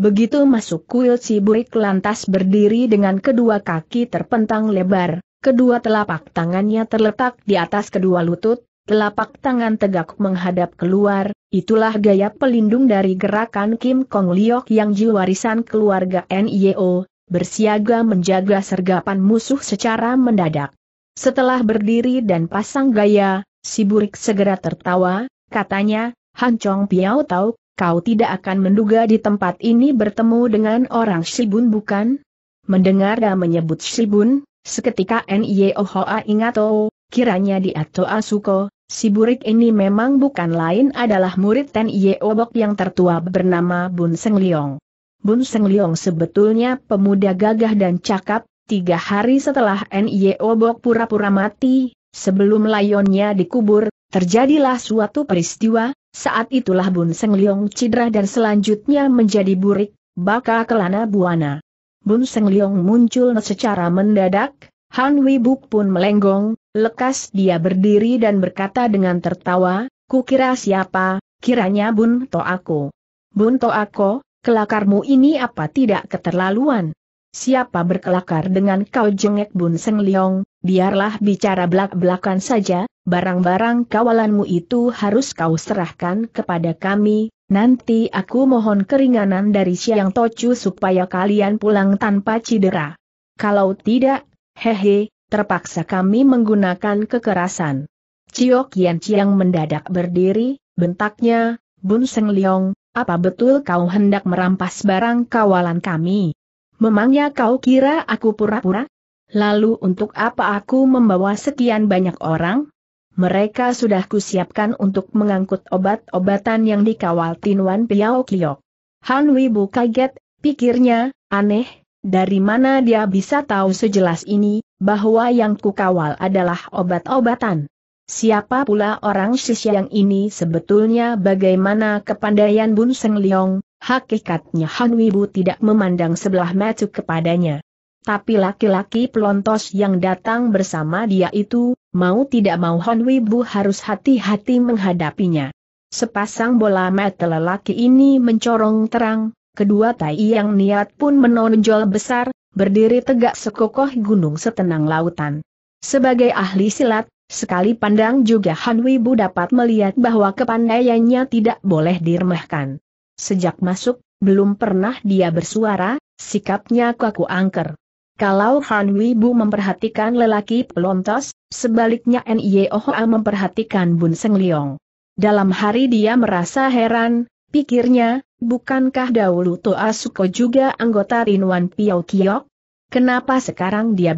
Begitu masuk kuil Si Burik lantas berdiri dengan kedua kaki terpentang lebar, kedua telapak tangannya terletak di atas kedua lutut, telapak tangan tegak menghadap keluar, itulah gaya pelindung dari gerakan Kim Kong Liok yang jiwarisan keluarga NIO, bersiaga menjaga sergapan musuh secara mendadak. Setelah berdiri dan pasang gaya, Si Burik segera tertawa, katanya, Han Chong Piao tahu Kau tidak akan menduga di tempat ini bertemu dengan orang Shibun bukan? Mendengar dia menyebut Shibun, seketika Nyeohoa ingat oh, kiranya di Ato Asuko, si burik ini memang bukan lain adalah murid Ten Yeobok yang tertua bernama Bun Seng Liong. Bun Seng Liong sebetulnya pemuda gagah dan cakap, tiga hari setelah Nyeobok pura-pura mati, sebelum layonnya dikubur, terjadilah suatu peristiwa, saat itulah Bun Seng Leong cedera dan selanjutnya menjadi burik, baka kelana buana. Bun Seng Leong muncul secara mendadak, Han Wibuk pun melenggong, lekas dia berdiri dan berkata dengan tertawa, kukira siapa, kiranya Bun To Ako. Bun To Ako, kelakarmu ini apa tidak keterlaluan? Siapa berkelakar dengan kau jengek Bun Seng Liong, biarlah bicara belak-belakan saja, barang-barang kawalanmu itu harus kau serahkan kepada kami, nanti aku mohon keringanan dari Siang Tocu supaya kalian pulang tanpa cedera. Kalau tidak, hehe, terpaksa kami menggunakan kekerasan. Cio Kian Chiang mendadak berdiri, bentaknya, Bun Seng Liong, apa betul kau hendak merampas barang kawalan kami? Memangnya kau kira aku pura-pura? Lalu untuk apa aku membawa sekian banyak orang? Mereka sudah kusiapkan untuk mengangkut obat-obatan yang dikawal Tinwan Piao Kiok. Han Wibu kaget, pikirnya, aneh, dari mana dia bisa tahu sejelas ini, bahwa yang kukawal adalah obat-obatan. Siapa pula orang Shishiang ini sebetulnya bagaimana kepandaian Bun Seng Leong, Hakikatnya Han Wibu tidak memandang sebelah mata kepadanya. Tapi laki-laki pelontos yang datang bersama dia itu, mau tidak mau Han Wibu harus hati-hati menghadapinya. Sepasang bola mata lelaki ini mencorong terang, kedua tai yang niat pun menonjol besar, berdiri tegak sekokoh gunung setenang lautan. Sebagai ahli silat, sekali pandang juga Han Wibu dapat melihat bahwa kepandaiannya tidak boleh diremehkan. Sejak masuk, belum pernah dia bersuara, sikapnya kaku angker. Kalau Han Wibu memperhatikan lelaki pelontos, sebaliknya N.I.O. Oh Hoa memperhatikan Bun Seng Liong. Dalam hari dia merasa heran, pikirnya, bukankah dahulu Toa Suko juga anggota Rinwan Piao Kiok? Kenapa sekarang dia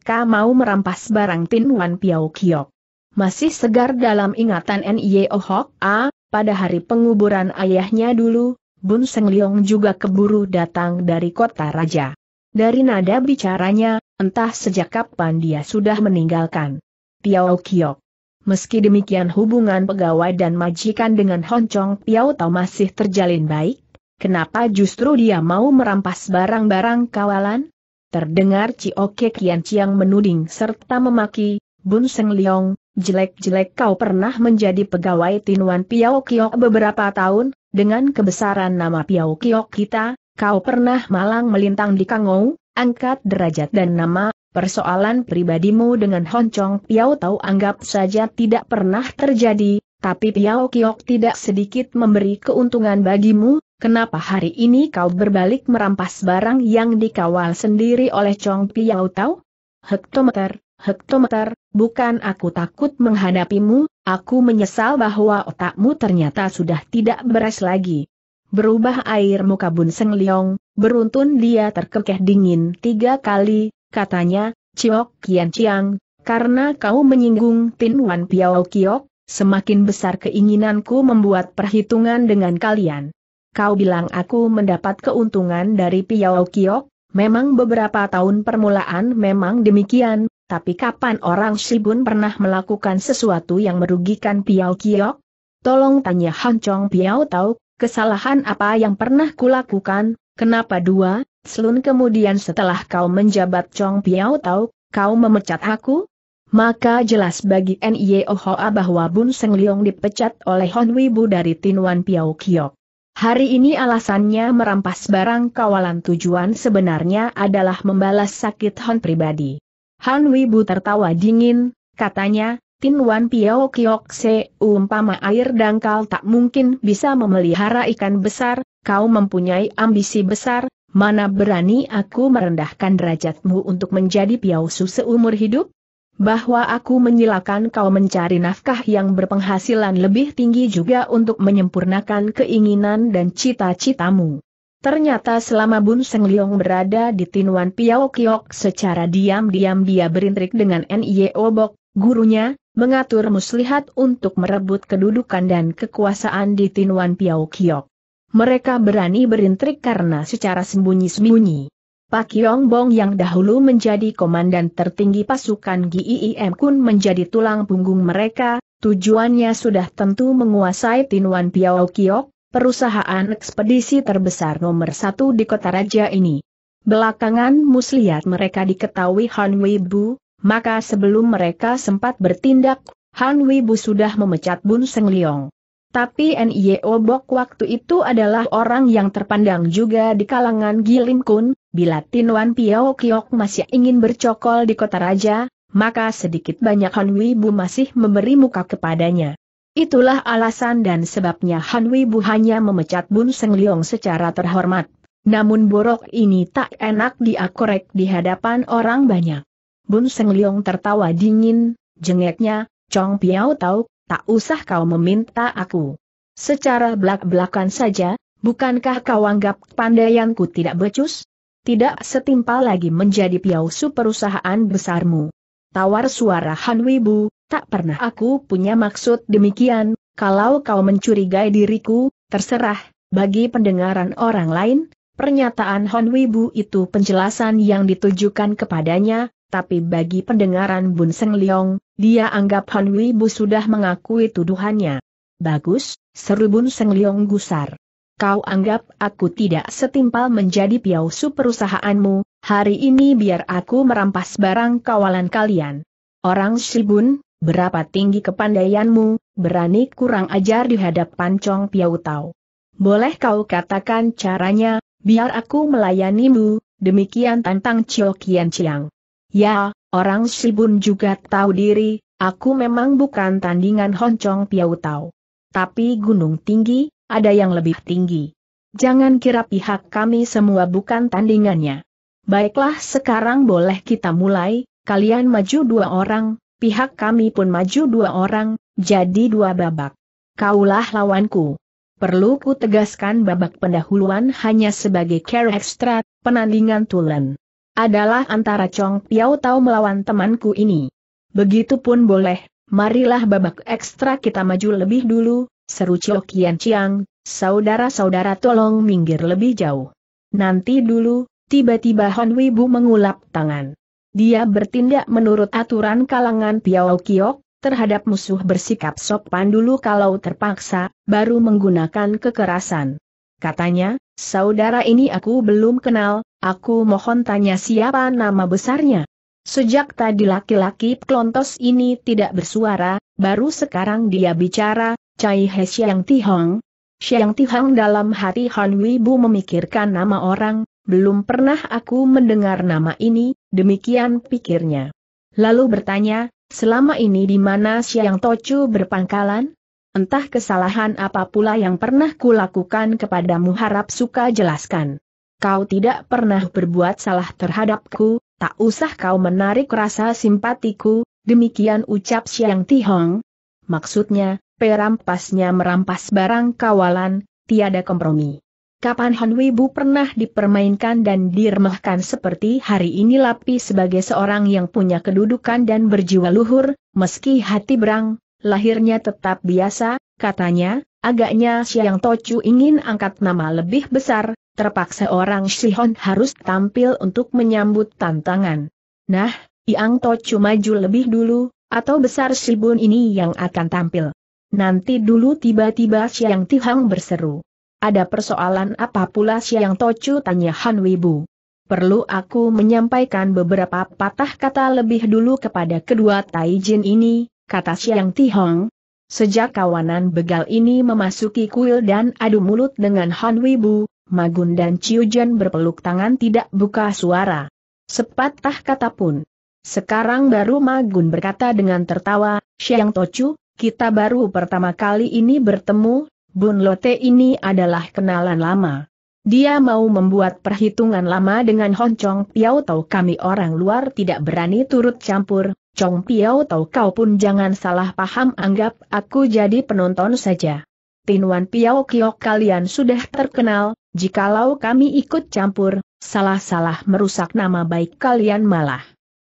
Ka mau merampas barang Tinwan Piao Kiok? Masih segar dalam ingatan N.I.O. Oh Hoa, pada hari penguburan ayahnya dulu, Bun Seng Leong juga keburu datang dari kota raja. Dari nada bicaranya, entah sejak kapan dia sudah meninggalkan Tiao Kiok. Meski demikian hubungan pegawai dan majikan dengan Chong Piao Tau masih terjalin baik, kenapa justru dia mau merampas barang-barang kawalan? Terdengar Cioke Kian Chiang menuding serta memaki, Bun Seng Leong, jelek-jelek kau pernah menjadi pegawai Tinuan Piao Kiok beberapa tahun, dengan kebesaran nama Piao Kiok kita, kau pernah malang melintang di Kangou, angkat derajat dan nama, persoalan pribadimu dengan Honcong Piao tahu anggap saja tidak pernah terjadi, tapi Piao Kiok tidak sedikit memberi keuntungan bagimu, Kenapa hari ini kau berbalik merampas barang yang dikawal sendiri oleh Chong Piao Tau? Hektometer, hektometer, bukan aku takut menghadapimu, aku menyesal bahwa otakmu ternyata sudah tidak beres lagi. Berubah air muka Bun Seng Leong, beruntun dia terkekeh dingin tiga kali, katanya, Ciok Kian Chiang, karena kau menyinggung Tin Wan Piao Kiok, semakin besar keinginanku membuat perhitungan dengan kalian. Kau bilang aku mendapat keuntungan dari Piao Kiok, memang beberapa tahun permulaan memang demikian, tapi kapan orang Shibun pernah melakukan sesuatu yang merugikan Piao Kiok? Tolong tanya Chong Piao tahu, kesalahan apa yang pernah kulakukan, kenapa dua, Selun kemudian setelah kau menjabat Chong Piao tahu, kau memecat aku? Maka jelas bagi N.I.O. E Hoa bahwa Bun Seng Leong dipecat oleh Hon Wibu dari Tinuan Piao Kiok. Hari ini alasannya merampas barang kawalan tujuan sebenarnya adalah membalas sakit Hon pribadi. Han Wibu tertawa dingin, katanya, Tin Wan Piao Kiok Se umpama air dangkal tak mungkin bisa memelihara ikan besar, kau mempunyai ambisi besar, mana berani aku merendahkan derajatmu untuk menjadi Piao Su seumur hidup? Bahwa aku menyilakan kau mencari nafkah yang berpenghasilan lebih tinggi juga untuk menyempurnakan keinginan dan cita-citamu. Ternyata selama Bun Seng Liong berada di Tinuan Piao Kiok secara diam-diam dia berintrik dengan N.I.O. E Bok, gurunya, mengatur muslihat untuk merebut kedudukan dan kekuasaan di Tinuan Piao Kiok. Mereka berani berintrik karena secara sembunyi-sembunyi. Pak Yong Bong yang dahulu menjadi komandan tertinggi pasukan GIIM Kun menjadi tulang punggung mereka, tujuannya sudah tentu menguasai Tinuan Piao Kiok, perusahaan ekspedisi terbesar nomor satu di kota raja ini. Belakangan muslihat mereka diketahui Han Weibu, maka sebelum mereka sempat bertindak, Han Weibu sudah memecat Bun Seng Liong. Tapi N.I.O. Bok waktu itu adalah orang yang terpandang juga di kalangan Gilim Kun, bila Tin Wan Piao Kiok masih ingin bercokol di kota raja, maka sedikit banyak Han Weibu masih memberi muka kepadanya. Itulah alasan dan sebabnya Han Wibu hanya memecat Bun Seng Liong secara terhormat. Namun borok ini tak enak diakorek di hadapan orang banyak. Bun Seng Liong tertawa dingin, jengeknya, Chong Piao tahu, tak usah kau meminta aku. Secara belak-belakan saja, bukankah kau anggap pandaianku tidak becus? Tidak setimpal lagi menjadi Piau Su perusahaan besarmu. Tawar suara Han Wibu, Tak pernah aku punya maksud demikian, kalau kau mencurigai diriku, terserah, bagi pendengaran orang lain, pernyataan Hon Wibu itu penjelasan yang ditujukan kepadanya, tapi bagi pendengaran Bun Seng Leong, dia anggap Hon Wibu sudah mengakui tuduhannya. Bagus, seru Bun Seng Leong gusar. Kau anggap aku tidak setimpal menjadi piausu perusahaanmu, hari ini biar aku merampas barang kawalan kalian. Orang Shibun, Berapa tinggi kepandaianmu, berani kurang ajar di hadapan Chong Piau Tau. Boleh kau katakan caranya, biar aku melayanimu, demikian tantang Chio Kian Chiang. Ya, orang Sibun juga tahu diri, aku memang bukan tandingan Honcong Piau Tau. Tapi gunung tinggi, ada yang lebih tinggi. Jangan kira pihak kami semua bukan tandingannya. Baiklah sekarang boleh kita mulai, kalian maju dua orang, pihak kami pun maju dua orang, jadi dua babak. Kaulah lawanku. Perlu ku tegaskan babak pendahuluan hanya sebagai care extra, penandingan tulen. Adalah antara Chong Piao Tau melawan temanku ini. Begitupun boleh, marilah babak ekstra kita maju lebih dulu, seru Cio Kian Chiang, saudara-saudara tolong minggir lebih jauh. Nanti dulu, tiba-tiba Hon Wibu mengulap tangan. Dia bertindak menurut aturan kalangan Piao Kiok, terhadap musuh bersikap sopan dulu kalau terpaksa, baru menggunakan kekerasan. Katanya, saudara ini aku belum kenal, aku mohon tanya siapa nama besarnya. Sejak tadi laki-laki klontos ini tidak bersuara, baru sekarang dia bicara, Cai He Xiang Tihong. Xiang Tihong dalam hati Han Wibu memikirkan nama orang, belum pernah aku mendengar nama ini, demikian pikirnya. Lalu bertanya, selama ini di mana Siang Tocu berpangkalan? Entah kesalahan apa pula yang pernah kulakukan kepadamu harap suka jelaskan. Kau tidak pernah berbuat salah terhadapku, tak usah kau menarik rasa simpatiku, demikian ucap Siang Tihong. Maksudnya, perampasnya merampas barang kawalan, tiada kompromi kapan Han Wibu pernah dipermainkan dan diremehkan seperti hari ini Lapi sebagai seorang yang punya kedudukan dan berjiwa luhur, meski hati berang, lahirnya tetap biasa, katanya, agaknya Siang Tocu ingin angkat nama lebih besar, terpaksa orang Sihon harus tampil untuk menyambut tantangan. Nah, Iang Tocu maju lebih dulu, atau besar Sibun ini yang akan tampil. Nanti dulu tiba-tiba Siang Tihang berseru. Ada persoalan apa pula Siang Tocu tanya Han Wibu. Perlu aku menyampaikan beberapa patah kata lebih dulu kepada kedua Taijin ini, kata Siang Tihong. Sejak kawanan begal ini memasuki kuil dan adu mulut dengan Han Wibu, Magun dan Ciujen berpeluk tangan tidak buka suara. Sepatah kata pun. Sekarang baru Magun berkata dengan tertawa, Siang Tocu, kita baru pertama kali ini bertemu, Bun Lote ini adalah kenalan lama. Dia mau membuat perhitungan lama dengan Hong Chong Piao Tau kami orang luar tidak berani turut campur, Chong Piao Tau kau pun jangan salah paham anggap aku jadi penonton saja. Tinuan Piao Kio kalian sudah terkenal, jikalau kami ikut campur, salah-salah merusak nama baik kalian malah.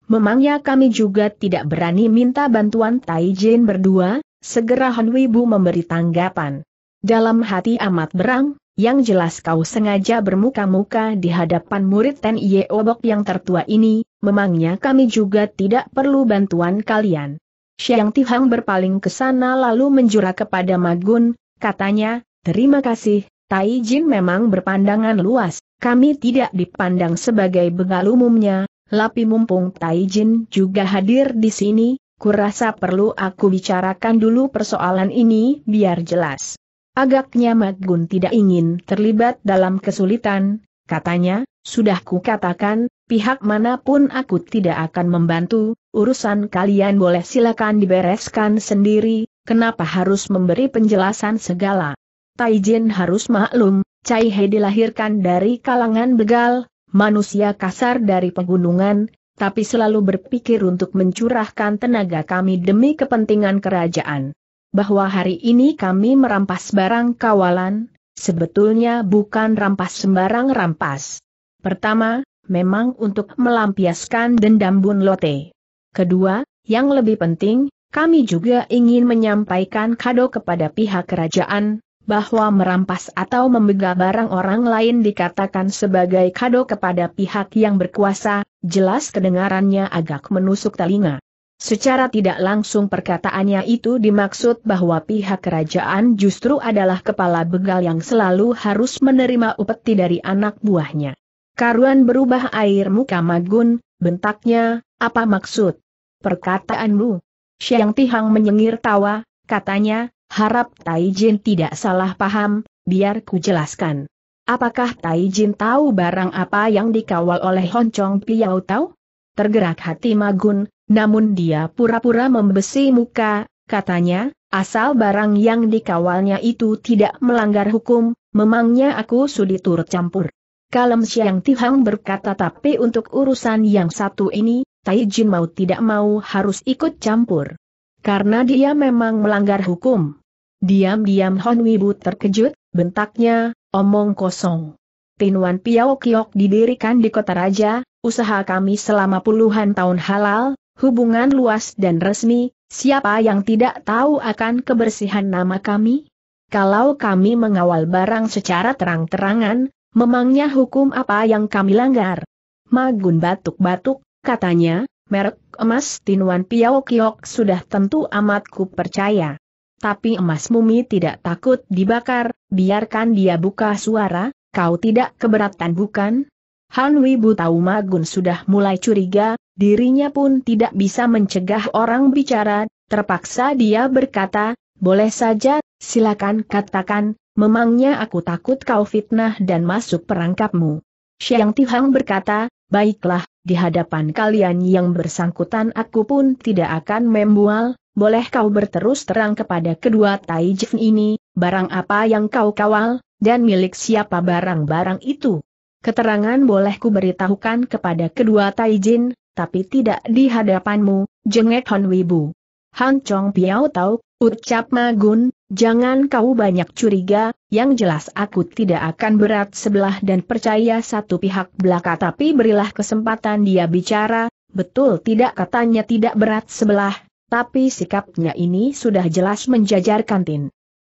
Memangnya kami juga tidak berani minta bantuan Tai Jin berdua, segera Han Wibu memberi tanggapan. Dalam hati amat berang, yang jelas kau sengaja bermuka-muka di hadapan murid Ten Ye Obok yang tertua ini, memangnya kami juga tidak perlu bantuan kalian. Siang Tihang berpaling ke sana lalu menjura kepada Magun, katanya, terima kasih, Tai Jin memang berpandangan luas, kami tidak dipandang sebagai begal umumnya, Lapi mumpung Tai Jin juga hadir di sini, kurasa perlu aku bicarakan dulu persoalan ini biar jelas. Agaknya Madgun tidak ingin terlibat dalam kesulitan, katanya, sudah kukatakan, pihak manapun aku tidak akan membantu, urusan kalian boleh silakan dibereskan sendiri, kenapa harus memberi penjelasan segala. Taijin harus maklum, Cai He dilahirkan dari kalangan begal, manusia kasar dari pegunungan, tapi selalu berpikir untuk mencurahkan tenaga kami demi kepentingan kerajaan bahwa hari ini kami merampas barang kawalan, sebetulnya bukan rampas sembarang rampas. Pertama, memang untuk melampiaskan dendam Bun Lote. Kedua, yang lebih penting, kami juga ingin menyampaikan kado kepada pihak kerajaan, bahwa merampas atau memegang barang orang lain dikatakan sebagai kado kepada pihak yang berkuasa, jelas kedengarannya agak menusuk telinga. Secara tidak langsung perkataannya itu dimaksud bahwa pihak kerajaan justru adalah kepala begal yang selalu harus menerima upeti dari anak buahnya. Karuan berubah air muka magun, bentaknya, apa maksud? Perkataanmu. Siang Tihang menyengir tawa, katanya, harap Tai Jin tidak salah paham, biar ku jelaskan. Apakah Tai Jin tahu barang apa yang dikawal oleh Chong Piau tahu? Tergerak hati Magun, namun dia pura-pura membesi muka, katanya, asal barang yang dikawalnya itu tidak melanggar hukum, memangnya aku sudi turut campur. Kalem Siang Tihang berkata tapi untuk urusan yang satu ini, Taijin mau tidak mau harus ikut campur. Karena dia memang melanggar hukum. Diam-diam Hon Wibu terkejut, bentaknya, omong kosong. Tinuan Piao Kiok didirikan di kota raja, usaha kami selama puluhan tahun halal, hubungan luas dan resmi, siapa yang tidak tahu akan kebersihan nama kami? Kalau kami mengawal barang secara terang-terangan, memangnya hukum apa yang kami langgar? Magun batuk-batuk, katanya, merek emas tinuan Piao Kiok sudah tentu amat ku percaya. Tapi emas mumi tidak takut dibakar, biarkan dia buka suara, kau tidak keberatan bukan? Han Wibu tahu Magun sudah mulai curiga, Dirinya pun tidak bisa mencegah orang bicara, terpaksa dia berkata, boleh saja, silakan katakan, memangnya aku takut kau fitnah dan masuk perangkapmu. Siang Tihang berkata, baiklah, di hadapan kalian yang bersangkutan aku pun tidak akan membual, boleh kau berterus terang kepada kedua Taijin ini, barang apa yang kau kawal, dan milik siapa barang-barang itu. Keterangan boleh ku beritahukan kepada kedua Taijin, tapi tidak di hadapanmu, jengek Hon Wibu. Han Chong Piao tahu, ucap Magun, jangan kau banyak curiga, yang jelas aku tidak akan berat sebelah dan percaya satu pihak belaka tapi berilah kesempatan dia bicara, betul tidak katanya tidak berat sebelah, tapi sikapnya ini sudah jelas menjajarkan Tin.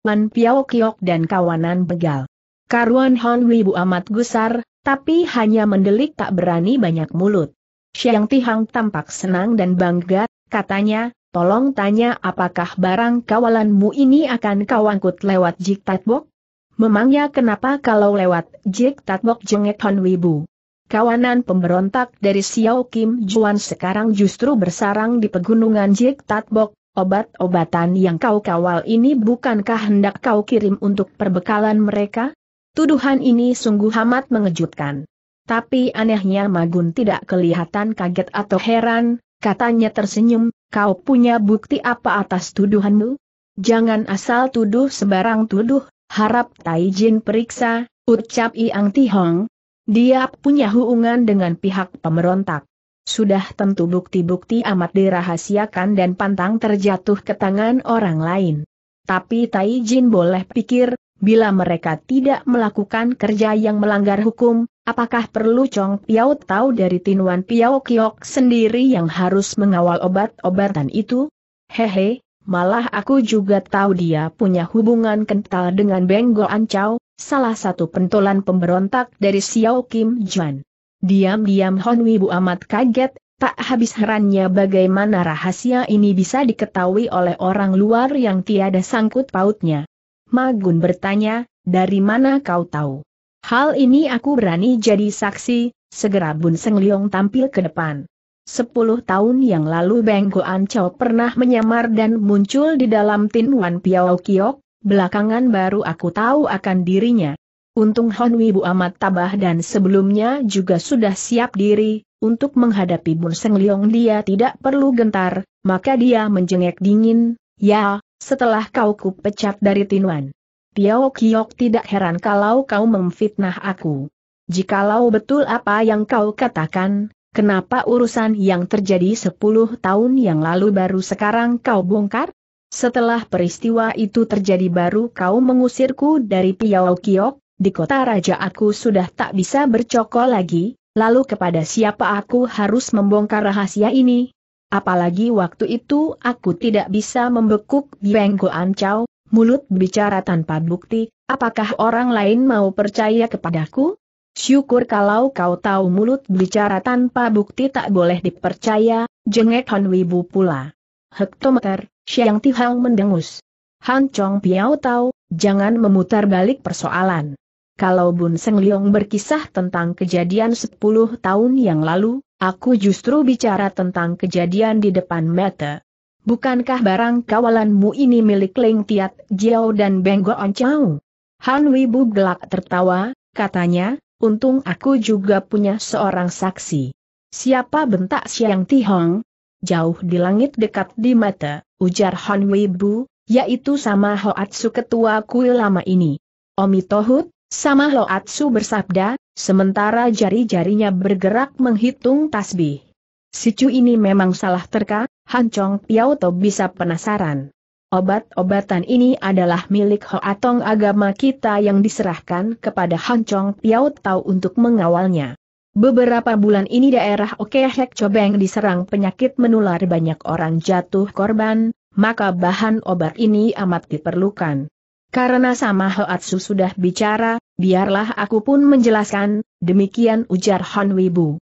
Man Piao Kiok dan kawanan begal. Karuan Hon Wibu amat gusar, tapi hanya mendelik tak berani banyak mulut. Xiang Tihang tampak senang dan bangga, katanya, tolong tanya apakah barang kawalanmu ini akan kau angkut lewat Jik Tatbok? Memangnya kenapa kalau lewat Jik Tatbok jengek Hon Wibu? Kawanan pemberontak dari Xiao Kim Juan sekarang justru bersarang di pegunungan Jik Tatbok, obat-obatan yang kau kawal ini bukankah hendak kau kirim untuk perbekalan mereka? Tuduhan ini sungguh amat mengejutkan. Tapi anehnya Magun tidak kelihatan kaget atau heran, katanya tersenyum, kau punya bukti apa atas tuduhanmu? Jangan asal tuduh sebarang tuduh, harap Taijin periksa, ucap Iang Tihong. Dia punya hubungan dengan pihak pemberontak. Sudah tentu bukti-bukti amat dirahasiakan dan pantang terjatuh ke tangan orang lain. Tapi Taijin boleh pikir, bila mereka tidak melakukan kerja yang melanggar hukum, Apakah perlu Chong Piao tahu dari Tinuan Piao Kiok sendiri yang harus mengawal obat-obatan itu? Hehe, malah aku juga tahu dia punya hubungan kental dengan Beng Go Ancau, salah satu pentolan pemberontak dari Xiao Kim Juan. Diam-diam Hon Wibu amat kaget, tak habis herannya bagaimana rahasia ini bisa diketahui oleh orang luar yang tiada sangkut pautnya. Magun bertanya, dari mana kau tahu? Hal ini aku berani jadi saksi, segera Bun Seng Leong tampil ke depan. Sepuluh tahun yang lalu Beng Goan Chow pernah menyamar dan muncul di dalam Tin Wan Piao Kiok, belakangan baru aku tahu akan dirinya. Untung Hon Wibu amat tabah dan sebelumnya juga sudah siap diri, untuk menghadapi Bun Seng Leong dia tidak perlu gentar, maka dia menjengek dingin, ya, setelah kau kupecat dari Tin Wan. Tiao Kiok tidak heran kalau kau memfitnah aku. Jikalau betul apa yang kau katakan, kenapa urusan yang terjadi 10 tahun yang lalu baru sekarang kau bongkar? Setelah peristiwa itu terjadi baru kau mengusirku dari Piao Kiok, di kota raja aku sudah tak bisa bercokol lagi, lalu kepada siapa aku harus membongkar rahasia ini? Apalagi waktu itu aku tidak bisa membekuk Bianggo Ancau mulut bicara tanpa bukti, apakah orang lain mau percaya kepadaku? Syukur kalau kau tahu mulut bicara tanpa bukti tak boleh dipercaya, jengek Han Wibu pula. Hektometer, Xiang Tihang mendengus. Han Chong Piao tahu, jangan memutar balik persoalan. Kalau Bun Seng Leong berkisah tentang kejadian 10 tahun yang lalu, aku justru bicara tentang kejadian di depan mata. Bukankah barang kawalanmu ini milik Leng Tiat, Jiao dan Beng Goan Han Wibu gelak tertawa, katanya, untung aku juga punya seorang saksi. Siapa bentak Siang Tihong? Jauh di langit dekat di mata, ujar Han Wibu, yaitu sama Hoatsu ketua kuil lama ini. Omi Tohut, sama Hoatsu bersabda, sementara jari-jarinya bergerak menghitung tasbih. Si Cu ini memang salah terka, Han Chong to bisa penasaran. Obat-obatan ini adalah milik Hoatong agama kita yang diserahkan kepada Han Chong Tau untuk mengawalnya. Beberapa bulan ini daerah Okehek Cobeng diserang penyakit menular banyak orang jatuh korban, maka bahan obat ini amat diperlukan. Karena sama Hoatsu sudah bicara, biarlah aku pun menjelaskan, demikian ujar Han Wibu.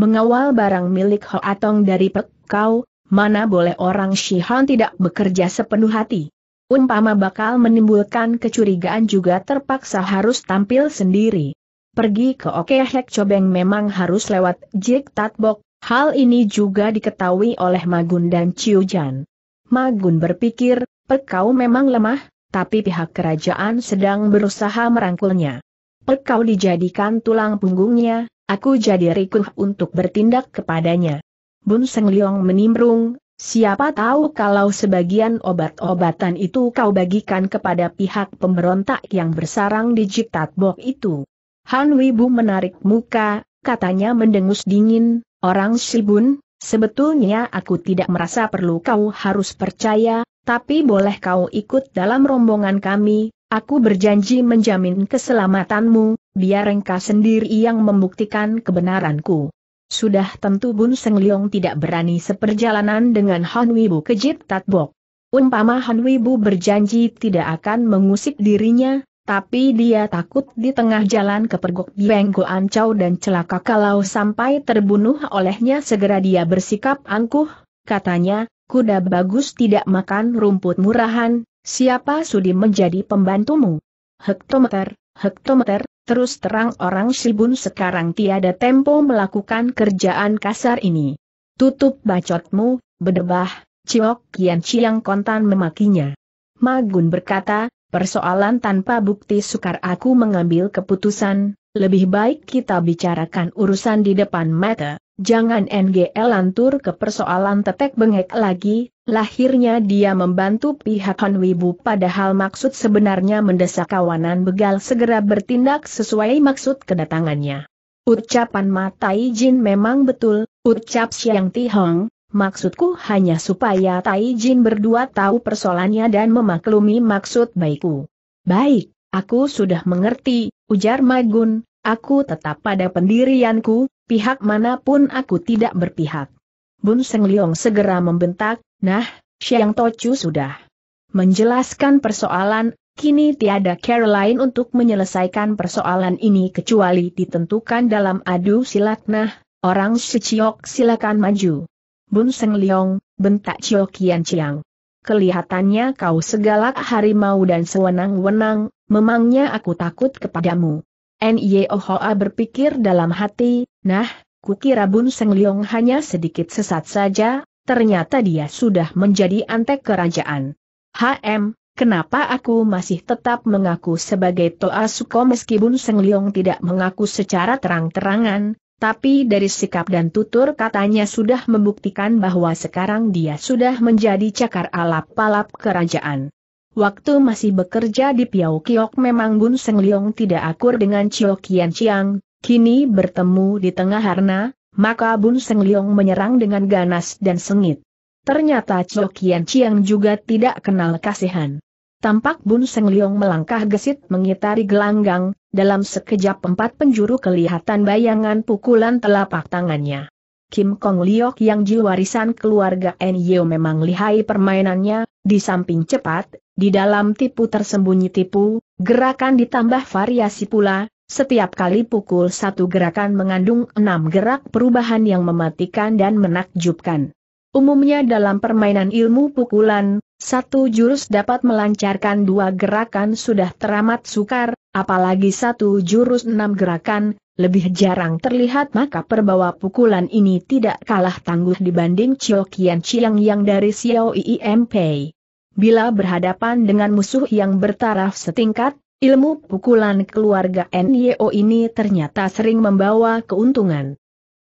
Mengawal barang milik Hoatong dari Pek kau, mana boleh orang Shihan tidak bekerja sepenuh hati. Umpama bakal menimbulkan kecurigaan juga terpaksa harus tampil sendiri. Pergi ke Okehek Cobeng memang harus lewat Jik Tatbok, hal ini juga diketahui oleh Magun dan Ciujan. Magun berpikir, Pekau memang lemah, tapi pihak kerajaan sedang berusaha merangkulnya. Pekau dijadikan tulang punggungnya, aku jadi rikuh untuk bertindak kepadanya. Bun Seng Liong menimbrung, siapa tahu kalau sebagian obat-obatan itu kau bagikan kepada pihak pemberontak yang bersarang di Jiktat Bok itu. Han Wibu menarik muka, katanya mendengus dingin, orang Si Bun, sebetulnya aku tidak merasa perlu kau harus percaya, tapi boleh kau ikut dalam rombongan kami, Aku berjanji menjamin keselamatanmu, biar engkau sendiri yang membuktikan kebenaranku. Sudah tentu Bun Seng Leong tidak berani seperjalanan dengan Han Wibu ke Jit Tatbok. Umpama Han Wibu berjanji tidak akan mengusik dirinya, tapi dia takut di tengah jalan kepergok Bieng Goan Chow dan celaka kalau sampai terbunuh olehnya segera dia bersikap angkuh, katanya, kuda bagus tidak makan rumput murahan, siapa sudi menjadi pembantumu? Hektometer, hektometer, Terus terang orang Shibun sekarang tiada tempo melakukan kerjaan kasar ini. Tutup bacotmu, bedebah, Ciok Kian Cilang kontan memakinya. Magun berkata, persoalan tanpa bukti sukar aku mengambil keputusan, lebih baik kita bicarakan urusan di depan mata. Jangan NGL lantur ke persoalan tetek bengek lagi, lahirnya dia membantu pihak Han Wibu, padahal maksud sebenarnya mendesak kawanan begal segera bertindak sesuai maksud kedatangannya. Ucapan Matai Jin memang betul, ucap Xiang Tihong, maksudku hanya supaya Tai Jin berdua tahu persoalannya dan memaklumi maksud baikku. Baik, aku sudah mengerti, ujar Magun, aku tetap pada pendirianku, pihak manapun aku tidak berpihak. Bun Seng Liong segera membentak, nah, Siang Tochu sudah menjelaskan persoalan, kini tiada cara lain untuk menyelesaikan persoalan ini kecuali ditentukan dalam adu silat nah, orang Siciok silakan maju. Bun Seng Liong, bentak Cio Kian Chiang. Kelihatannya kau segalak harimau dan sewenang-wenang, memangnya aku takut kepadamu. Nyohoa e berpikir dalam hati, nah, kukira Bun Seng Leong hanya sedikit sesat saja, ternyata dia sudah menjadi antek kerajaan. HM, kenapa aku masih tetap mengaku sebagai Toa Suko Bun Seng Leong tidak mengaku secara terang-terangan, tapi dari sikap dan tutur katanya sudah membuktikan bahwa sekarang dia sudah menjadi cakar alap palap kerajaan. Waktu masih bekerja di Piau Kiok memang Bun Seng Leong tidak akur dengan Chio Kian Chiang, kini bertemu di tengah harna, maka Bun Seng Leong menyerang dengan ganas dan sengit. Ternyata Chio Kian Chiang juga tidak kenal kasihan. Tampak Bun Seng Leong melangkah gesit mengitari gelanggang, dalam sekejap empat penjuru kelihatan bayangan pukulan telapak tangannya. Kim Kong Liok yang jiwarisan keluarga NYO memang lihai permainannya, di samping cepat, di dalam tipu tersembunyi tipu, gerakan ditambah variasi pula, setiap kali pukul satu gerakan mengandung enam gerak perubahan yang mematikan dan menakjubkan. Umumnya dalam permainan ilmu pukulan, satu jurus dapat melancarkan dua gerakan sudah teramat sukar, apalagi satu jurus enam gerakan, lebih jarang terlihat maka perbawa pukulan ini tidak kalah tangguh dibanding Chio Kian Chiang yang dari Xiao Mpei. Bila berhadapan dengan musuh yang bertaraf setingkat, ilmu pukulan keluarga NYO ini ternyata sering membawa keuntungan.